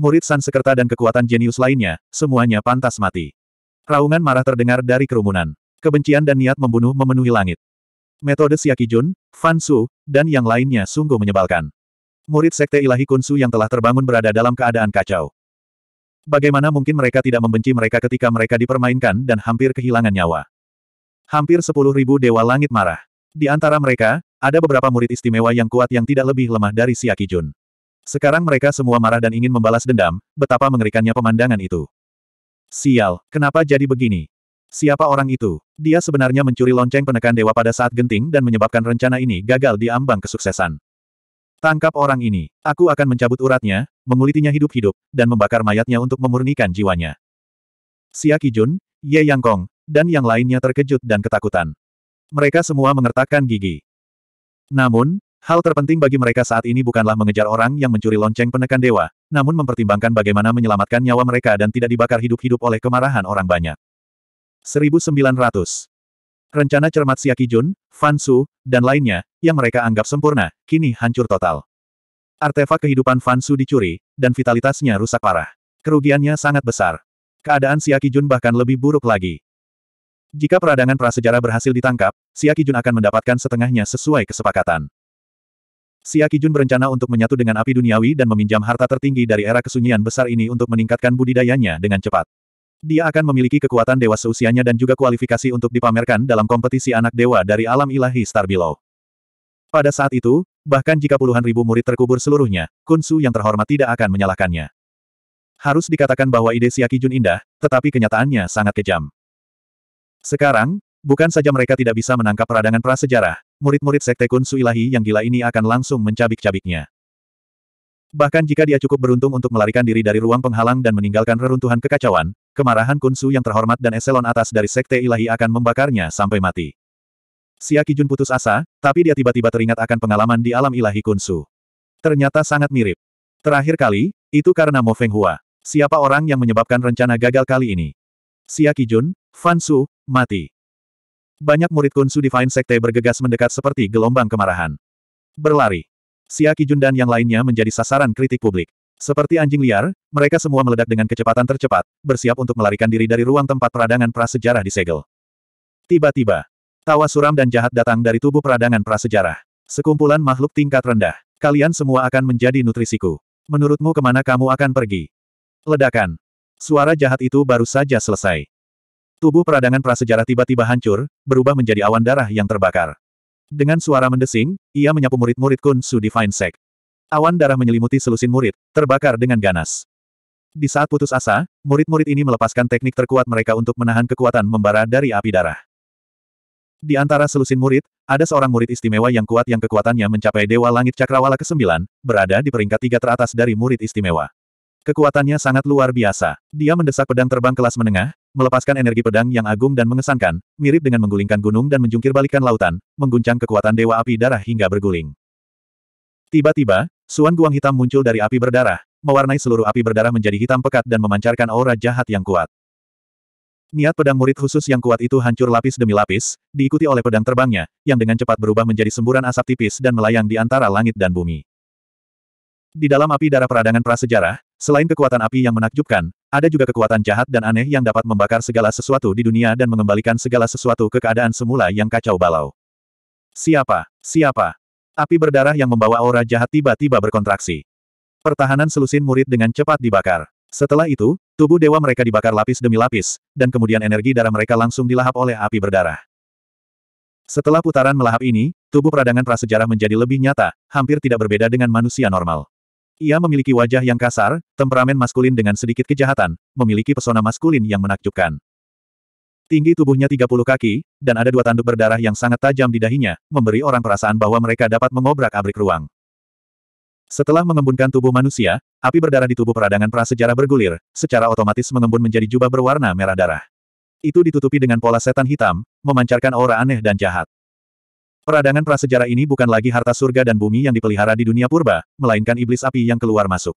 Murid San Sekerta dan kekuatan jenius lainnya, semuanya pantas mati. Raungan marah terdengar dari kerumunan. Kebencian dan niat membunuh memenuhi langit. Metode Xia Kijun, Fan Su, dan yang lainnya sungguh menyebalkan. Murid Sekte Ilahi Kunsu yang telah terbangun berada dalam keadaan kacau. Bagaimana mungkin mereka tidak membenci mereka ketika mereka dipermainkan dan hampir kehilangan nyawa? Hampir sepuluh ribu Dewa Langit marah. Di antara mereka, ada beberapa murid istimewa yang kuat yang tidak lebih lemah dari Siaki Jun. Sekarang mereka semua marah dan ingin membalas dendam, betapa mengerikannya pemandangan itu. Sial, kenapa jadi begini? Siapa orang itu? Dia sebenarnya mencuri lonceng penekan dewa pada saat genting dan menyebabkan rencana ini gagal di ambang kesuksesan. Tangkap orang ini. Aku akan mencabut uratnya, mengulitinya hidup-hidup, dan membakar mayatnya untuk memurnikan jiwanya. Xia Kijun, Ye Yang Kong, dan yang lainnya terkejut dan ketakutan. Mereka semua mengertakkan gigi. Namun, hal terpenting bagi mereka saat ini bukanlah mengejar orang yang mencuri lonceng penekan dewa, namun mempertimbangkan bagaimana menyelamatkan nyawa mereka dan tidak dibakar hidup-hidup oleh kemarahan orang banyak. 1900 Rencana cermat Xia Fansu, Fan Su, dan lainnya, yang mereka anggap sempurna, kini hancur total. Artefak kehidupan Fansu dicuri, dan vitalitasnya rusak parah. Kerugiannya sangat besar. Keadaan Siaki Jun bahkan lebih buruk lagi. Jika peradangan prasejarah berhasil ditangkap, Siaki Jun akan mendapatkan setengahnya sesuai kesepakatan. Siaki Jun berencana untuk menyatu dengan api duniawi dan meminjam harta tertinggi dari era kesunyian besar ini untuk meningkatkan budidayanya dengan cepat. Dia akan memiliki kekuatan dewa seusianya dan juga kualifikasi untuk dipamerkan dalam kompetisi anak dewa dari alam ilahi Star Below. Pada saat itu, Bahkan jika puluhan ribu murid terkubur seluruhnya, Kunsu yang terhormat tidak akan menyalahkannya. Harus dikatakan bahwa ide Siaki Jun indah, tetapi kenyataannya sangat kejam. Sekarang, bukan saja mereka tidak bisa menangkap peradangan prasejarah, murid-murid sekte Kunsu ilahi yang gila ini akan langsung mencabik-cabiknya. Bahkan jika dia cukup beruntung untuk melarikan diri dari ruang penghalang dan meninggalkan reruntuhan kekacauan, kemarahan Kunsu yang terhormat dan eselon atas dari Sekte Ilahi akan membakarnya sampai mati. Xia Kijun putus asa, tapi dia tiba-tiba teringat akan pengalaman di alam ilahi Kunsu. Ternyata sangat mirip. Terakhir kali, itu karena Mo Feng Hua. Siapa orang yang menyebabkan rencana gagal kali ini? Xia Kijun, Fan Su, mati. Banyak murid Kunsu Fine Sekte bergegas mendekat seperti gelombang kemarahan. Berlari. Xia Kijun dan yang lainnya menjadi sasaran kritik publik. Seperti anjing liar, mereka semua meledak dengan kecepatan tercepat, bersiap untuk melarikan diri dari ruang tempat peradangan prasejarah di segel. Tiba-tiba, Tawa suram dan jahat datang dari tubuh peradangan prasejarah. Sekumpulan makhluk tingkat rendah. Kalian semua akan menjadi nutrisiku. Menurutmu kemana kamu akan pergi? Ledakan. Suara jahat itu baru saja selesai. Tubuh peradangan prasejarah tiba-tiba hancur, berubah menjadi awan darah yang terbakar. Dengan suara mendesing, ia menyapu murid-murid Kun Su Divine Sect. Awan darah menyelimuti selusin murid, terbakar dengan ganas. Di saat putus asa, murid-murid ini melepaskan teknik terkuat mereka untuk menahan kekuatan membara dari api darah. Di antara selusin murid, ada seorang murid istimewa yang kuat yang kekuatannya mencapai Dewa Langit Cakrawala ke-9, berada di peringkat tiga teratas dari murid istimewa. Kekuatannya sangat luar biasa. Dia mendesak pedang terbang kelas menengah, melepaskan energi pedang yang agung dan mengesankan, mirip dengan menggulingkan gunung dan menjungkir balikan lautan, mengguncang kekuatan Dewa Api Darah hingga berguling. Tiba-tiba, Suan Guang Hitam muncul dari api berdarah, mewarnai seluruh api berdarah menjadi hitam pekat dan memancarkan aura jahat yang kuat. Niat pedang murid khusus yang kuat itu hancur lapis demi lapis, diikuti oleh pedang terbangnya, yang dengan cepat berubah menjadi semburan asap tipis dan melayang di antara langit dan bumi. Di dalam api darah peradangan prasejarah, selain kekuatan api yang menakjubkan, ada juga kekuatan jahat dan aneh yang dapat membakar segala sesuatu di dunia dan mengembalikan segala sesuatu ke keadaan semula yang kacau balau. Siapa? Siapa? Api berdarah yang membawa aura jahat tiba-tiba berkontraksi. Pertahanan selusin murid dengan cepat dibakar. Setelah itu, Tubuh dewa mereka dibakar lapis demi lapis, dan kemudian energi darah mereka langsung dilahap oleh api berdarah. Setelah putaran melahap ini, tubuh peradangan prasejarah menjadi lebih nyata, hampir tidak berbeda dengan manusia normal. Ia memiliki wajah yang kasar, temperamen maskulin dengan sedikit kejahatan, memiliki pesona maskulin yang menakjubkan. Tinggi tubuhnya 30 kaki, dan ada dua tanduk berdarah yang sangat tajam di dahinya, memberi orang perasaan bahwa mereka dapat mengobrak-abrik ruang. Setelah mengembunkan tubuh manusia, api berdarah di tubuh peradangan prasejarah bergulir, secara otomatis mengembun menjadi jubah berwarna merah darah. Itu ditutupi dengan pola setan hitam, memancarkan aura aneh dan jahat. Peradangan prasejarah ini bukan lagi harta surga dan bumi yang dipelihara di dunia purba, melainkan iblis api yang keluar masuk.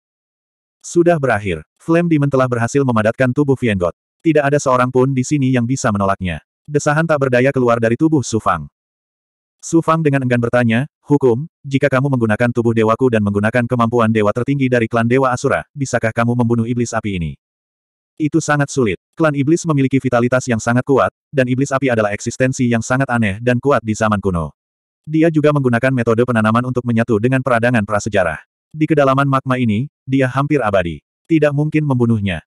Sudah berakhir, Flame Demon telah berhasil memadatkan tubuh Viengot. Tidak ada seorang pun di sini yang bisa menolaknya. Desahan tak berdaya keluar dari tubuh Sufang. Sufang dengan enggan bertanya, Hukum, jika kamu menggunakan tubuh dewaku dan menggunakan kemampuan dewa tertinggi dari klan Dewa Asura, bisakah kamu membunuh iblis api ini? Itu sangat sulit. Klan iblis memiliki vitalitas yang sangat kuat, dan iblis api adalah eksistensi yang sangat aneh dan kuat di zaman kuno. Dia juga menggunakan metode penanaman untuk menyatu dengan peradangan prasejarah. Di kedalaman magma ini, dia hampir abadi. Tidak mungkin membunuhnya.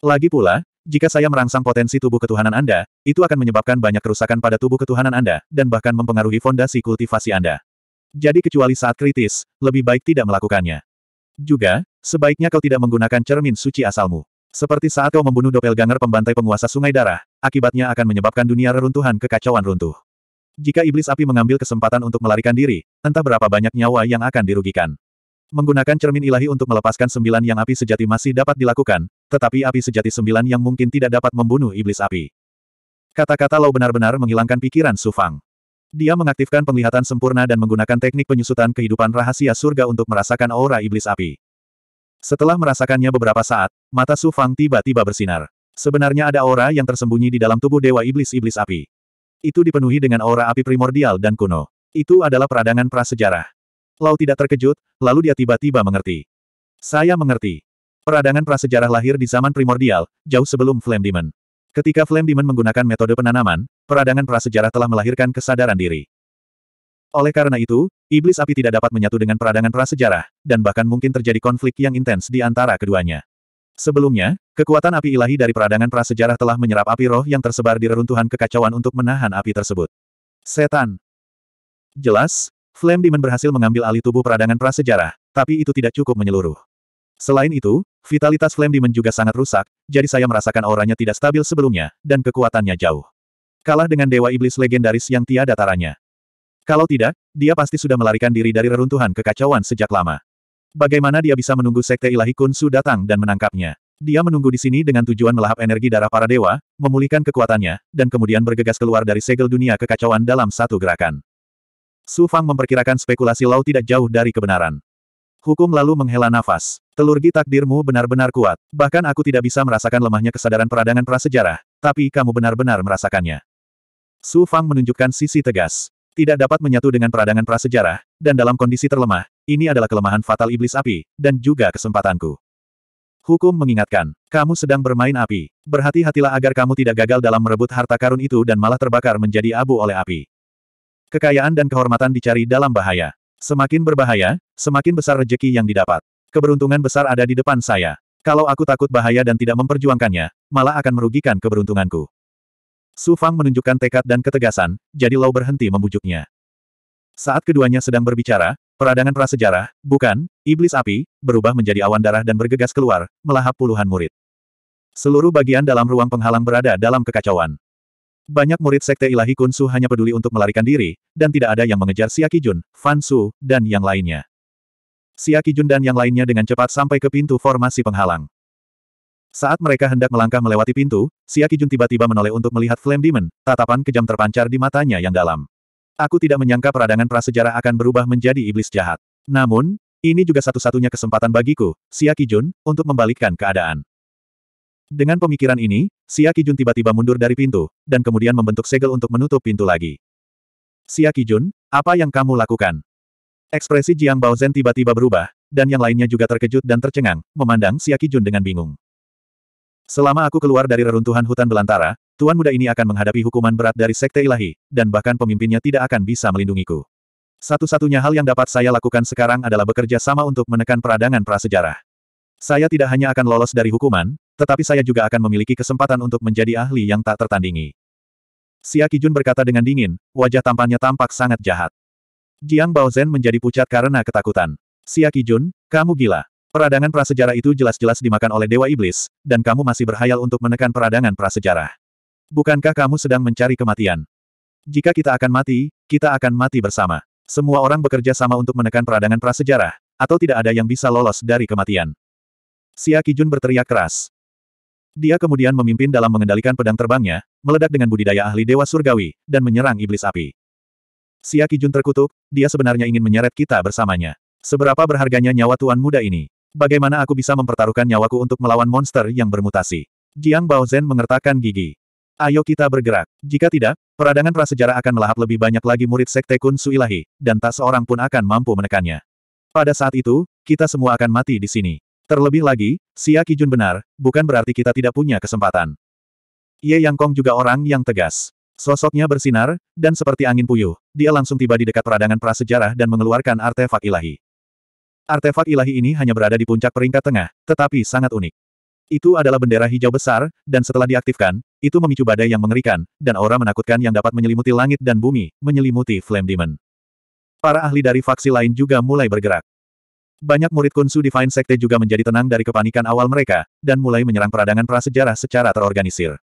Lagi pula, jika saya merangsang potensi tubuh ketuhanan Anda, itu akan menyebabkan banyak kerusakan pada tubuh ketuhanan Anda, dan bahkan mempengaruhi fondasi kultivasi Anda. Jadi kecuali saat kritis, lebih baik tidak melakukannya. Juga, sebaiknya kau tidak menggunakan cermin suci asalmu. Seperti saat kau membunuh doppelganger pembantai penguasa sungai darah, akibatnya akan menyebabkan dunia reruntuhan kekacauan runtuh. Jika iblis api mengambil kesempatan untuk melarikan diri, entah berapa banyak nyawa yang akan dirugikan. Menggunakan cermin ilahi untuk melepaskan sembilan yang api sejati masih dapat dilakukan, tetapi api sejati sembilan yang mungkin tidak dapat membunuh iblis api. Kata-kata Lau benar-benar menghilangkan pikiran Sufang. Dia mengaktifkan penglihatan sempurna dan menggunakan teknik penyusutan kehidupan rahasia surga untuk merasakan aura iblis api. Setelah merasakannya beberapa saat, mata Su Fang tiba-tiba bersinar. Sebenarnya ada aura yang tersembunyi di dalam tubuh dewa iblis-iblis api. Itu dipenuhi dengan aura api primordial dan kuno. Itu adalah peradangan prasejarah. Lau tidak terkejut, lalu dia tiba-tiba mengerti. Saya mengerti. Peradangan prasejarah lahir di zaman primordial, jauh sebelum Flame Demon. Ketika Flame Demon menggunakan metode penanaman, peradangan prasejarah telah melahirkan kesadaran diri. Oleh karena itu, iblis api tidak dapat menyatu dengan peradangan prasejarah, dan bahkan mungkin terjadi konflik yang intens di antara keduanya. Sebelumnya, kekuatan api ilahi dari peradangan prasejarah telah menyerap api roh yang tersebar di reruntuhan kekacauan untuk menahan api tersebut. Setan. Jelas, Flame Demon berhasil mengambil alih tubuh peradangan prasejarah, tapi itu tidak cukup menyeluruh. Selain itu, vitalitas Flame Demon juga sangat rusak, jadi saya merasakan auranya tidak stabil sebelumnya, dan kekuatannya jauh. Kalah dengan Dewa Iblis legendaris yang tiada taranya. Kalau tidak, dia pasti sudah melarikan diri dari reruntuhan kekacauan sejak lama. Bagaimana dia bisa menunggu Sekte Ilahi Kunsu datang dan menangkapnya? Dia menunggu di sini dengan tujuan melahap energi darah para dewa, memulihkan kekuatannya, dan kemudian bergegas keluar dari segel dunia kekacauan dalam satu gerakan. Su Fang memperkirakan spekulasi Lau tidak jauh dari kebenaran. Hukum lalu menghela nafas. Telurgi takdirmu benar-benar kuat. Bahkan aku tidak bisa merasakan lemahnya kesadaran peradangan prasejarah, tapi kamu benar-benar merasakannya. Su Fang menunjukkan sisi tegas. Tidak dapat menyatu dengan peradangan prasejarah, dan dalam kondisi terlemah, ini adalah kelemahan fatal iblis api, dan juga kesempatanku. Hukum mengingatkan, kamu sedang bermain api. Berhati-hatilah agar kamu tidak gagal dalam merebut harta karun itu dan malah terbakar menjadi abu oleh api. Kekayaan dan kehormatan dicari dalam bahaya. Semakin berbahaya, semakin besar rejeki yang didapat. Keberuntungan besar ada di depan saya. Kalau aku takut bahaya dan tidak memperjuangkannya, malah akan merugikan keberuntunganku. Su Fang menunjukkan tekad dan ketegasan, jadi Lau berhenti membujuknya. Saat keduanya sedang berbicara, peradangan prasejarah, bukan, iblis api, berubah menjadi awan darah dan bergegas keluar, melahap puluhan murid. Seluruh bagian dalam ruang penghalang berada dalam kekacauan. Banyak murid sekte ilahi Kunsu hanya peduli untuk melarikan diri, dan tidak ada yang mengejar Xia Kijun, Fan Su, dan yang lainnya. Xia Kijun dan yang lainnya dengan cepat sampai ke pintu formasi penghalang. Saat mereka hendak melangkah melewati pintu, Xia Kijun tiba-tiba menoleh untuk melihat Flame Demon, tatapan kejam terpancar di matanya yang dalam. Aku tidak menyangka peradangan prasejarah akan berubah menjadi iblis jahat. Namun, ini juga satu-satunya kesempatan bagiku, Xia Kijun, untuk membalikkan keadaan. Dengan pemikiran ini, Xia Kijun tiba-tiba mundur dari pintu, dan kemudian membentuk segel untuk menutup pintu lagi. Xia Kijun, apa yang kamu lakukan? Ekspresi Jiang Baozhen tiba-tiba berubah, dan yang lainnya juga terkejut dan tercengang, memandang Xia Kijun dengan bingung. Selama aku keluar dari reruntuhan hutan belantara, Tuan muda ini akan menghadapi hukuman berat dari Sekte Ilahi, dan bahkan pemimpinnya tidak akan bisa melindungiku. Satu-satunya hal yang dapat saya lakukan sekarang adalah bekerja sama untuk menekan peradangan prasejarah. Saya tidak hanya akan lolos dari hukuman, tetapi saya juga akan memiliki kesempatan untuk menjadi ahli yang tak tertandingi. Xia Kijun berkata dengan dingin, wajah tampannya tampak sangat jahat. Jiang Baozhen menjadi pucat karena ketakutan. Xia Kijun, kamu gila. Peradangan prasejarah itu jelas-jelas dimakan oleh Dewa Iblis, dan kamu masih berhayal untuk menekan peradangan prasejarah. Bukankah kamu sedang mencari kematian? Jika kita akan mati, kita akan mati bersama. Semua orang bekerja sama untuk menekan peradangan prasejarah, atau tidak ada yang bisa lolos dari kematian. Xia Kijun berteriak keras. Dia kemudian memimpin dalam mengendalikan pedang terbangnya, meledak dengan budidaya ahli dewa surgawi, dan menyerang iblis api. Siaki Jun terkutuk, dia sebenarnya ingin menyeret kita bersamanya. Seberapa berharganya nyawa tuan muda ini? Bagaimana aku bisa mempertaruhkan nyawaku untuk melawan monster yang bermutasi? Jiang Baozhen mengertakkan gigi. Ayo kita bergerak. Jika tidak, peradangan prasejarah akan melahap lebih banyak lagi murid sekte Kun Suilahi, dan tak seorang pun akan mampu menekannya. Pada saat itu, kita semua akan mati di sini. Terlebih lagi, Xia Kijun benar, bukan berarti kita tidak punya kesempatan. Ye Yang Kong juga orang yang tegas. Sosoknya bersinar, dan seperti angin puyuh, dia langsung tiba di dekat peradangan prasejarah dan mengeluarkan artefak ilahi. Artefak ilahi ini hanya berada di puncak peringkat tengah, tetapi sangat unik. Itu adalah bendera hijau besar, dan setelah diaktifkan, itu memicu badai yang mengerikan, dan aura menakutkan yang dapat menyelimuti langit dan bumi, menyelimuti Flame Demon. Para ahli dari faksi lain juga mulai bergerak. Banyak murid Kunsu Divine Sekte juga menjadi tenang dari kepanikan awal mereka, dan mulai menyerang peradangan prasejarah secara terorganisir.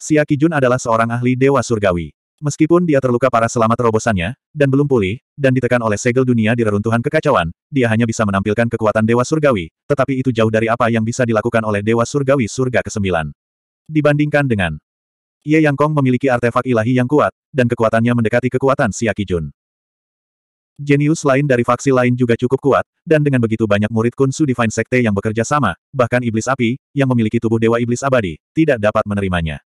Xia Kijun adalah seorang ahli Dewa Surgawi. Meskipun dia terluka parah selama terobosannya, dan belum pulih, dan ditekan oleh segel dunia di reruntuhan kekacauan, dia hanya bisa menampilkan kekuatan Dewa Surgawi, tetapi itu jauh dari apa yang bisa dilakukan oleh Dewa Surgawi Surga ke-9. Dibandingkan dengan Ye Yang Kong memiliki artefak ilahi yang kuat, dan kekuatannya mendekati kekuatan Xia Kijun. Jenius lain dari faksi lain juga cukup kuat, dan dengan begitu banyak murid Kunsu Divine Sekte yang bekerja sama, bahkan Iblis Api, yang memiliki tubuh Dewa Iblis Abadi, tidak dapat menerimanya.